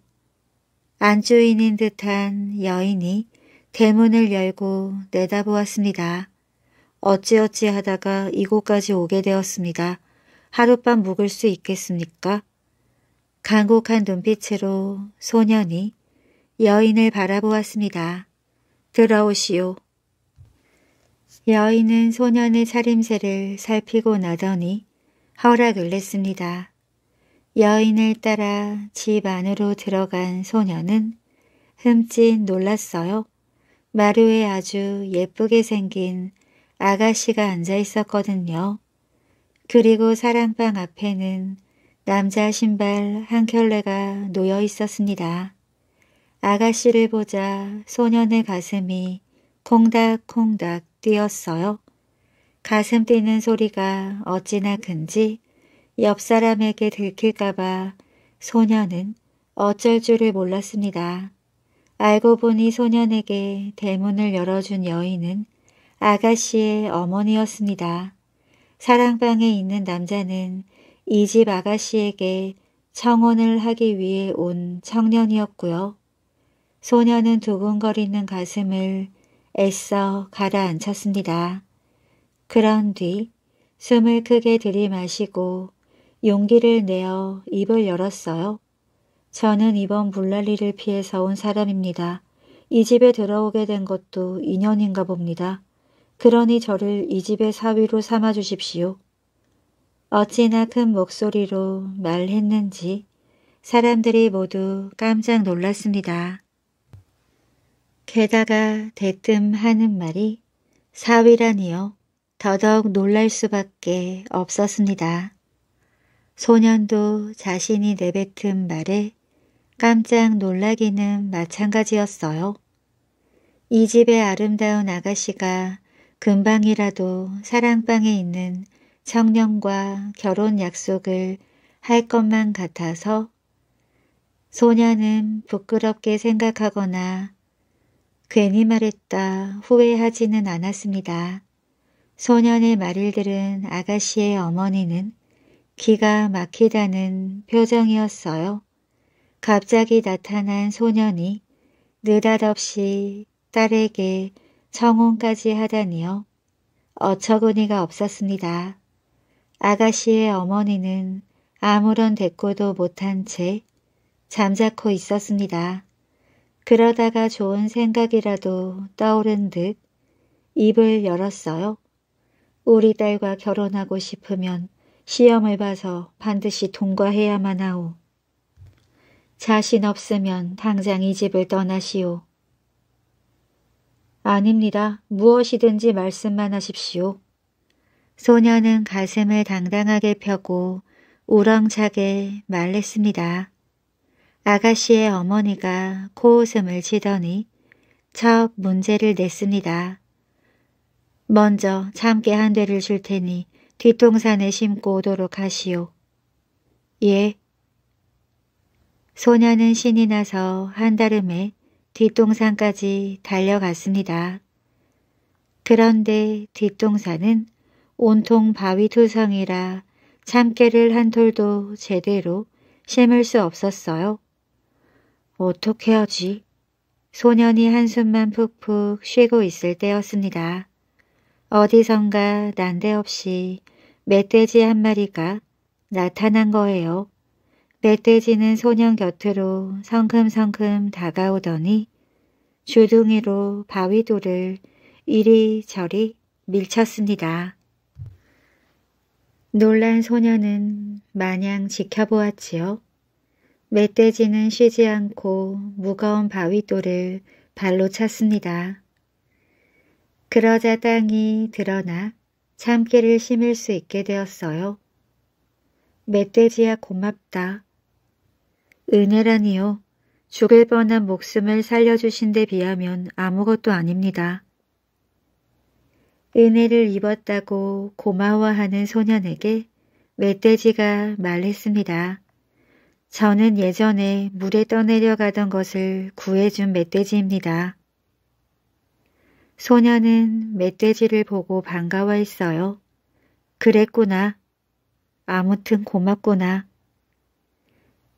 안주인인 듯한 여인이 대문을 열고 내다보았습니다. 어찌어찌 하다가 이곳까지 오게 되었습니다. 하룻밤 묵을 수 있겠습니까? 간곡한 눈빛으로 소년이 여인을 바라보았습니다. 들어오시오. 여인은 소년의 차림새를 살피고 나더니 허락을 냈습니다. 여인을 따라 집 안으로 들어간 소년은 흠칫 놀랐어요. 마루에 아주 예쁘게 생긴 아가씨가 앉아 있었거든요. 그리고 사랑방 앞에는 남자 신발 한 켤레가 놓여 있었습니다. 아가씨를 보자 소년의 가슴이 콩닥콩닥 뛰었어요. 가슴 뛰는 소리가 어찌나 큰지 옆 사람에게 들킬까봐 소년은 어쩔 줄을 몰랐습니다. 알고 보니 소년에게 대문을 열어준 여인은 아가씨의 어머니였습니다. 사랑방에 있는 남자는 이 집 아가씨에게 청혼을 하기 위해 온 청년이었고요. 소녀는 두근거리는 가슴을 애써 가라앉혔습니다. 그런 뒤 숨을 크게 들이마시고 용기를 내어 입을 열었어요. 저는 이번 불난리를 피해서 온 사람입니다. 이 집에 들어오게 된 것도 인연인가 봅니다. 그러니 저를 이 집의 사위로 삼아 주십시오. 어찌나 큰 목소리로 말했는지 사람들이 모두 깜짝 놀랐습니다. 게다가 대뜸 하는 말이 사위라니요. 더더욱 놀랄 수밖에 없었습니다. 소년도 자신이 내뱉은 말에 깜짝 놀라기는 마찬가지였어요. 이 집의 아름다운 아가씨가 금방이라도 사랑방에 있는 청년과 결혼 약속을 할 것만 같아서 소녀는 부끄럽게 생각하거나 괜히 말했다 후회하지는 않았습니다. 소년의 말을 들은 아가씨의 어머니는 기가 막히다는 표정이었어요. 갑자기 나타난 소년이 느닷없이 딸에게 청혼까지 하다니요. 어처구니가 없었습니다. 아가씨의 어머니는 아무런 대꾸도 못한 채 잠자코 있었습니다. 그러다가 좋은 생각이라도 떠오른 듯 입을 열었어요. 우리 딸과 결혼하고 싶으면 시험을 봐서 반드시 통과해야만 하오. 자신 없으면 당장 이 집을 떠나시오. 아닙니다. 무엇이든지 말씀만 하십시오. 소녀는 가슴을 당당하게 펴고 우렁차게 말했습니다. 아가씨의 어머니가 코웃음을 치더니 첫 문제를 냈습니다. 먼저 참깨 한 대를 줄 테니 뒤통산에 심고 오도록 하시오. 예. 소녀는 신이 나서 한달음에 뒷동산까지 달려갔습니다. 그런데 뒷동산은 온통 바위 투성이라 참깨를 한 톨도 제대로 심을 수 없었어요. 어떻게 하지? 소년이 한숨만 푹푹 쉬고 있을 때였습니다. 어디선가 난데없이 멧돼지 한 마리가 나타난 거예요. 멧돼지는 소년 곁으로 성큼성큼 다가오더니 주둥이로 바위돌을 이리저리 밀쳤습니다. 놀란 소년은 마냥 지켜보았지요. 멧돼지는 쉬지 않고 무거운 바위돌을 발로 찼습니다. 그러자 땅이 드러나 참깨를 심을 수 있게 되었어요. 멧돼지야 고맙다. 은혜라니요. 죽을 뻔한 목숨을 살려주신 데 비하면 아무것도 아닙니다. 은혜를 입었다고 고마워하는 소년에게 멧돼지가 말했습니다. 저는 예전에 물에 떠내려가던 것을 구해준 멧돼지입니다. 소년은 멧돼지를 보고 반가워했어요. 그랬구나. 아무튼 고맙구나.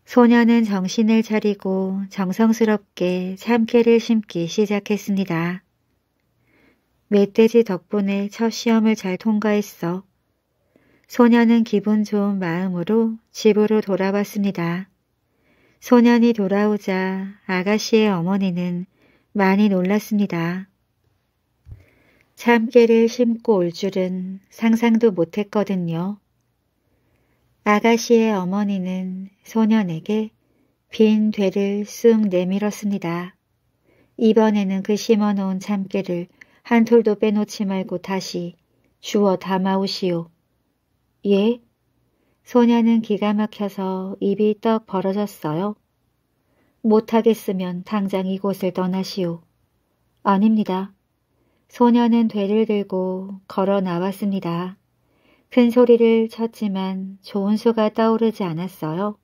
소녀는 정신을 차리고 정성스럽게 참깨를 심기 시작했습니다. 멧돼지 덕분에 첫 시험을 잘 통과했어. 소녀는 기분 좋은 마음으로 집으로 돌아왔습니다. 소년이 돌아오자 아가씨의 어머니는 많이 놀랐습니다. 참깨를 심고 올 줄은 상상도 못했거든요. 아가씨의 어머니는 소년에게 빈 되를 쑥 내밀었습니다. 이번에는 그 심어놓은 참깨를 한 톨도 빼놓지 말고 다시 주워 담아오시오. 예? 소년은 기가 막혀서 입이 떡 벌어졌어요. 못하겠으면 당장 이곳을 떠나시오. 아닙니다. 소년은 되를 들고 걸어 나왔습니다. 큰 소리를 쳤지만 좋은 수가 떠오르지 않았어요.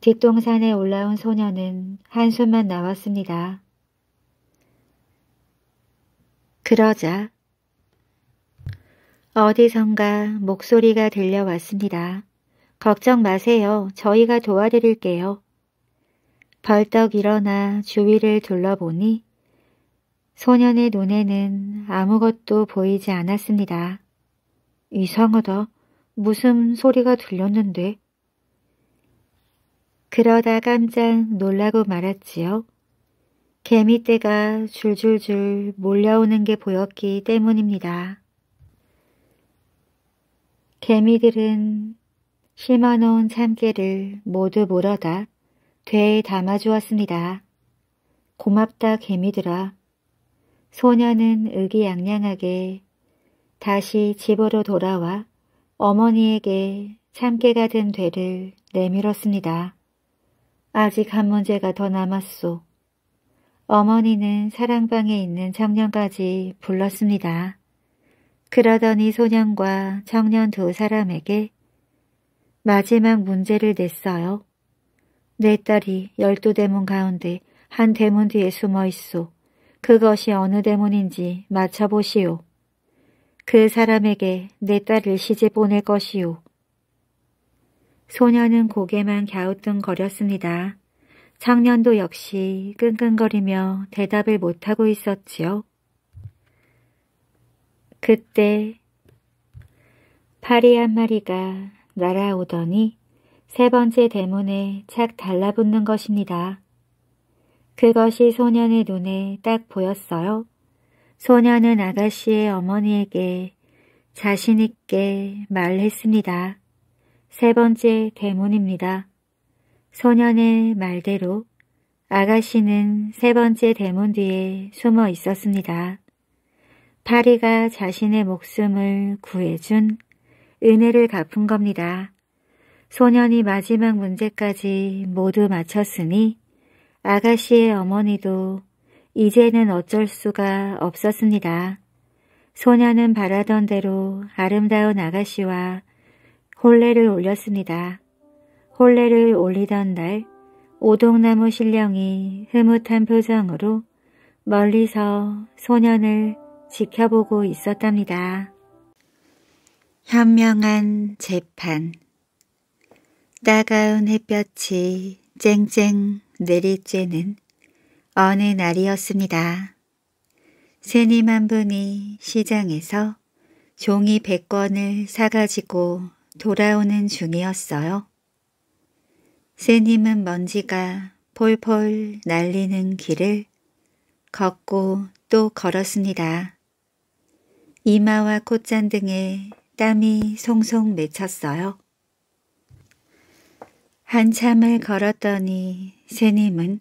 뒷동산에 올라온 소녀는 한숨만 나왔습니다. 그러자 어디선가 목소리가 들려왔습니다. 걱정 마세요. 저희가 도와드릴게요. 벌떡 일어나 주위를 둘러보니 소년의 눈에는 아무것도 보이지 않았습니다. 이상하다. 무슨 소리가 들렸는데. 그러다 깜짝 놀라고 말았지요. 개미떼가 줄줄줄 몰려오는 게 보였기 때문입니다. 개미들은 심어놓은 참깨를 모두 몰아다 되에 담아주었습니다. 고맙다 개미들아. 소녀는 의기양양하게 다시 집으로 돌아와 어머니에게 참깨가 된 되를 내밀었습니다. 아직 한 문제가 더 남았소. 어머니는 사랑방에 있는 청년까지 불렀습니다. 그러더니 소년과 청년 두 사람에게 마지막 문제를 냈어요. 내 딸이 열두 대문 가운데 한 대문 뒤에 숨어 있소. 그것이 어느 대문인지 맞춰보시오. 그 사람에게 내 딸을 시집 보낼 것이요. 소녀는 고개만 갸우뚱거렸습니다. 청년도 역시 끙끙거리며 대답을 못하고 있었지요. 그때 파리 한 마리가 날아오더니 세 번째 대문에 착 달라붙는 것입니다. 그것이 소년의 눈에 딱 보였어요. 소녀는 아가씨의 어머니에게 자신있게 말했습니다. 세 번째 대문입니다. 소년의 말대로 아가씨는 세 번째 대문 뒤에 숨어 있었습니다. 파리가 자신의 목숨을 구해준 은혜를 갚은 겁니다. 소년이 마지막 문제까지 모두 마쳤으니 아가씨의 어머니도 이제는 어쩔 수가 없었습니다. 소녀는 바라던 대로 아름다운 아가씨와 홀레를 올렸습니다. 홀레를 올리던 날 오동나무 신령이 흐뭇한 표정으로 멀리서 소년을 지켜보고 있었답니다. 현명한 재판 따가운 햇볕이 쨍쨍 내리쬐는 어느 날이었습니다. 새님 한 분이 시장에서 종이 100권을 사가지고 돌아오는 중이었어요. 새님은 먼지가 폴폴 날리는 길을 걷고 또 걸었습니다. 이마와 콧잔 등에 땀이 송송 맺혔어요. 한참을 걸었더니 새님은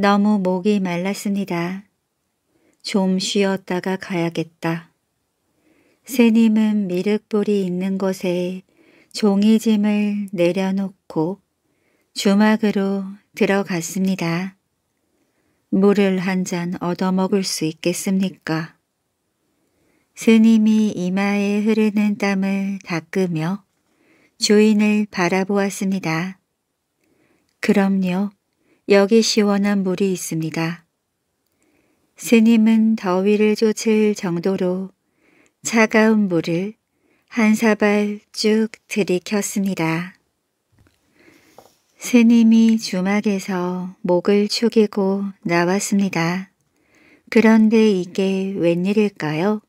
너무 목이 말랐습니다. 좀 쉬었다가 가야겠다. 스님은 미륵불이 있는 곳에 종이짐을 내려놓고 주막으로 들어갔습니다. 물을 한 잔 얻어먹을 수 있겠습니까? 스님이 이마에 흐르는 땀을 닦으며 주인을 바라보았습니다. 그럼요. 여기 시원한 물이 있습니다. 스님은 더위를 쫓을 정도로 차가운 물을 한 사발 쭉 들이켰습니다. 스님이 주막에서 목을 축이고 나왔습니다. 그런데 이게 웬일일까요?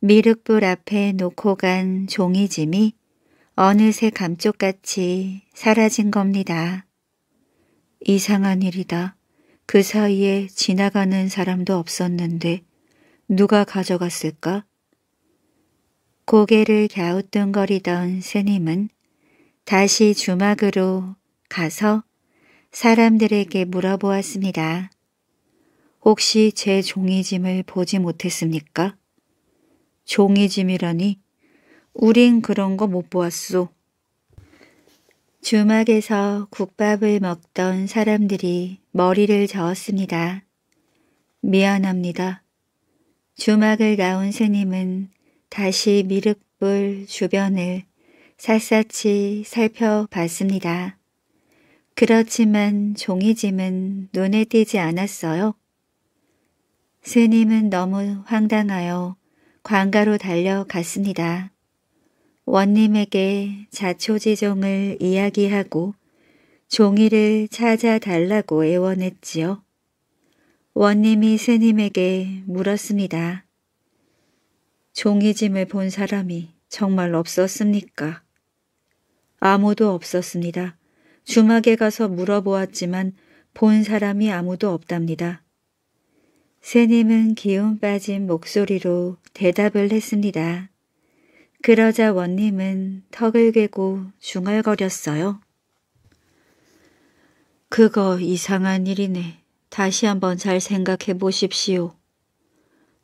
미륵불 앞에 놓고 간 종이짐이 어느새 감쪽같이 사라진 겁니다. 이상한 일이다. 그 사이에 지나가는 사람도 없었는데 누가 가져갔을까? 고개를 갸우뚱거리던 스님은 다시 주막으로 가서 사람들에게 물어보았습니다. 혹시 제 종이짐을 보지 못했습니까? 종이짐이라니? 우린 그런 거 못 보았소. 주막에서 국밥을 먹던 사람들이 머리를 저었습니다. 미안합니다. 주막을 나온 스님은 다시 미륵불 주변을 샅샅이 살펴봤습니다. 그렇지만 종이짐은 눈에 띄지 않았어요. 스님은 너무 황당하여 광가로 달려갔습니다. 원님에게 자초지종을 이야기하고 종이를 찾아달라고 애원했지요. 원님이 스님에게 물었습니다. 종이짐을 본 사람이 정말 없었습니까? 아무도 없었습니다. 주막에 가서 물어보았지만 본 사람이 아무도 없답니다. 스님은 기운 빠진 목소리로 대답을 했습니다. 그러자 원님은 턱을 괴고 중얼거렸어요. 그거 이상한 일이네. 다시 한번 잘 생각해 보십시오.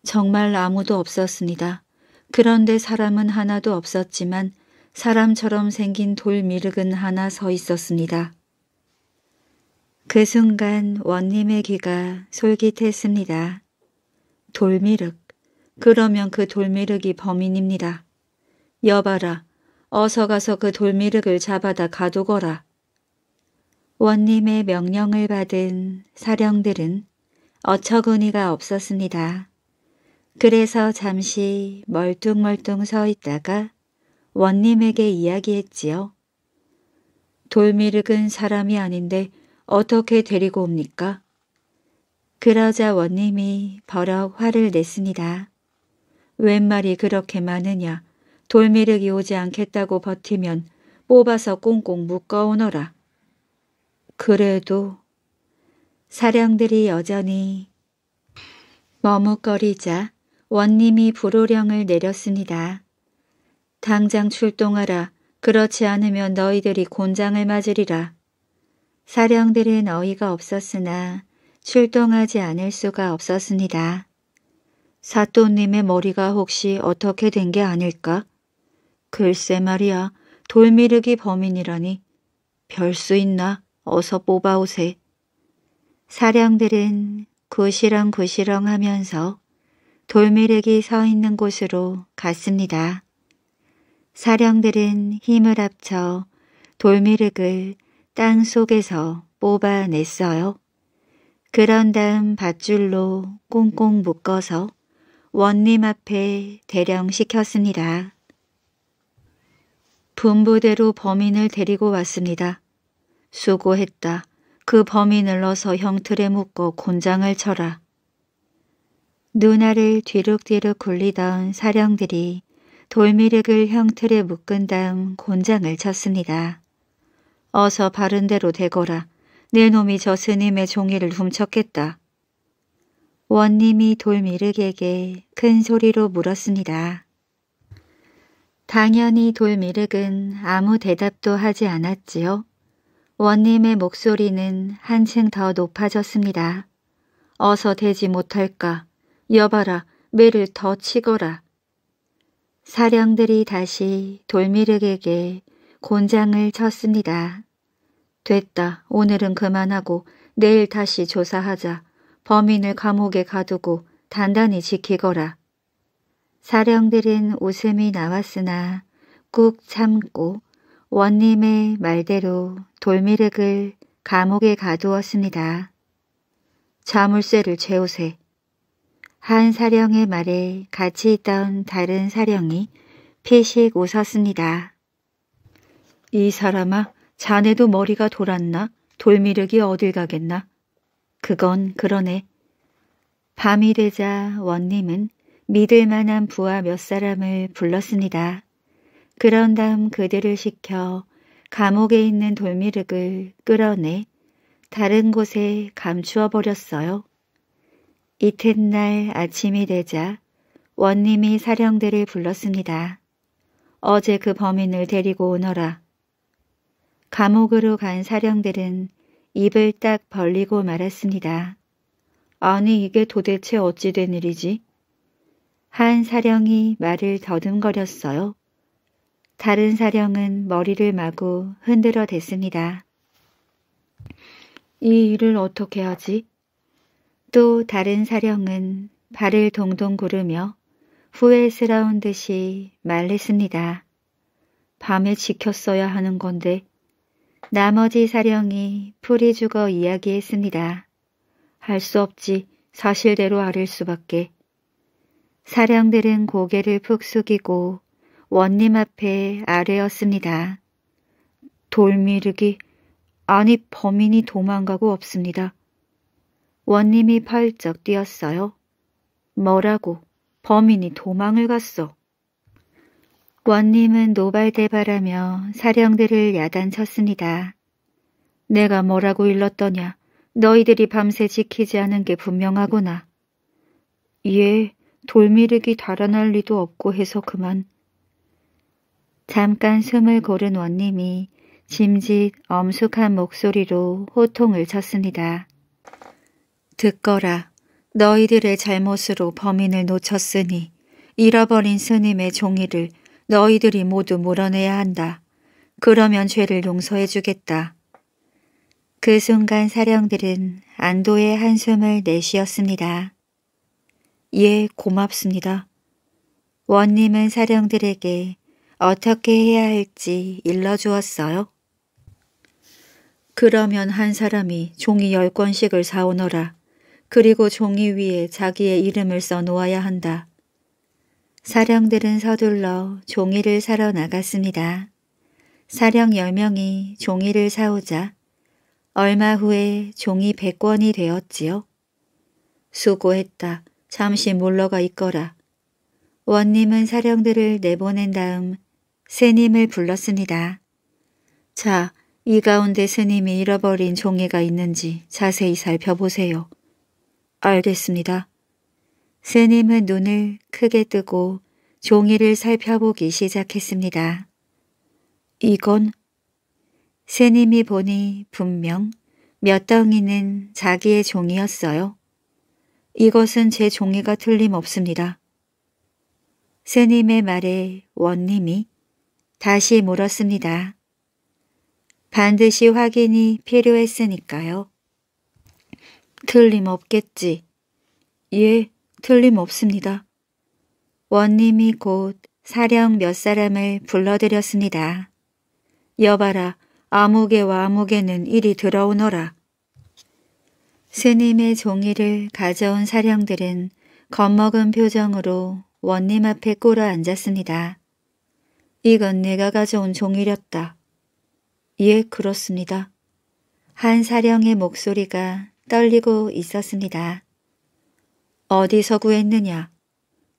정말 아무도 없었습니다. 그런데 사람은 하나도 없었지만 사람처럼 생긴 돌 미륵은 하나 서 있었습니다. 그 순간 원님의 귀가 솔깃했습니다. 돌미륵. 그러면 그 돌미륵이 범인입니다. 여봐라. 어서 가서 그 돌미륵을 잡아다 가두거라. 원님의 명령을 받은 사령들은 어처구니가 없었습니다. 그래서 잠시 멀뚱멀뚱 서 있다가 원님에게 이야기했지요. 돌미륵은 사람이 아닌데 어떻게 데리고 옵니까? 그러자 원님이 버럭 화를 냈습니다. 웬 말이 그렇게 많으냐. 돌미륵이 오지 않겠다고 버티면 뽑아서 꽁꽁 묶어오너라. 그래도 사령들이 여전히 머뭇거리자 원님이 불호령을 내렸습니다. 당장 출동하라. 그렇지 않으면 너희들이 곤장을 맞으리라. 사령들은 어이가 없었으나 출동하지 않을 수가 없었습니다. 사또님의 머리가 혹시 어떻게 된 게 아닐까? 글쎄 말이야, 돌미르기 범인이라니. 별 수 있나? 어서 뽑아오세. 사령들은 구시렁구시렁 하면서 돌미륵이 서 있는 곳으로 갔습니다. 사령들은 힘을 합쳐 돌미륵을 땅 속에서 뽑아냈어요. 그런 다음 밧줄로 꽁꽁 묶어서 원님 앞에 대령시켰습니다. 분부대로 범인을 데리고 왔습니다. 수고했다. 그 범인을 넣어서 형틀에 묶고 곤장을 쳐라. 누나를 뒤룩뒤룩 굴리던 사령들이 돌미륵을 형틀에 묶은 다음 곤장을 쳤습니다. 어서 바른대로 되거라. 내 놈이 저 스님의 종이를 훔쳤겠다. 원님이 돌미륵에게 큰 소리로 물었습니다. 당연히 돌미륵은 아무 대답도 하지 않았지요. 원님의 목소리는 한층 더 높아졌습니다. 어서 되지 못할까. 여봐라, 매를 더 치거라. 사령들이 다시 돌미륵에게 곤장을 쳤습니다. 됐다. 오늘은 그만하고 내일 다시 조사하자. 범인을 감옥에 가두고 단단히 지키거라. 사령들은 웃음이 나왔으나 꾹 참고 원님의 말대로 돌미륵을 감옥에 가두었습니다. 자물쇠를 채우세. 한 사령의 말에 같이 있던 다른 사령이 피식 웃었습니다. 이 사람아, 자네도 머리가 돌았나? 돌미륵이 어딜 가겠나? 그건 그러네. 밤이 되자 원님은 믿을 만한 부하 몇 사람을 불렀습니다. 그런 다음 그들을 시켜 감옥에 있는 돌미륵을 끌어내 다른 곳에 감추어 버렸어요. 이튿날 아침이 되자 원님이 사령대를 불렀습니다. 어제 그 범인을 데리고 오너라. 감옥으로 간 사령들은 입을 딱 벌리고 말았습니다. 아니 이게 도대체 어찌 된 일이지? 한 사령이 말을 더듬거렸어요. 다른 사령은 머리를 마구 흔들어 댔습니다. 이 일을 어떻게 하지? 또 다른 사령은 발을 동동 구르며 후회스러운 듯이 말했습니다. 밤에 지켰어야 하는 건데 나머지 사령이 풀이 죽어 이야기했습니다. 할 수 없지 사실대로 아릴 수밖에. 사령들은 고개를 푹 숙이고 원님 앞에 아뢰었습니다. 돌미르기, 아니 범인이 도망가고 없습니다. 원님이 펄쩍 뛰었어요. 뭐라고 범인이 도망을 갔어. 원님은 노발대발하며 사령들을 야단쳤습니다. 내가 뭐라고 일렀더냐. 너희들이 밤새 지키지 않은 게 분명하구나. 예, 돌미륵이 달아날 리도 없고 해서 그만. 잠깐 숨을 고른 원님이 짐짓 엄숙한 목소리로 호통을 쳤습니다. 듣거라. 너희들의 잘못으로 범인을 놓쳤으니 잃어버린 스님의 종이를 너희들이 모두 물어내야 한다. 그러면 죄를 용서해 주겠다. 그 순간 사령들은 안도의 한숨을 내쉬었습니다. 예, 고맙습니다. 원님은 사령들에게 어떻게 해야 할지 일러주었어요. 그러면 한 사람이 종이 열권씩을 사오너라. 그리고 종이 위에 자기의 이름을 써놓아야 한다. 사령들은 서둘러 종이를 사러 나갔습니다. 사령 10명이 종이를 사오자 얼마 후에 종이 100권이 되었지요. 수고했다. 잠시 물러가 있거라. 원님은 사령들을 내보낸 다음 스님을 불렀습니다. 자, 이 가운데 스님이 잃어버린 종이가 있는지 자세히 살펴보세요. 알겠습니다. 스님은 눈을 크게 뜨고 종이를 살펴보기 시작했습니다. 이건? 스님이 보니 분명 몇 덩이는 자기의 종이였어요 이것은 제 종이가 틀림없습니다. 스님의 말에 원님이 다시 물었습니다. 반드시 확인이 필요했으니까요. 틀림없겠지. 예, 틀림없습니다. 원님이 곧 사령 몇 사람을 불러들였습니다. 여봐라, 아무개와 아무개는 이리 들어오너라. 스님의 종이를 가져온 사령들은 겁먹은 표정으로 원님 앞에 꼬어 앉았습니다. 이건 내가 가져온 종이렸다. 예, 그렇습니다. 한 사령의 목소리가 떨리고 있었습니다. 어디서 구했느냐?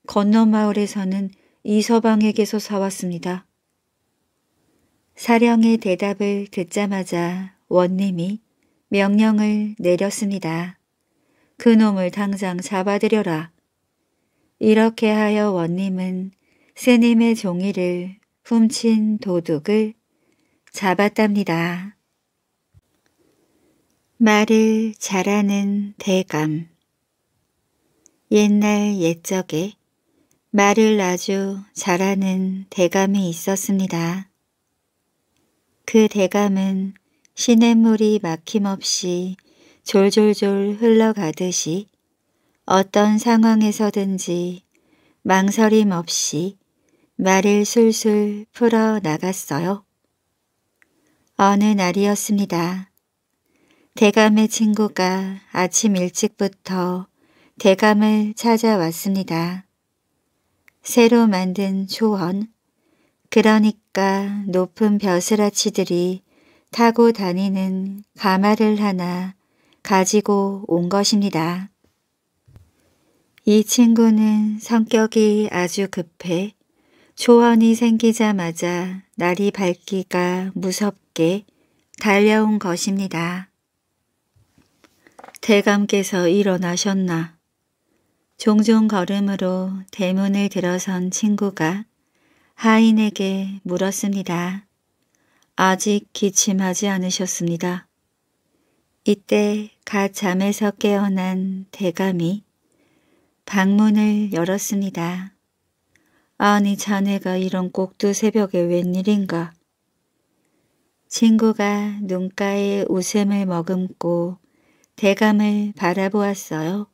건너 마을에서는 이서방에게서 사왔습니다. 사령의 대답을 듣자마자 원님이 명령을 내렸습니다. 그놈을 당장 잡아들여라. 이렇게 하여 원님은 스님의 종이를 훔친 도둑을 잡았답니다. 말을 잘하는 대감 옛날 옛적에 말을 아주 잘하는 대감이 있었습니다. 그 대감은 시냇물이 막힘없이 졸졸졸 흘러가듯이 어떤 상황에서든지 망설임 없이 말을 술술 풀어 나갔어요. 어느 날이었습니다. 대감의 친구가 아침 일찍부터 대감을 찾아왔습니다. 새로 만든 초원, 그러니까 높은 벼슬아치들이 타고 다니는 가마를 하나 가지고 온 것입니다. 이 친구는 성격이 아주 급해 초원이 생기자마자 날이 밝기가 무섭게 달려온 것입니다. 대감께서 일어나셨나. 종종 걸음으로 대문을 들어선 친구가 하인에게 물었습니다. 아직 기침하지 않으셨습니다. 이때 갓 잠에서 깨어난 대감이 방문을 열었습니다. 아니 자네가 이런 꼭두 새벽에 웬일인가. 친구가 눈가에 웃음을 머금고 대감을 바라보았어요.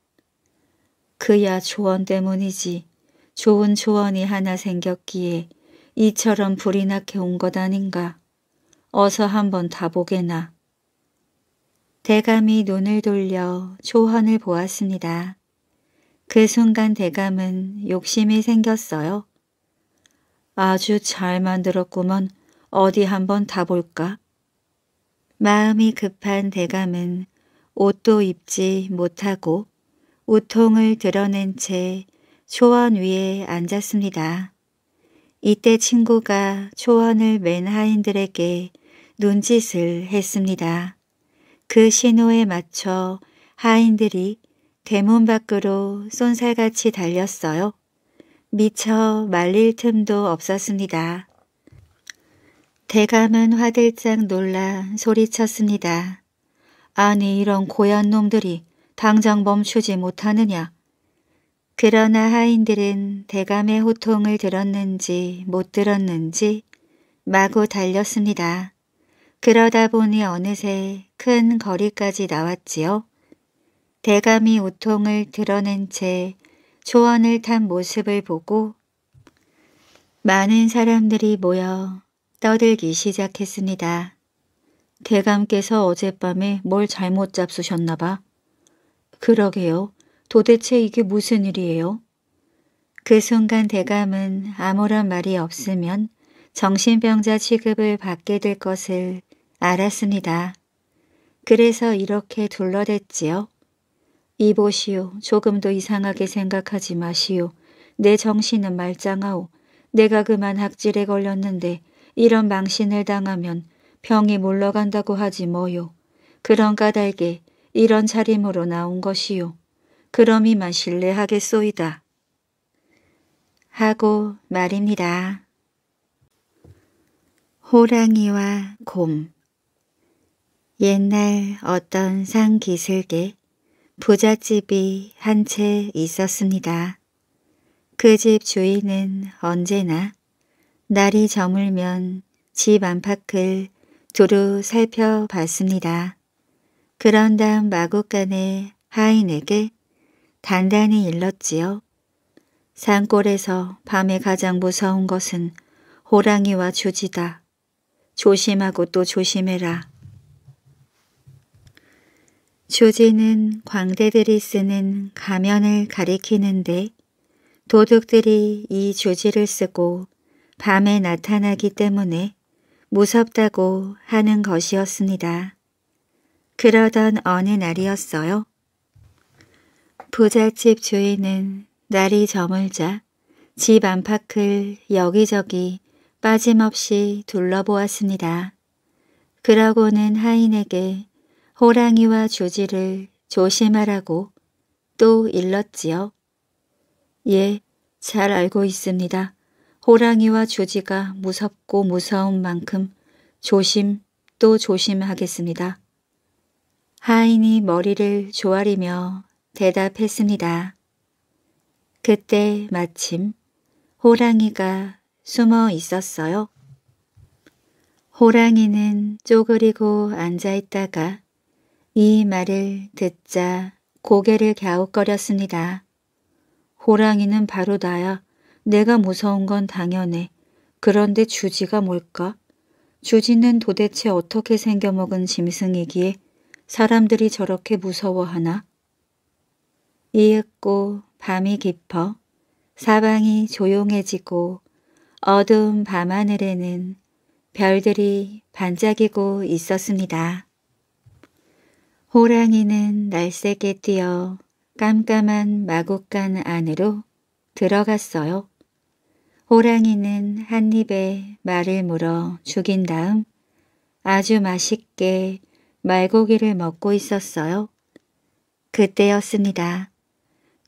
그야 조언 때문이지 좋은 조언이 하나 생겼기에 이처럼 불이 나게 온 것 아닌가. 어서 한번 다 보게나. 대감이 눈을 돌려 초헌을 보았습니다. 그 순간 대감은 욕심이 생겼어요. 아주 잘 만들었구먼 어디 한번 다 볼까? 마음이 급한 대감은 옷도 입지 못하고 우통을 드러낸 채 초원 위에 앉았습니다. 이때 친구가 초원을 맨 하인들에게 눈짓을 했습니다. 그 신호에 맞춰 하인들이 대문 밖으로 쏜살같이 달렸어요. 미처 말릴 틈도 없었습니다. 대감은 화들짝 놀라 소리쳤습니다. 아니 이런 고얀 놈들이 당장 멈추지 못하느냐. 그러나 하인들은 대감의 호통을 들었는지 못 들었는지 마구 달렸습니다. 그러다 보니 어느새 큰 거리까지 나왔지요. 대감이 우통을 드러낸 채초원을탄 모습을 보고 많은 사람들이 모여 떠들기 시작했습니다. 대감께서 어젯밤에 뭘 잘못 잡수셨나 봐. 그러게요. 도대체 이게 무슨 일이에요? 그 순간 대감은 아무런 말이 없으면 정신병자 취급을 받게 될 것을 알았습니다. 그래서 이렇게 둘러댔지요. 이보시오. 조금도 이상하게 생각하지 마시오. 내 정신은 말짱하오. 내가 그만 학질에 걸렸는데 이런 망신을 당하면 병이 몰러간다고 하지 뭐요. 그런 까닭에 이런 차림으로 나온 것이요. 그럼 이만 신뢰하겠소이다. 하고 말입니다. 호랑이와 곰 옛날 어떤 상 기슭에 부잣집이 한 채 있었습니다. 그 집 주인은 언제나 날이 저물면 집 안팎을 두루 살펴봤습니다. 그런 다음 마구간에 하인에게 단단히 일렀지요. 산골에서 밤에 가장 무서운 것은 호랑이와 주지다. 조심하고 또 조심해라. 조지는 광대들이 쓰는 가면을 가리키는데 도둑들이 이 조지를 쓰고 밤에 나타나기 때문에 무섭다고 하는 것이었습니다. 그러던 어느 날이었어요. 부잣집 주인은 날이 저물자 집 안팎을 여기저기 빠짐없이 둘러보았습니다. 그러고는 하인에게 호랑이와 조지를 조심하라고 또 일렀지요. 예, 잘 알고 있습니다. 호랑이와 조지가 무섭고 무서운 만큼 조심 또 조심하겠습니다. 하인이 머리를 조아리며 대답했습니다. 그때 마침 호랑이가 숨어 있었어요. 호랑이는 쪼그리고 앉아있다가 이 말을 듣자 고개를 갸웃거렸습니다. 호랑이는 바로 나야. 내가 무서운 건 당연해. 그런데 주지가 뭘까? 주지는 도대체 어떻게 생겨먹은 짐승이기에 사람들이 저렇게 무서워하나? 이윽고 밤이 깊어 사방이 조용해지고 어두운 밤하늘에는 별들이 반짝이고 있었습니다. 호랑이는 날쌔게 뛰어 깜깜한 마구간 안으로 들어갔어요. 호랑이는 한 입에 말을 물어 죽인 다음 아주 맛있게 말고기를 먹고 있었어요. 그때였습니다.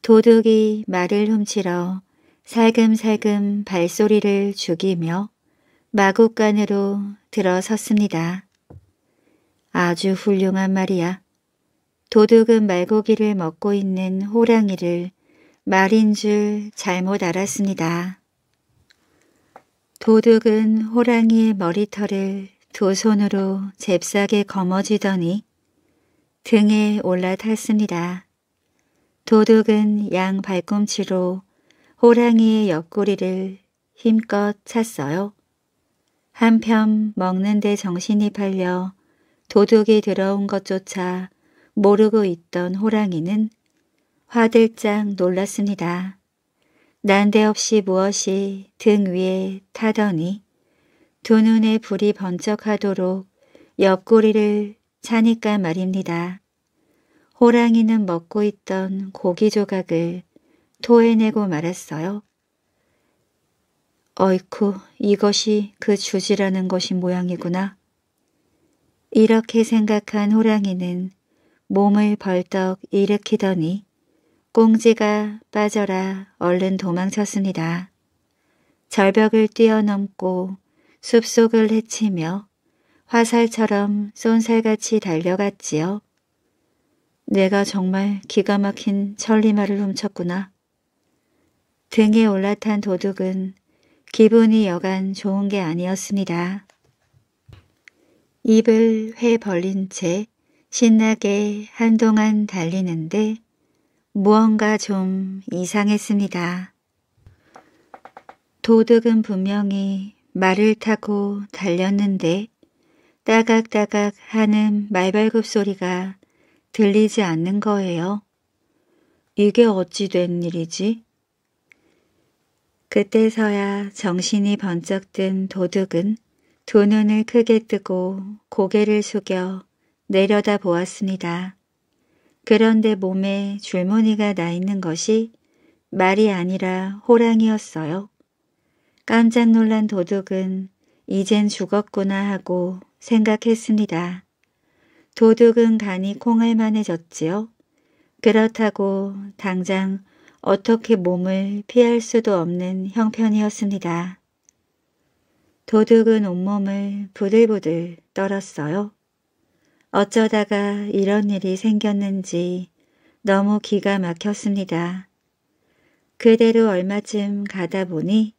도둑이 말을 훔치러 살금살금 발소리를 죽이며 마구간으로 들어섰습니다. 아주 훌륭한 말이야. 도둑은 말고기를 먹고 있는 호랑이를 말인 줄 잘못 알았습니다. 도둑은 호랑이의 머리털을 두 손으로 잽싸게 거머쥐더니 등에 올라탔습니다. 도둑은 양 발꿈치로 호랑이의 옆구리를 힘껏 찼어요. 한편 먹는데 정신이 팔려 도둑이 들어온 것조차 모르고 있던 호랑이는 화들짝 놀랐습니다. 난데없이 무엇이 등 위에 타더니 두 눈에 불이 번쩍하도록 옆구리를 차니까 말입니다. 호랑이는 먹고 있던 고기 조각을 토해내고 말았어요. 어이쿠, 이것이 그 주지라는 것이 모양이구나. 이렇게 생각한 호랑이는 몸을 벌떡 일으키더니 꽁지가 빠져라 얼른 도망쳤습니다. 절벽을 뛰어넘고 숲속을 헤치며 화살처럼 쏜살같이 달려갔지요. 내가 정말 기가 막힌 천리마를 훔쳤구나. 등에 올라탄 도둑은 기분이 여간 좋은 게 아니었습니다. 입을 회 벌린 채 신나게 한동안 달리는데 무언가 좀 이상했습니다. 도둑은 분명히 말을 타고 달렸는데 따각따각 하는 말발굽 소리가 들리지 않는 거예요. 이게 어찌 된 일이지? 그때서야 정신이 번쩍 든 도둑은 두 눈을 크게 뜨고 고개를 숙여 내려다 보았습니다. 그런데 몸에 줄무늬가 나 있는 것이 말이 아니라 호랑이였어요. 깜짝 놀란 도둑은 이젠 죽었구나 하고 생각했습니다. 도둑은 간이 콩알만해졌지요. 그렇다고 당장 어떻게 몸을 피할 수도 없는 형편이었습니다. 도둑은 온몸을 부들부들 떨었어요. 어쩌다가 이런 일이 생겼는지 너무 기가 막혔습니다. 그대로 얼마쯤 가다 보니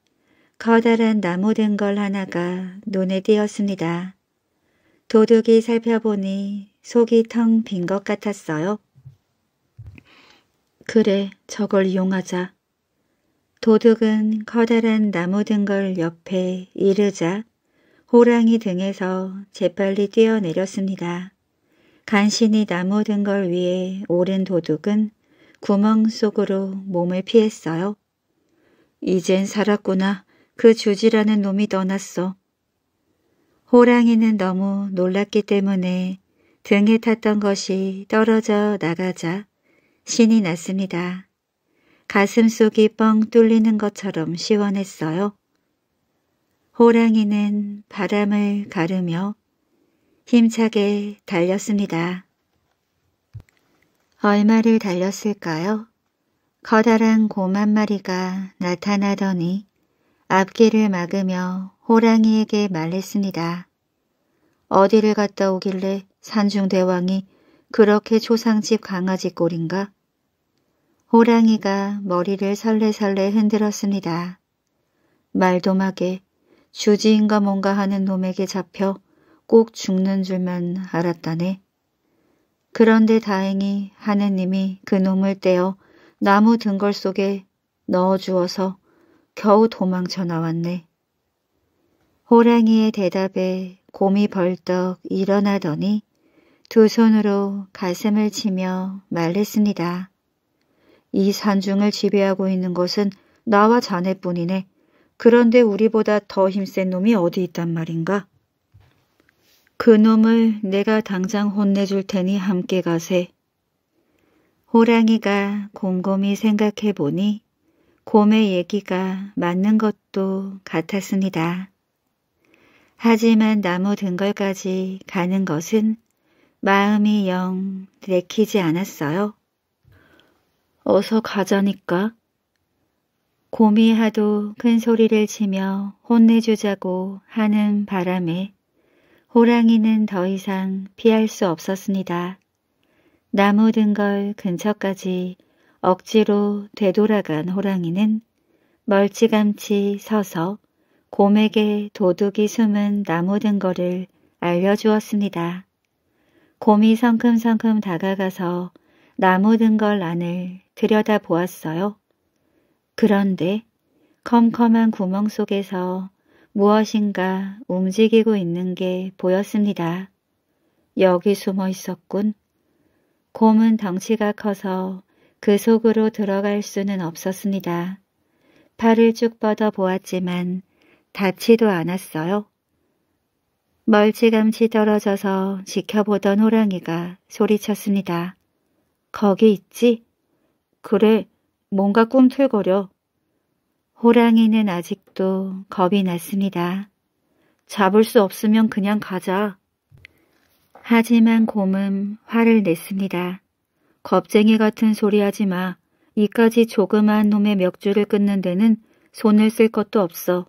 커다란 나무 된걸 하나가 눈에 띄었습니다. 도둑이 살펴보니 속이 텅 빈 것 같았어요. 그래, 저걸 이용하자. 도둑은 커다란 나무 든걸 옆에 이르자 호랑이 등에서 재빨리 뛰어내렸습니다. 간신히 나무든 걸 위해 오른 도둑은 구멍 속으로 몸을 피했어요. 이젠 살았구나. 그 주지라는 놈이 떠났어. 호랑이는 너무 놀랐기 때문에 등에 탔던 것이 떨어져 나가자 신이 났습니다. 가슴 속이 뻥 뚫리는 것처럼 시원했어요. 호랑이는 바람을 가르며 힘차게 달렸습니다. 얼마를 달렸을까요? 커다란 곰한 마리가 나타나더니 앞길을 막으며 호랑이에게 말했습니다. 어디를 갔다 오길래 산중대왕이 그렇게 초상집 강아지 꼴인가? 호랑이가 머리를 설레설레 흔들었습니다. 말도막에 주지인가 뭔가 하는 놈에게 잡혀 꼭 죽는 줄만 알았다네. 그런데 다행히 하느님이 그놈을 떼어 나무 등걸 속에 넣어주어서 겨우 도망쳐 나왔네. 호랑이의 대답에 곰이 벌떡 일어나더니 두 손으로 가슴을 치며 말했습니다. 이 산중을 지배하고 있는 것은 나와 자네뿐이네. 그런데 우리보다 더 힘센 놈이 어디 있단 말인가? 그놈을 내가 당장 혼내줄 테니 함께 가세. 호랑이가 곰곰이 생각해 보니 곰의 얘기가 맞는 것도 같았습니다. 하지만 나무 등걸까지 가는 것은 마음이 영 내키지 않았어요. 어서 가자니까. 곰이 하도 큰 소리를 치며 혼내주자고 하는 바람에 호랑이는 더 이상 피할 수 없었습니다. 나무 등걸 근처까지 억지로 되돌아간 호랑이는 멀찌감치 서서 곰에게 도둑이 숨은 나무 등거를 알려주었습니다. 곰이 성큼성큼 다가가서 나무 등걸 안을 들여다보았어요. 그런데 컴컴한 구멍 속에서 무엇인가 움직이고 있는 게 보였습니다. 여기 숨어 있었군. 곰은 덩치가 커서 그 속으로 들어갈 수는 없었습니다. 팔을 쭉 뻗어 보았지만 닿지도 않았어요. 멀찌감치 떨어져서 지켜보던 호랑이가 소리쳤습니다. 거기 있지? 그래, 뭔가 꿈틀거려. 호랑이는 아직도 겁이 났습니다. 잡을 수 없으면 그냥 가자. 하지만 곰은 화를 냈습니다. 겁쟁이 같은 소리 하지 마. 이까지 조그마한 놈의 맥주를 끊는 데는 손을 쓸 것도 없어.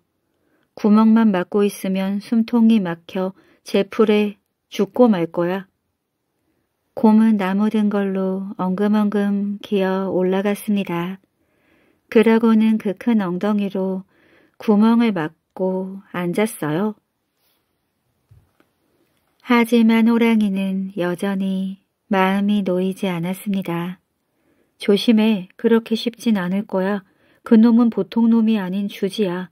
구멍만 막고 있으면 숨통이 막혀 제 풀에 죽고 말 거야. 곰은 나무든 걸로 엉금엉금 기어 올라갔습니다. 그러고는 그 큰 엉덩이로 구멍을 막고 앉았어요. 하지만 호랑이는 여전히 마음이 놓이지 않았습니다. 조심해. 그렇게 쉽진 않을 거야. 그놈은 보통 놈이 아닌 주지야.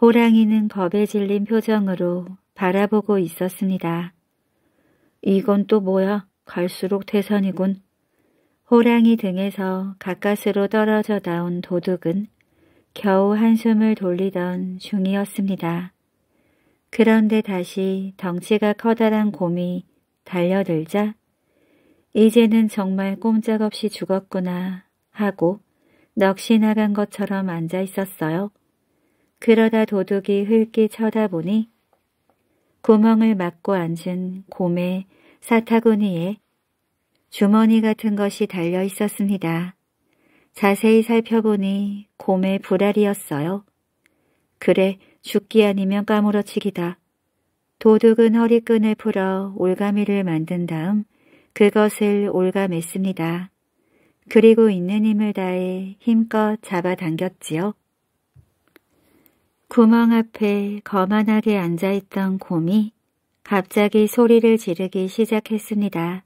호랑이는 겁에 질린 표정으로 바라보고 있었습니다. 이건 또 뭐야? 갈수록 태산이군. 호랑이 등에서 가까스로 떨어져 나온 도둑은 겨우 한숨을 돌리던 중이었습니다. 그런데 다시 덩치가 커다란 곰이 달려들자 이제는 정말 꼼짝없이 죽었구나 하고 넋이 나간 것처럼 앉아 있었어요. 그러다 도둑이 흘끼 쳐다보니 구멍을 막고 앉은 곰의 사타구니에 주머니 같은 것이 달려 있었습니다. 자세히 살펴보니 곰의 불알이었어요. 그래 죽기 아니면 까무러치기다. 도둑은 허리끈을 풀어 올가미를 만든 다음 그것을 올가맸습니다. 그리고 있는 힘을 다해 힘껏 잡아당겼지요. 구멍 앞에 거만하게 앉아있던 곰이 갑자기 소리를 지르기 시작했습니다.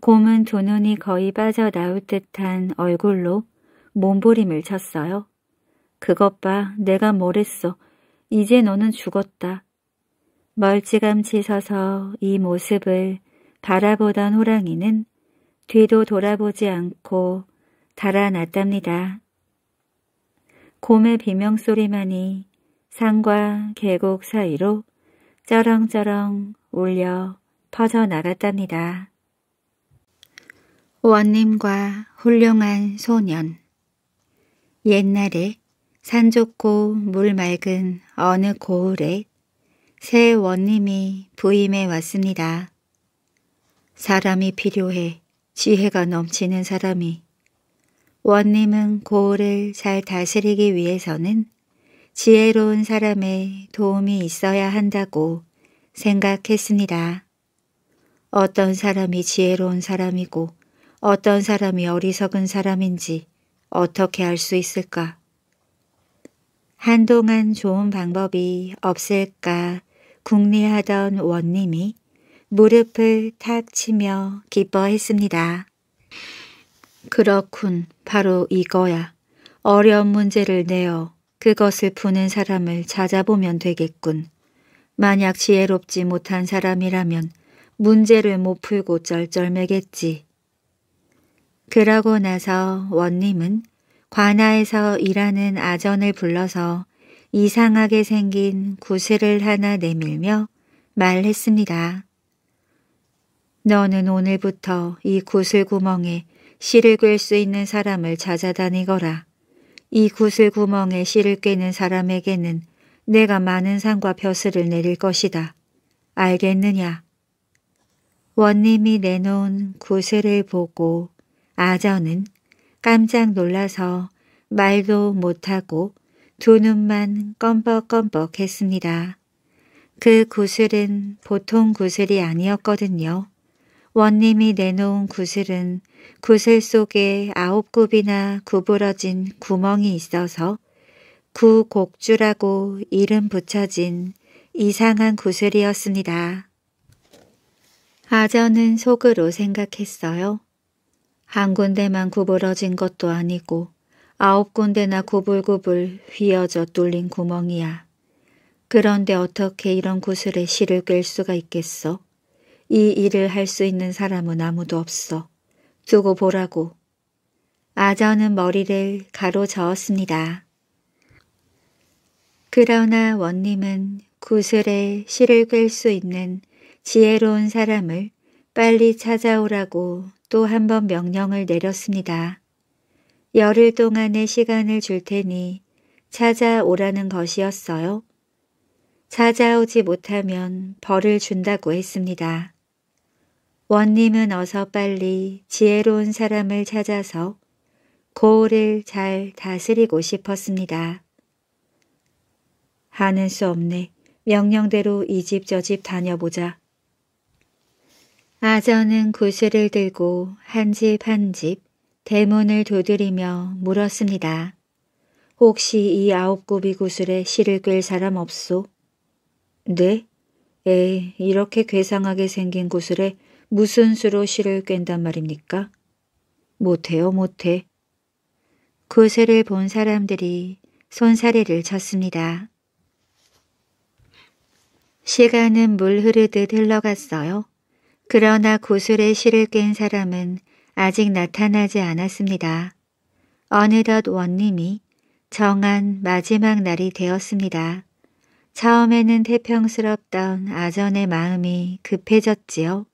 곰은 두 눈이 거의 빠져나올 듯한 얼굴로 몸부림을 쳤어요. 그것 봐, 내가 뭘 했어. 이제 너는 죽었다. 멀찌감치 서서 이 모습을 바라보던 호랑이는 뒤도 돌아보지 않고 달아났답니다. 곰의 비명소리만이 산과 계곡 사이로 쩌렁쩌렁 울려 퍼져나갔답니다. 원님과 훌륭한 소년 옛날에 산 좋고 물 맑은 어느 고을에 새 원님이 부임해 왔습니다. 사람이 필요해 지혜가 넘치는 사람이 원님은 고을을 잘 다스리기 위해서는 지혜로운 사람의 도움이 있어야 한다고 생각했습니다. 어떤 사람이 지혜로운 사람이고 어떤 사람이 어리석은 사람인지 어떻게 알 수 있을까? 한동안 좋은 방법이 없을까 궁리하던 원님이 무릎을 탁 치며 기뻐했습니다. 그렇군. 바로 이거야. 어려운 문제를 내어 그것을 푸는 사람을 찾아보면 되겠군. 만약 지혜롭지 못한 사람이라면 문제를 못 풀고 쩔쩔매겠지. 그러고 나서 원님은 관아에서 일하는 아전을 불러서 이상하게 생긴 구슬을 하나 내밀며 말했습니다. 너는 오늘부터 이 구슬 구멍에 씨를 꿰수 있는 사람을 찾아다니거라. 이 구슬 구멍에 씨를 꿰는 사람에게는 내가 많은 상과 벼슬을 내릴 것이다. 알겠느냐? 원님이 내놓은 구슬을 보고 아저는 깜짝 놀라서 말도 못하고 두 눈만 껌벅껌벅 했습니다. 그 구슬은 보통 구슬이 아니었거든요. 원님이 내놓은 구슬은 구슬 속에 아홉 굽이나 구부러진 구멍이 있어서 구곡주라고 이름 붙여진 이상한 구슬이었습니다. 아저는 속으로 생각했어요. 한 군데만 구부러진 것도 아니고 아홉 군데나 구불구불 휘어져 뚫린 구멍이야. 그런데 어떻게 이런 구슬에 실을 꿰 수가 있겠어? 이 일을 할 수 있는 사람은 아무도 없어. 두고 보라고. 아저는 머리를 가로저었습니다. 그러나 원님은 구슬에 실을 꿰수 있는 지혜로운 사람을 빨리 찾아오라고 또한번 명령을 내렸습니다. 열흘 동안의 시간을 줄 테니 찾아오라는 것이었어요. 찾아오지 못하면 벌을 준다고 했습니다. 원님은 어서 빨리 지혜로운 사람을 찾아서 고을을 잘 다스리고 싶었습니다. 하는 수 없네. 명령대로 이 집 저집 집 다녀보자. 아저는 구슬을 들고 한 집 한 집 대문을 두드리며 물었습니다. 혹시 이 아홉고비 구슬에 실을 끌 사람 없소? 네? 에이, 이렇게 괴상하게 생긴 구슬에 무슨 수로 실을 깬단 말입니까? 못해요, 못해. 구슬을 본 사람들이 손사래를 쳤습니다. 시간은 물 흐르듯 흘러갔어요. 그러나 구슬의 실을 깬 사람은 아직 나타나지 않았습니다. 어느덧 원님이 정한 마지막 날이 되었습니다. 처음에는 태평스럽던 아전의 마음이 급해졌지요.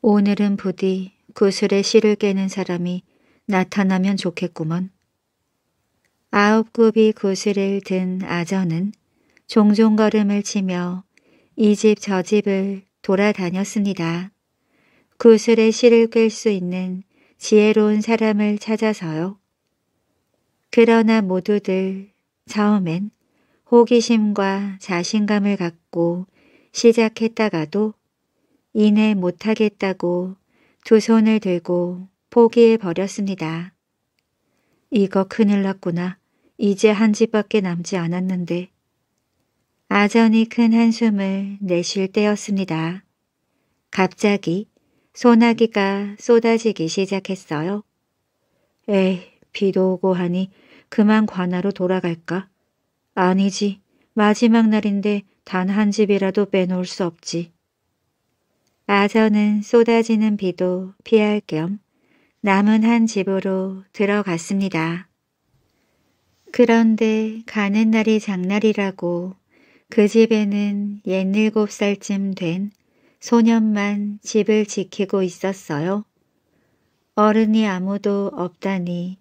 오늘은 부디 구슬의 실을 깨는 사람이 나타나면 좋겠구먼. 아홉 굽이 구슬을 든 아전은 종종 걸음을 치며 이 집 저 집을 돌아다녔습니다. 구슬의 실을 끌 수 있는 지혜로운 사람을 찾아서요. 그러나 모두들 처음엔 호기심과 자신감을 갖고 시작했다가도 이내 못하겠다고 두 손을 들고 포기해버렸습니다. 이거 큰일 났구나. 이제 한 집밖에 남지 않았는데 아전이 큰 한숨을 내쉴 때였습니다. 갑자기 소나기가 쏟아지기 시작했어요. 에이, 비도 오고 하니 그만 관아로 돌아갈까? 아니지, 마지막 날인데 단 한 집이라도 빼놓을 수 없지. 아전은 쏟아지는 비도 피할 겸 남은 한 집으로 들어갔습니다. 그런데 가는 날이 장날이라고 그 집에는 옛일곱 살쯤 된 소년만 집을 지키고 있었어요. 어른이 아무도 없다니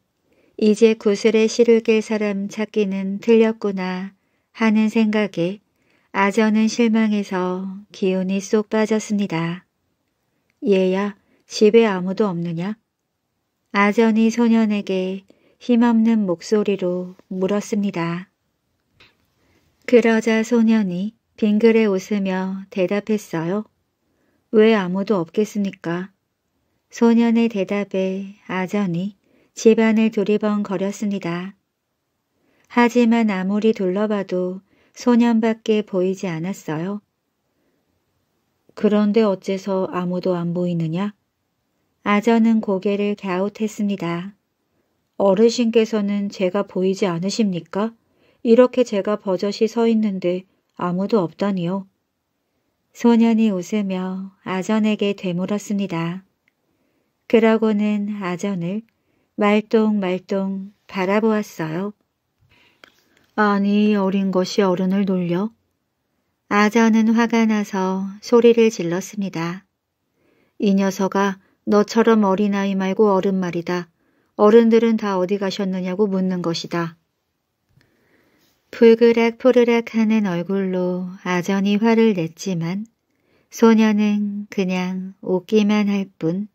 이제 구슬에 실을 깰 사람 찾기는 틀렸구나 하는 생각에 아저는 실망해서 기운이 쏙 빠졌습니다. 얘야 집에 아무도 없느냐? 아전이 소년에게 힘없는 목소리로 물었습니다. 그러자 소년이 빙그레 웃으며 대답했어요. 왜 아무도 없겠습니까? 소년의 대답에 아전이 집안을 두리번거렸습니다. 하지만 아무리 둘러봐도 소년밖에 보이지 않았어요. 그런데 어째서 아무도 안 보이느냐? 아전은 고개를 갸웃했습니다. 어르신께서는 제가 보이지 않으십니까? 이렇게 제가 버젓이 서 있는데 아무도 없다니요. 소년이 웃으며 아전에게 되물었습니다. 그러고는 아전을 말똥말똥 바라보았어요. 아니 어린 것이 어른을 놀려? 아전은 화가 나서 소리를 질렀습니다. 이 녀석아 너처럼 어린아이 말고 어른 말이다. 어른들은 다 어디 가셨느냐고 묻는 것이다. 불그락 포르락 하는 얼굴로 아전이 화를 냈지만 소녀는 그냥 웃기만 할 뿐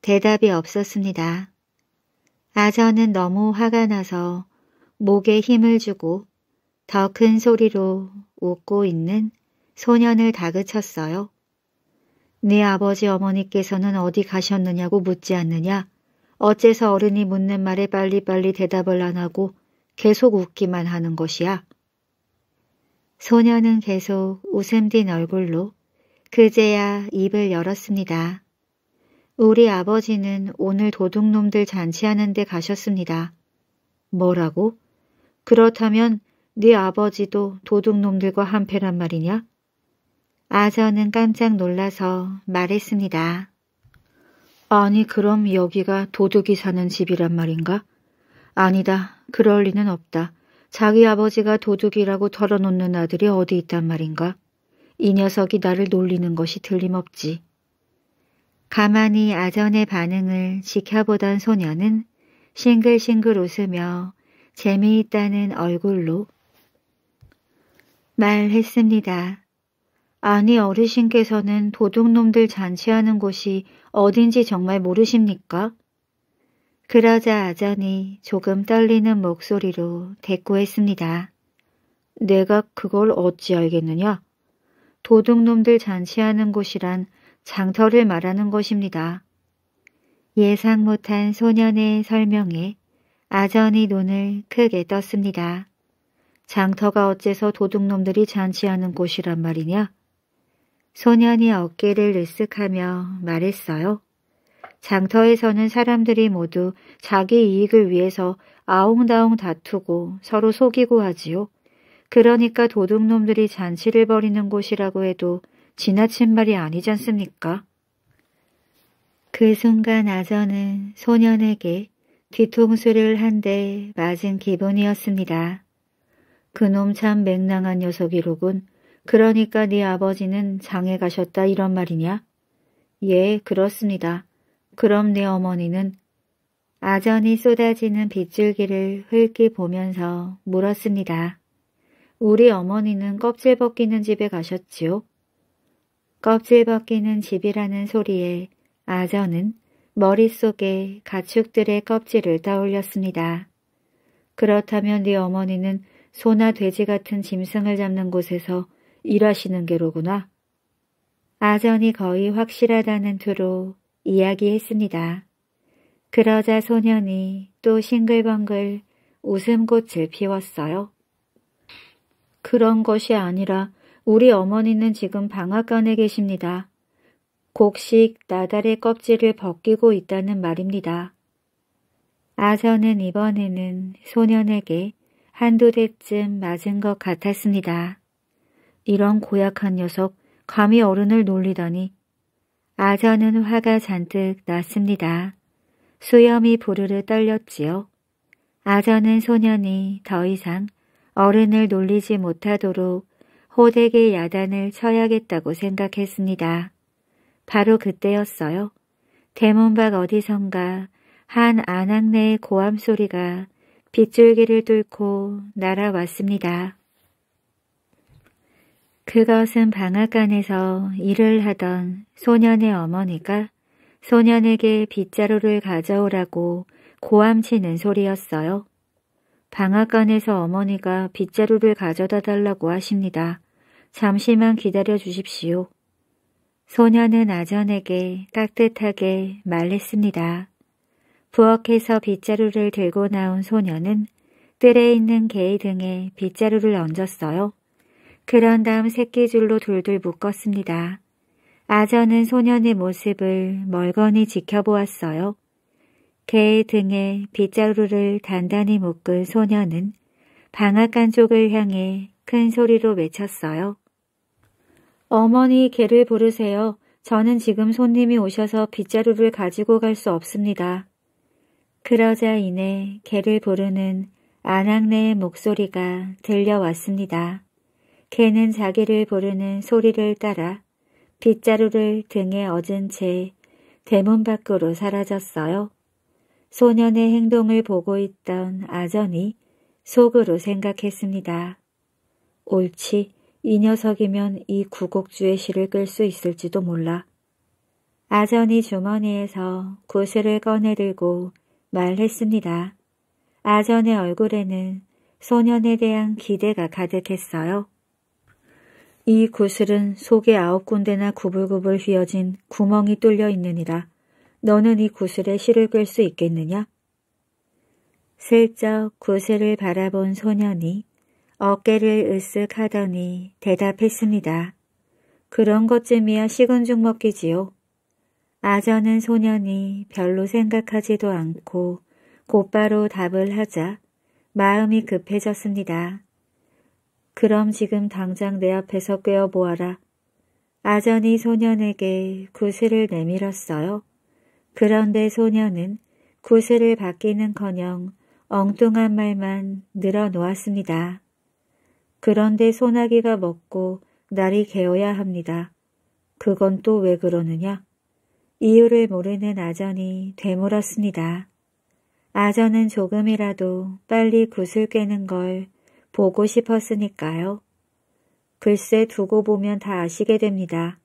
대답이 없었습니다. 아전은 너무 화가 나서 목에 힘을 주고 더 큰 소리로 웃고 있는 소년을 다그쳤어요. 네 아버지 어머니께서는 어디 가셨느냐고 묻지 않느냐. 어째서 어른이 묻는 말에 빨리빨리 대답을 안 하고 계속 웃기만 하는 것이야. 소녀는 계속 웃음 띤 얼굴로 그제야 입을 열었습니다. 우리 아버지는 오늘 도둑놈들 잔치하는 데 가셨습니다. 뭐라고? 그렇다면 네 아버지도 도둑놈들과 한패란 말이냐? 아저는 깜짝 놀라서 말했습니다. 아니 그럼 여기가 도둑이 사는 집이란 말인가? 아니다. 그럴 리는 없다. 자기 아버지가 도둑이라고 털어놓는 아들이 어디 있단 말인가. 이 녀석이 나를 놀리는 것이 틀림없지. 가만히 아전의 반응을 지켜보던 소녀는 싱글싱글 웃으며 재미있다는 얼굴로 말했습니다. 아니 어르신께서는 도둑놈들 잔치하는 곳이 어딘지 정말 모르십니까? 그러자 아전이 조금 떨리는 목소리로 대꾸했습니다. 내가 그걸 어찌 알겠느냐? 도둑놈들 잔치하는 곳이란 장터를 말하는 것입니다. 예상 못한 소년의 설명에 아전이 눈을 크게 떴습니다. 장터가 어째서 도둑놈들이 잔치하는 곳이란 말이냐? 소년이 어깨를 으쓱하며 말했어요. 장터에서는 사람들이 모두 자기 이익을 위해서 아웅다웅 다투고 서로 속이고 하지요. 그러니까 도둑놈들이 잔치를 벌이는 곳이라고 해도 지나친 말이 아니지않습니까그 순간 아저는 소년에게 뒤통수를 한 대 맞은 기분이었습니다. 그놈 참 맹랑한 녀석이로군. 그러니까 네 아버지는 장에 가셨다 이런 말이냐? 예, 그렇습니다. 그럼 내 어머니는 아전이 쏟아지는 빗줄기를 흘기 보면서 물었습니다. 우리 어머니는 껍질 벗기는 집에 가셨지요? 껍질 벗기는 집이라는 소리에 아전은 머릿속에 가축들의 껍질을 떠올렸습니다. 그렇다면 네 어머니는 소나 돼지 같은 짐승을 잡는 곳에서 일하시는 게로구나. 아전이 거의 확실하다는 투로 이야기했습니다. 그러자 소년이 또 싱글벙글 웃음꽃을 피웠어요. 그런 것이 아니라 우리 어머니는 지금 방앗간에 계십니다. 곡식 나달의 껍질을 벗기고 있다는 말입니다. 아서는 이번에는 소년에게 한두 대쯤 맞은 것 같았습니다. 이런 고약한 녀석 감히 어른을 놀리다니 아전은 화가 잔뜩 났습니다. 수염이 부르르 떨렸지요. 아전은 소년이 더 이상 어른을 놀리지 못하도록 호되게 야단을 쳐야겠다고 생각했습니다. 바로 그때였어요. 대문 밖 어디선가 한 안악내의 고함 소리가 빗줄기를 뚫고 날아왔습니다. 그것은 방앗간에서 일을 하던 소년의 어머니가 소년에게 빗자루를 가져오라고 고함치는 소리였어요. 방앗간에서 어머니가 빗자루를 가져다 달라고 하십니다. 잠시만 기다려 주십시오. 소년은 아전에게 따뜻하게 말했습니다. 부엌에서 빗자루를 들고 나온 소년은 뜰에 있는 개의 등에 빗자루를 얹었어요. 그런 다음 새끼줄로 돌돌 묶었습니다. 아저는 소년의 모습을 멀거니 지켜보았어요. 개의 등에 빗자루를 단단히 묶은 소년은 방앗간 쪽을 향해 큰 소리로 외쳤어요. 어머니 개를 부르세요. 저는 지금 손님이 오셔서 빗자루를 가지고 갈 수 없습니다. 그러자 이내 개를 부르는 아낙네의 목소리가 들려왔습니다. 개는 자기를 부르는 소리를 따라 빗자루를 등에 얻은채 대문 밖으로 사라졌어요. 소년의 행동을 보고 있던 아전이 속으로 생각했습니다. 옳지, 이 녀석이면 이 구곡주의 시를 끌 수 있을지도 몰라. 아전이 주머니에서 구슬을 꺼내들고 말했습니다. 아전의 얼굴에는 소년에 대한 기대가 가득했어요. 이 구슬은 속에 아홉 군데나 구불구불 휘어진 구멍이 뚫려 있느니라. 너는 이 구슬에 실을 끌 수 있겠느냐? 슬쩍 구슬을 바라본 소년이 어깨를 으쓱하더니 대답했습니다. 그런 것쯤이야 식은 죽 먹기지요. 아저는 소년이 별로 생각하지도 않고 곧바로 답을 하자 마음이 급해졌습니다. 그럼 지금 당장 내 앞에서 꿰어보아라. 아전이 소년에게 구슬을 내밀었어요. 그런데 소년은 구슬을 받기는커녕 엉뚱한 말만 늘어놓았습니다. 그런데 소나기가 먹고 날이 개어야 합니다. 그건 또 왜 그러느냐? 이유를 모르는 아전이 되물었습니다. 아전은 조금이라도 빨리 구슬 깨는 걸 보고 싶었으니까요. 글쎄 두고 보면 다 아시게 됩니다.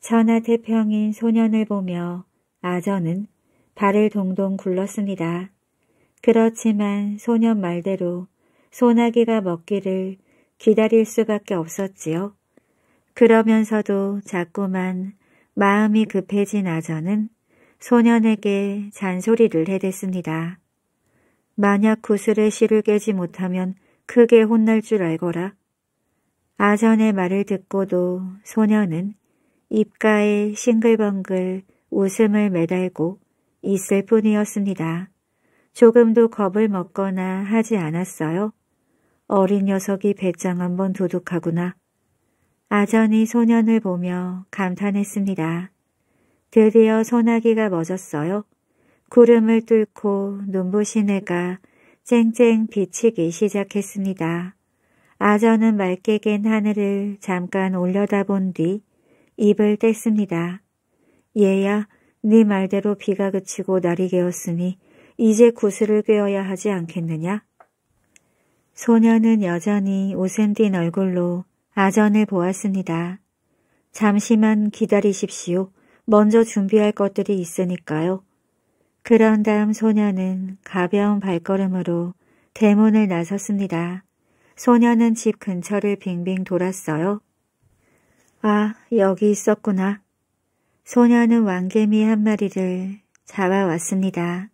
천하태평인 소년을 보며 아저는 발을 동동 굴렀습니다. 그렇지만 소년 말대로 소나기가 먹기를 기다릴 수밖에 없었지요. 그러면서도 자꾸만 마음이 급해진 아저는 소년에게 잔소리를 해댔습니다. 만약 구슬의 실을 깨지 못하면 크게 혼날 줄 알거라. 아전의 말을 듣고도 소녀는 입가에 싱글벙글 웃음을 매달고 있을 뿐이었습니다. 조금도 겁을 먹거나 하지 않았어요. 어린 녀석이 배짱 한번 도둑하구나. 아전이 소년을 보며 감탄했습니다. 드디어 소나기가 멎었어요. 구름을 뚫고 눈부신 해가 쨍쨍 비치기 시작했습니다. 아저는 맑게 갠 하늘을 잠깐 올려다본 뒤 입을 뗐습니다. 얘야, 네 말대로 비가 그치고 날이 개었으니 이제 구슬을 꿰어야 하지 않겠느냐? 소녀는 여전히 오센딘 얼굴로 아전을 보았습니다. 잠시만 기다리십시오. 먼저 준비할 것들이 있으니까요. 그런 다음 소녀는 가벼운 발걸음으로 대문을 나섰습니다. 소녀는 집 근처를 빙빙 돌았어요. 아, 여기 있었구나. 소녀는 왕개미 한 마리를 잡아왔습니다.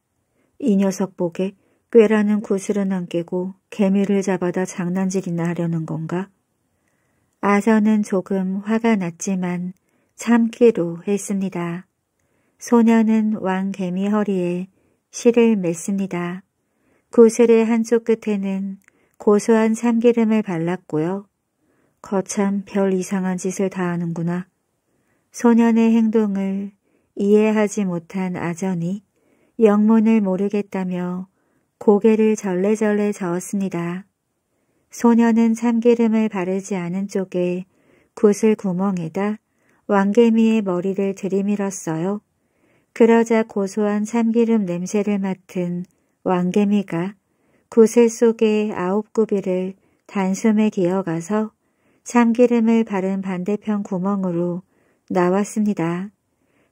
이 녀석 보게 꾀라는 구슬은 안 끼고 개미를 잡아다 장난질이나 하려는 건가? 아서는 조금 화가 났지만 참기로 했습니다. 소녀는 왕개미 허리에 실을 맸습니다. 구슬의 한쪽 끝에는 고소한 참기름을 발랐고요. 거참 별 이상한 짓을 다 하는구나. 소년의 행동을 이해하지 못한 아전이 영문을 모르겠다며 고개를 절레절레 저었습니다. 소년은 참기름을 바르지 않은 쪽에 구슬 구멍에다 왕개미의 머리를 들이밀었어요. 그러자 고소한 참기름 냄새를 맡은 왕개미가 구슬 속의 아홉 구비를 단숨에 기어가서 참기름을 바른 반대편 구멍으로 나왔습니다.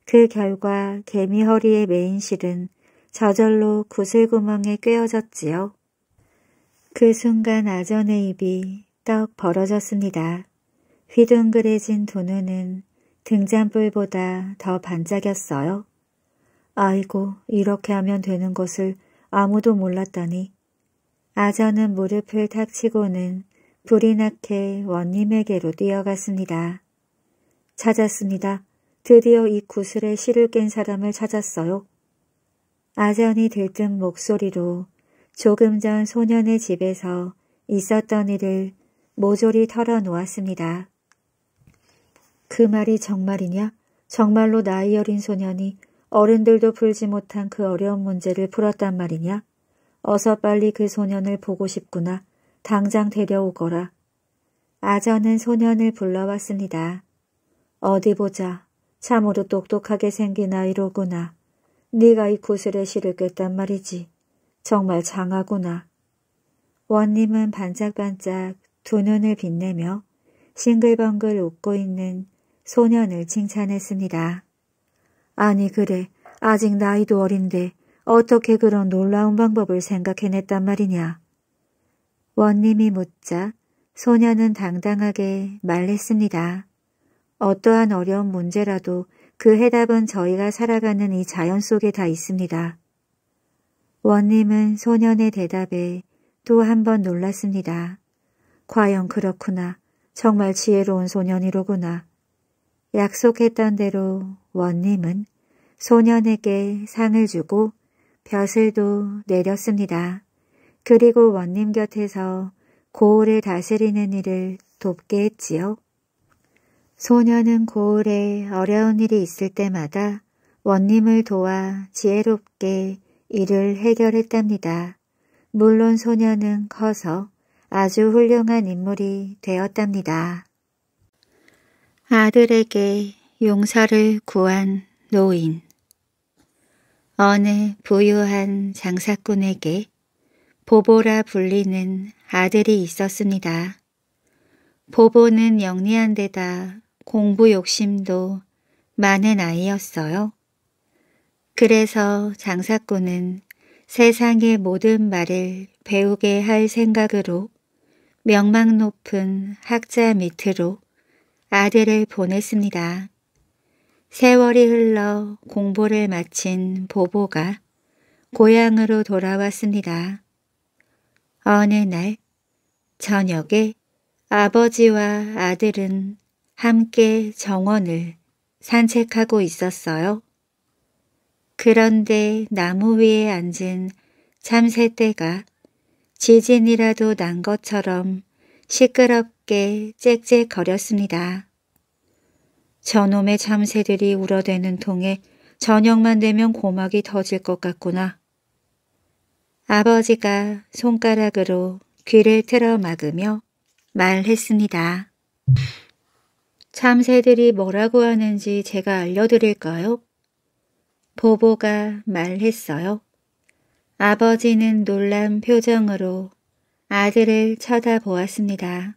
그 결과 개미 허리의 메인 실은 저절로 구슬구멍에 꿰어졌지요. 그 순간 아전의 입이 떡 벌어졌습니다. 휘둥그레진 도 눈은 등잔불보다 더 반짝였어요. 아이고 이렇게 하면 되는 것을 아무도 몰랐다니. 아자는 무릎을 탁 치고는 불이 나게 원님에게로 뛰어갔습니다. 찾았습니다. 드디어 이 구슬에 실을 깬 사람을 찾았어요. 아전이 들뜬 목소리로 조금 전 소년의 집에서 있었던 일을 모조리 털어놓았습니다. 그 말이 정말이냐? 정말로 나이 어린 소년이 어른들도 풀지 못한 그 어려운 문제를 풀었단 말이냐? 어서 빨리 그 소년을 보고 싶구나. 당장 데려오거라. 아저는 소년을 불러왔습니다. 어디 보자. 참으로 똑똑하게 생긴 아이로구나. 네가 이 구슬에 실을 꿰단 말이지. 정말 장하구나. 원님은 반짝반짝 두 눈을 빛내며 싱글벙글 웃고 있는 소년을 칭찬했습니다. 아니 그래 아직 나이도 어린데 어떻게 그런 놀라운 방법을 생각해냈단 말이냐. 원님이 묻자 소녀는 당당하게 말했습니다. 어떠한 어려운 문제라도 그 해답은 저희가 살아가는 이 자연 속에 다 있습니다. 원님은 소년의 대답에 또 한 번 놀랐습니다. 과연 그렇구나. 정말 지혜로운 소년이로구나. 약속했던 대로 원님은 소년에게 상을 주고 벼슬도 내렸습니다. 그리고 원님 곁에서 고을을 다스리는 일을 돕게 했지요. 소년은 고을에 어려운 일이 있을 때마다 원님을 도와 지혜롭게 일을 해결했답니다. 물론 소년은 커서 아주 훌륭한 인물이 되었답니다. 아들에게 용서를 구한 노인 어느 부유한 장사꾼에게 보보라 불리는 아들이 있었습니다. 보보는 영리한 데다 공부 욕심도 많은 아이였어요. 그래서 장사꾼은 세상의 모든 말을 배우게 할 생각으로 명망 높은 학자 밑으로 아들을 보냈습니다. 세월이 흘러 공부를 마친 보보가 고향으로 돌아왔습니다. 어느 날 저녁에 아버지와 아들은 함께 정원을 산책하고 있었어요. 그런데 나무 위에 앉은 참새떼가 지진이라도 난 것처럼 시끄럽게 짹짹거렸습니다. 저놈의 참새들이 울어대는 통에 저녁만 되면 고막이 터질 것 같구나. 아버지가 손가락으로 귀를 틀어 막으며 말했습니다. 참새들이 뭐라고 하는지 제가 알려드릴까요? 보보가 말했어요. 아버지는 놀란 표정으로 아들을 쳐다보았습니다.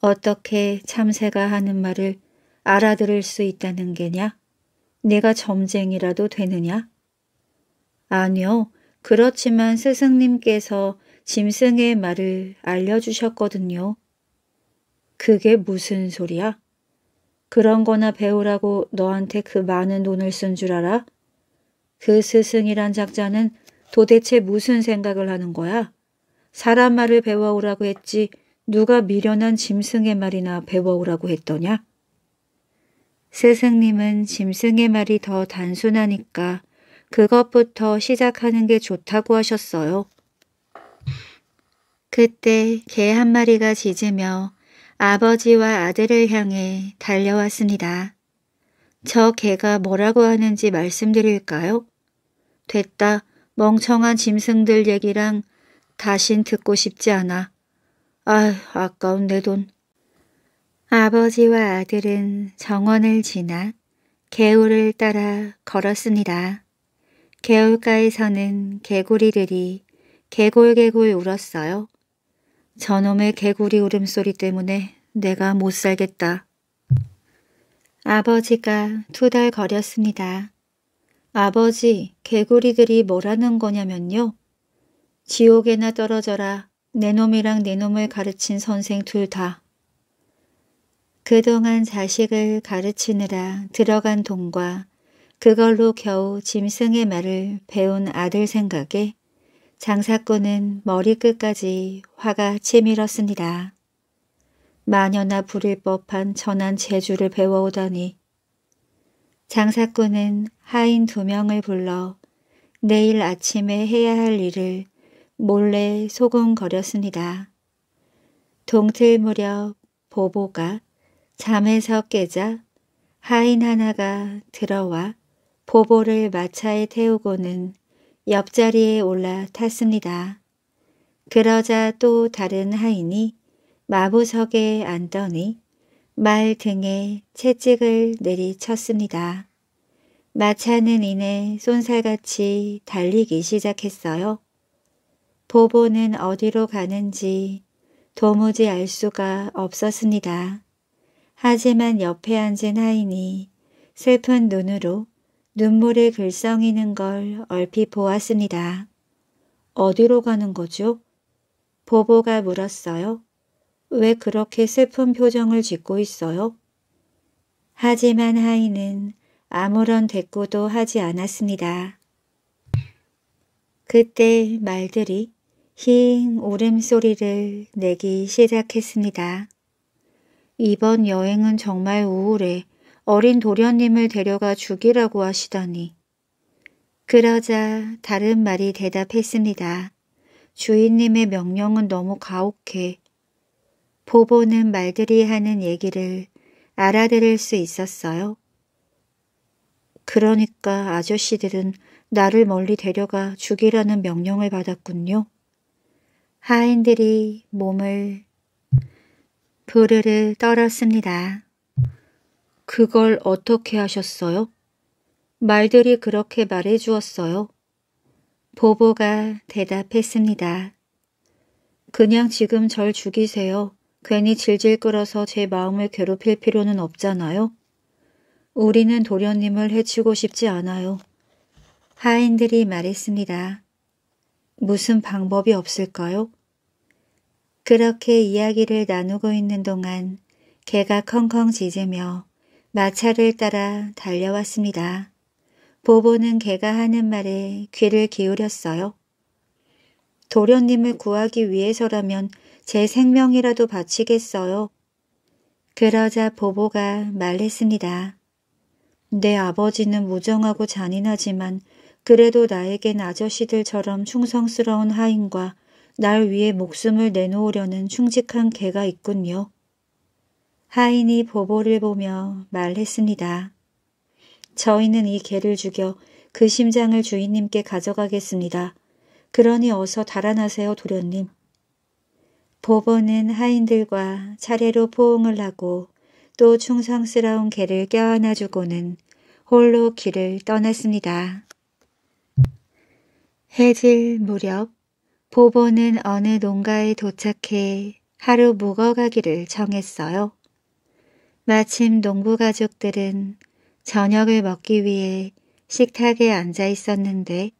어떻게 참새가 하는 말을 알아들을 수 있다는 게냐? 내가 점쟁이라도 되느냐? 아니요. 그렇지만 스승님께서 짐승의 말을 알려주셨거든요. 그게 무슨 소리야? 그런 거나 배우라고 너한테 그 많은 돈을 쓴 줄 알아? 그 스승이란 작자는 도대체 무슨 생각을 하는 거야? 사람 말을 배워오라고 했지 누가 미련한 짐승의 말이나 배워오라고 했더냐? 스승님은 짐승의 말이 더 단순하니까 그것부터 시작하는 게 좋다고 하셨어요. 그때 개 한 마리가 짖으며 아버지와 아들을 향해 달려왔습니다. 저 개가 뭐라고 하는지 말씀드릴까요? 됐다. 멍청한 짐승들 얘기랑 다신 듣고 싶지 않아. 아휴 아까운 내 돈. 아버지와 아들은 정원을 지나 개울을 따라 걸었습니다. 개울가에서는 개구리들이 개골개골 울었어요. 저놈의 개구리 울음소리 때문에 내가 못 살겠다. 아버지가 투덜거렸습니다. 아버지, 개구리들이 뭐라는 거냐면요. 지옥에나 떨어져라. 내 놈이랑 내 놈을 가르친 선생 둘 다. 그동안 자식을 가르치느라 들어간 돈과 그걸로 겨우 짐승의 말을 배운 아들 생각에 장사꾼은 머리끝까지 화가 치밀었습니다. 마녀나 부릴 법한 천한 재주를 배워오다니 장사꾼은 하인 두 명을 불러 내일 아침에 해야 할 일을 몰래 소곤거렸습니다. 동틀 무렵 보보가 잠에서 깨자 하인 하나가 들어와 보보를 마차에 태우고는 옆자리에 올라탔습니다. 그러자 또 다른 하인이 마부석에 앉더니 말 등에 채찍을 내리쳤습니다. 마차는 이내 쏜살같이 달리기 시작했어요. 보보는 어디로 가는지 도무지 알 수가 없었습니다. 하지만 옆에 앉은 하인이 슬픈 눈으로 눈물을 글썽이는 걸 얼핏 보았습니다. 어디로 가는 거죠? 보보가 물었어요. 왜 그렇게 슬픈 표정을 짓고 있어요? 하지만 하인은 아무런 대꾸도 하지 않았습니다. 그때 말들이 힝 울음소리를 내기 시작했습니다. 이번 여행은 정말 우울해. 어린 도련님을 데려가 죽이라고 하시다니. 그러자 다른 말이 대답했습니다. 주인님의 명령은 너무 가혹해. 보보는 말들이 하는 얘기를 알아들을 수 있었어요. 그러니까 아저씨들은 나를 멀리 데려가 죽이라는 명령을 받았군요. 하인들이 몸을 부르르 떨었습니다. 그걸 어떻게 하셨어요? 말들이 그렇게 말해 주었어요. 보보가 대답했습니다. 그냥 지금 절 죽이세요. 괜히 질질 끌어서 제 마음을 괴롭힐 필요는 없잖아요. 우리는 도련님을 해치고 싶지 않아요. 하인들이 말했습니다. 무슨 방법이 없을까요? 그렇게 이야기를 나누고 있는 동안 개가 컹컹 짖으며 마차를 따라 달려왔습니다. 보보는 개가 하는 말에 귀를 기울였어요. 도련님을 구하기 위해서라면 제 생명이라도 바치겠어요. 그러자 보보가 말했습니다. 내 아버지는 무정하고 잔인하지만 그래도 나에겐 아저씨들처럼 충성스러운 하인과 날 위해 목숨을 내놓으려는 충직한 개가 있군요. 하인이 보보를 보며 말했습니다. 저희는 이 개를 죽여 그 심장을 주인님께 가져가겠습니다. 그러니 어서 달아나세요 도련님. 보보는 하인들과 차례로 포옹을 하고 또 충성스러운 개를 껴안아주고는 홀로 길을 떠났습니다. 해질 무렵 보보는 어느 농가에 도착해 하루 묵어가기를 정했어요. 마침 농부 가족들은 저녁을 먹기 위해 식탁에 앉아 있었는데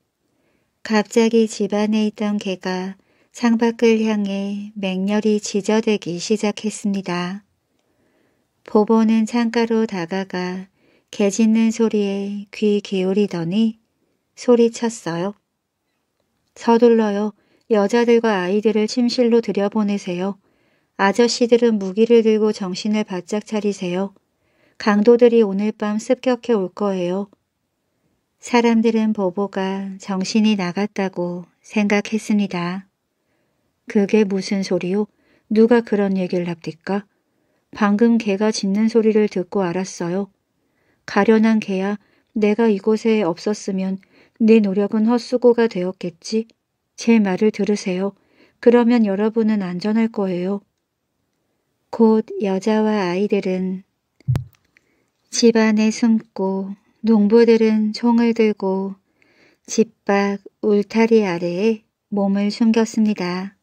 갑자기 집안에 있던 개가 창밖을 향해 맹렬히 지저대기 시작했습니다. 보보는 창가로 다가가 개 짖는 소리에 귀 기울이더니 소리쳤어요. 서둘러요. 여자들과 아이들을 침실로 들여보내세요. 아저씨들은 무기를 들고 정신을 바짝 차리세요. 강도들이 오늘 밤 습격해 올 거예요. 사람들은 보보가 정신이 나갔다고 생각했습니다. 그게 무슨 소리요? 누가 그런 얘기를 합니까 방금 개가 짖는 소리를 듣고 알았어요. 가련한 개야, 내가 이곳에 없었으면 네 노력은 헛수고가 되었겠지. 제 말을 들으세요. 그러면 여러분은 안전할 거예요. 곧 여자와 아이들은 집 안에 숨고 농부들은 총을 들고 집 밖 울타리 아래에 몸을 숨겼습니다.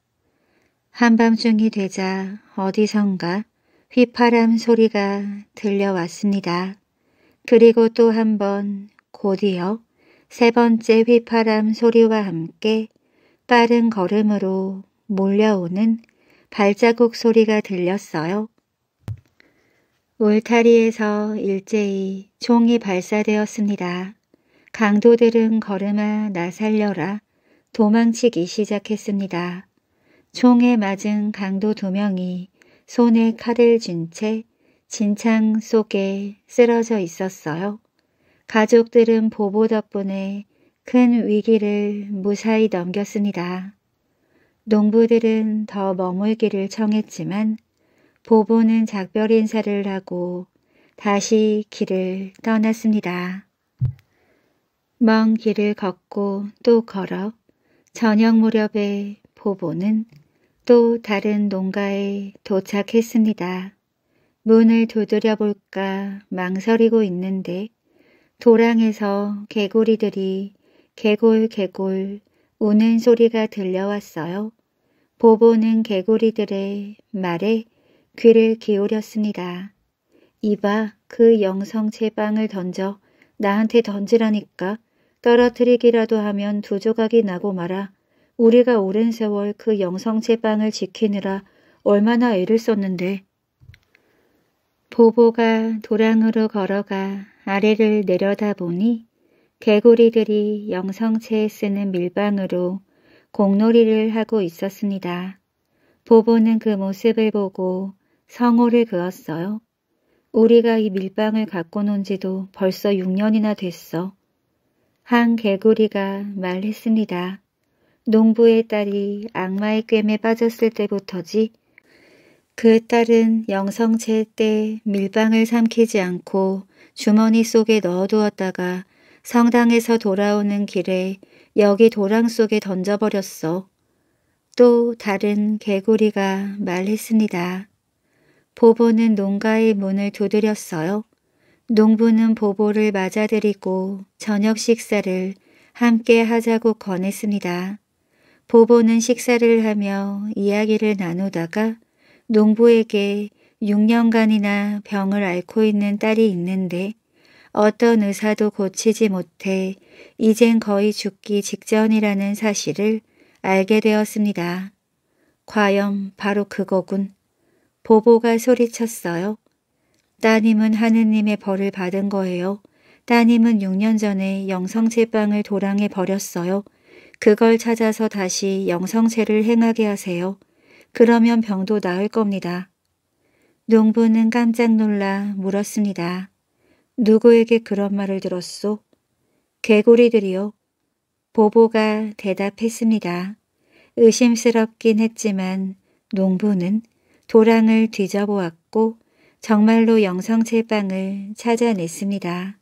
한밤중이 되자 어디선가 휘파람 소리가 들려왔습니다. 그리고 또 한 번 곧이어 세 번째 휘파람 소리와 함께 빠른 걸음으로 몰려오는 발자국 소리가 들렸어요. 울타리에서 일제히 총이 발사되었습니다. 강도들은 걸음아 나살려라 도망치기 시작했습니다. 총에 맞은 강도 두 명이 손에 칼을 쥔 채 진창 속에 쓰러져 있었어요. 가족들은 보보 덕분에 큰 위기를 무사히 넘겼습니다. 농부들은 더 머물기를 청했지만 보보는 작별 인사를 하고 다시 길을 떠났습니다. 먼 길을 걷고 또 걸어 저녁 무렵에 보보는 또 다른 농가에 도착했습니다. 문을 두드려 볼까 망설이고 있는데 도랑에서 개구리들이 개골 개골 우는 소리가 들려왔어요. 보보는 개구리들의 말에 귀를 기울였습니다. 이봐 그 영성 제 빵을 던져 나한테 던지라니까 떨어뜨리기라도 하면 두 조각이 나고 말아. 우리가 오랜 세월 그영성제 빵을 지키느라 얼마나 애를 썼는데. 보보가 도랑으로 걸어가 아래를 내려다보니 개구리들이 영성체에 쓰는 밀방으로 공놀이를 하고 있었습니다. 보보는 그 모습을 보고 성호를 그었어요. 우리가 이 밀방을 갖고 논 지도 벌써 6년이나 됐어. 한 개구리가 말했습니다. 농부의 딸이 악마의 꿰에 빠졌을 때부터지 그 딸은 영성체 때 밀방을 삼키지 않고 주머니 속에 넣어두었다가 성당에서 돌아오는 길에 여기 도랑 속에 던져버렸어. 또 다른 개구리가 말했습니다. 보보는 농가의 문을 두드렸어요. 농부는 보보를 맞아들이고 저녁 식사를 함께 하자고 권했습니다. 보보는 식사를 하며 이야기를 나누다가 농부에게 6년간이나 병을 앓고 있는 딸이 있는데 어떤 의사도 고치지 못해 이젠 거의 죽기 직전이라는 사실을 알게 되었습니다. 과연 바로 그거군. 보보가 소리쳤어요. 따님은 하느님의 벌을 받은 거예요. 따님은 6년 전에 영성제빵을 도랑해 버렸어요. 그걸 찾아서 다시 영성제를 행하게 하세요. 그러면 병도 나을 겁니다. 농부는 깜짝 놀라 물었습니다. 누구에게 그런 말을 들었소? 개구리들이요. 보보가 대답했습니다. 의심스럽긴 했지만 농부는 도랑을 뒤져보았고 정말로 영성체빵을 찾아냈습니다.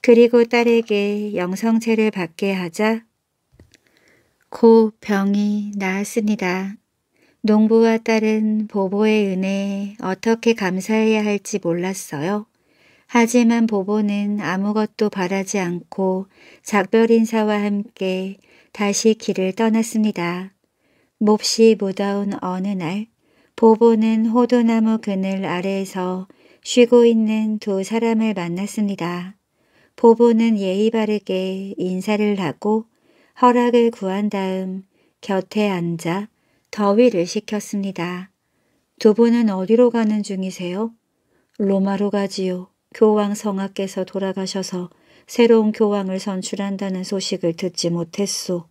그리고 딸에게 영성체를 받게 하자 고 병이 나았습니다. 농부와 딸은 보보의 은혜에 어떻게 감사해야 할지 몰랐어요. 하지만 보보는 아무것도 바라지 않고 작별 인사와 함께 다시 길을 떠났습니다. 몹시 무더운 어느 날 보보는 호두나무 그늘 아래에서 쉬고 있는 두 사람을 만났습니다. 보보는 예의 바르게 인사를 하고 허락을 구한 다음 곁에 앉아 더위를 식혔습니다. 두 분은 어디로 가는 중이세요? 로마로 가지요. 교황 성하께서 돌아가셔서 새로운 교황을 선출한다는 소식을 듣지 못했소.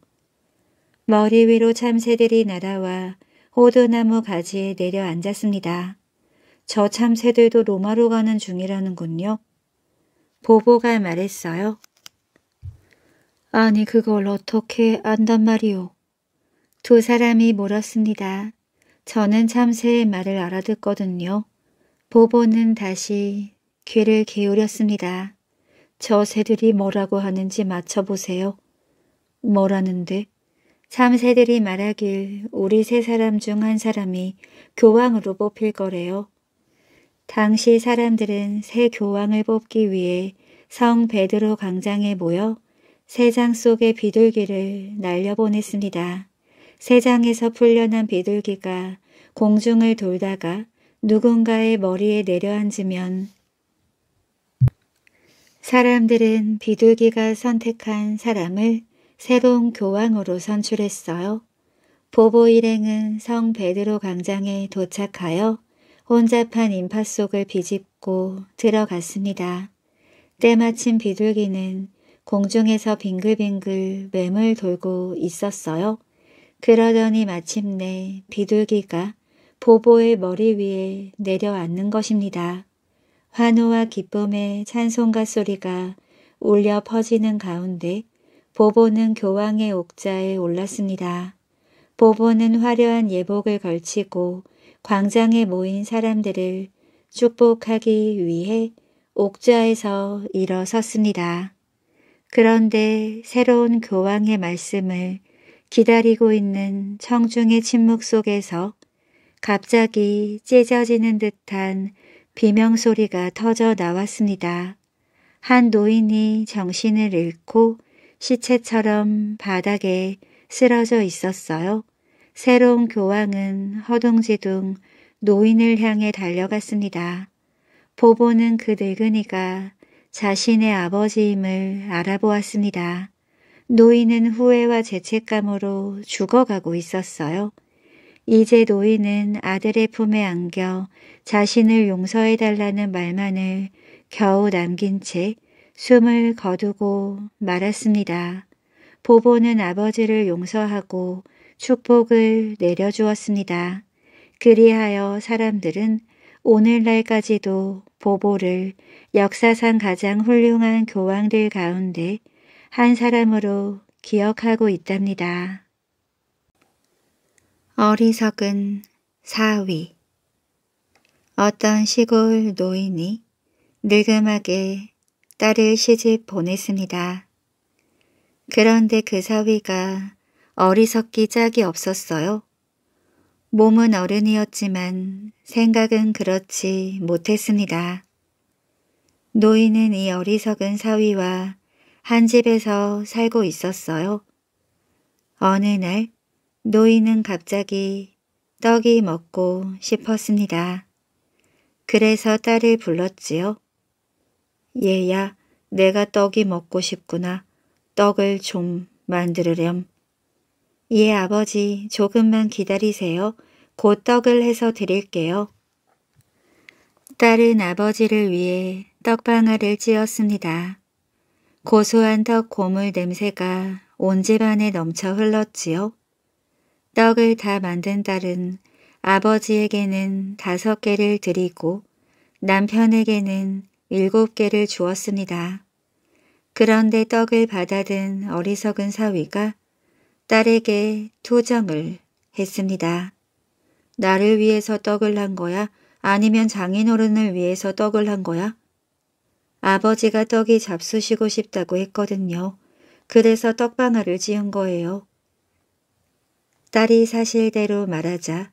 머리 위로 참새들이 날아와 호두나무 가지에 내려앉았습니다. 저 참새들도 로마로 가는 중이라는군요. 보보가 말했어요. 아니 그걸 어떻게 안단 말이오. 두 사람이 물었습니다. 저는 참새의 말을 알아듣거든요. 보보는 다시 귀를 기울였습니다. 저 새들이 뭐라고 하는지 맞춰보세요. 뭐라는데? 참새들이 말하길 우리 세 사람 중 한 사람이 교황으로 뽑힐 거래요. 당시 사람들은 새 교황을 뽑기 위해 성 베드로 광장에 모여 새장 속의 비둘기를 날려보냈습니다. 새장에서 풀려난 비둘기가 공중을 돌다가 누군가의 머리에 내려앉으면 사람들은 비둘기가 선택한 사람을 새로운 교황으로 선출했어요. 보보 일행은 성 베드로 광장에 도착하여 혼잡한 인파 속을 비집고 들어갔습니다. 때마침 비둘기는 공중에서 빙글빙글 맴을 돌고 있었어요. 그러더니 마침내 비둘기가 보보의 머리 위에 내려앉는 것입니다. 환호와 기쁨의 찬송가 소리가 울려 퍼지는 가운데 보보는 교황의 옥좌에 올랐습니다. 보보는 화려한 예복을 걸치고 광장에 모인 사람들을 축복하기 위해 옥좌에서 일어섰습니다. 그런데 새로운 교황의 말씀을 기다리고 있는 청중의 침묵 속에서 갑자기 찢어지는 듯한 비명소리가 터져 나왔습니다. 한 노인이 정신을 잃고 시체처럼 바닥에 쓰러져 있었어요. 새로운 교황은 허둥지둥 노인을 향해 달려갔습니다. 보보는 그 늙은이가 자신의 아버지임을 알아보았습니다. 노인은 후회와 죄책감으로 죽어가고 있었어요. 이제 노인은 아들의 품에 안겨 자신을 용서해달라는 말만을 겨우 남긴 채 숨을 거두고 말았습니다. 보보는 아버지를 용서하고 축복을 내려주었습니다. 그리하여 사람들은 오늘날까지도 보보를 역사상 가장 훌륭한 교황들 가운데 한 사람으로 기억하고 있답니다. 어리석은 사위 어떤 시골 노인이 늙음하게 딸을 시집 보냈습니다. 그런데 그 사위가 어리석기 짝이 없었어요. 몸은 어른이었지만 생각은 그렇지 못했습니다. 노인은 이 어리석은 사위와 한 집에서 살고 있었어요. 어느 날 노인은 갑자기 떡이 먹고 싶었습니다. 그래서 딸을 불렀지요. 얘야, 내가 떡이 먹고 싶구나. 떡을 좀 만들으렴. 예, 아버지, 조금만 기다리세요. 곧 떡을 해서 드릴게요. 딸은 아버지를 위해 떡방아를 찧었습니다. 고소한 떡 고물 냄새가 온 집안에 넘쳐 흘렀지요. 떡을 다 만든 딸은 아버지에게는 다섯 개를 드리고 남편에게는 일곱 개를 주었습니다. 그런데 떡을 받아든 어리석은 사위가 딸에게 투정을 했습니다. 나를 위해서 떡을 한 거야? 아니면 장인어른을 위해서 떡을 한 거야? 아버지가 떡이 잡수시고 싶다고 했거든요. 그래서 떡방아를 지은 거예요. 딸이 사실대로 말하자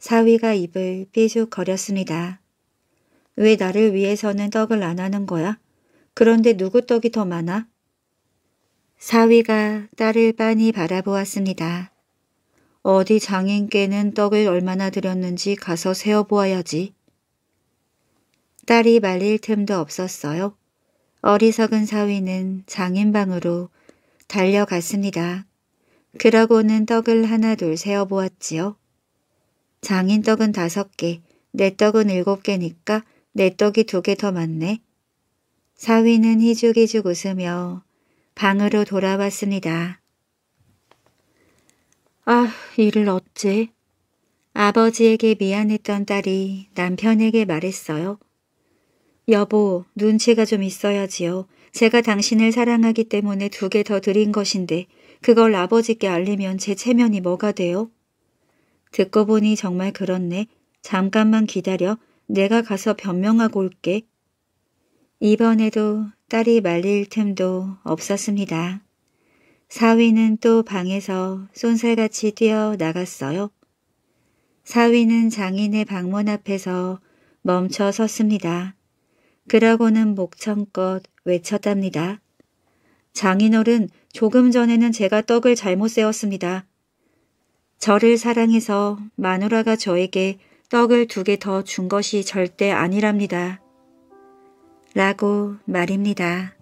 사위가 입을 삐죽거렸습니다. 왜 나를 위해서는 떡을 안 하는 거야? 그런데 누구 떡이 더 많아? 사위가 딸을 빤히 바라보았습니다. 어디 장인께는 떡을 얼마나 드렸는지 가서 세어보아야지. 딸이 말릴 틈도 없었어요. 어리석은 사위는 장인방으로 달려갔습니다. 그러고는 떡을 하나 둘 세어 보았지요. 장인 떡은 다섯 개, 내 떡은 일곱 개니까 내 떡이 두 개 더 많네. 사위는 희죽희죽 웃으며 방으로 돌아왔습니다. 아, 이를 어째? 아버지에게 미안했던 딸이 남편에게 말했어요. 여보, 눈치가 좀 있어야지요. 제가 당신을 사랑하기 때문에 두 개 더 드린 것인데 그걸 아버지께 알리면 제 체면이 뭐가 돼요? 듣고 보니 정말 그렇네. 잠깐만 기다려. 내가 가서 변명하고 올게. 이번에도 딸이 말릴 틈도 없었습니다. 사위는 또 방에서 쏜살같이 뛰어나갔어요. 사위는 장인의 방문 앞에서 멈춰 섰습니다. 그러고는 목청껏 외쳤답니다. 장인어른 조금 전에는 제가 떡을 잘못 세웠습니다. 저를 사랑해서 마누라가 저에게 떡을 두 개 더 준 것이 절대 아니랍니다. 라고 말입니다.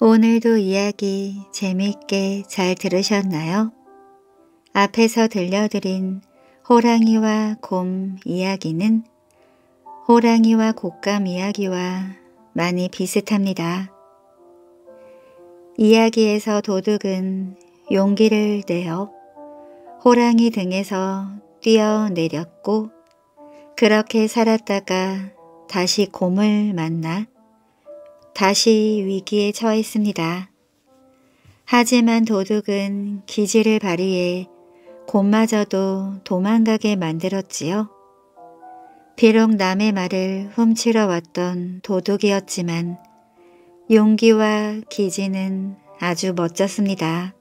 오늘도 이야기 재미있게 잘 들으셨나요? 앞에서 들려드린 호랑이와 곰 이야기는 호랑이와 곶감 이야기와 많이 비슷합니다. 이야기에서 도둑은 용기를 내어 호랑이 등에서 뛰어내렸고 그렇게 살았다가 다시 곰을 만나 다시 위기에 처했습니다. 하지만 도둑은 기지를 발휘해 곰마저도 도망가게 만들었지요. 비록 남의 말을 훔치러 왔던 도둑이었지만 용기와 기지는 아주 멋졌습니다.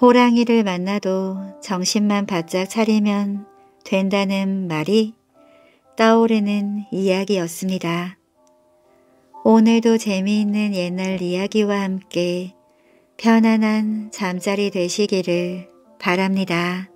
호랑이를 만나도 정신만 바짝 차리면 된다는 말이 떠오르는 이야기였습니다. 오늘도 재미있는 옛날 이야기와 함께 편안한 잠자리 되시기를 바랍니다.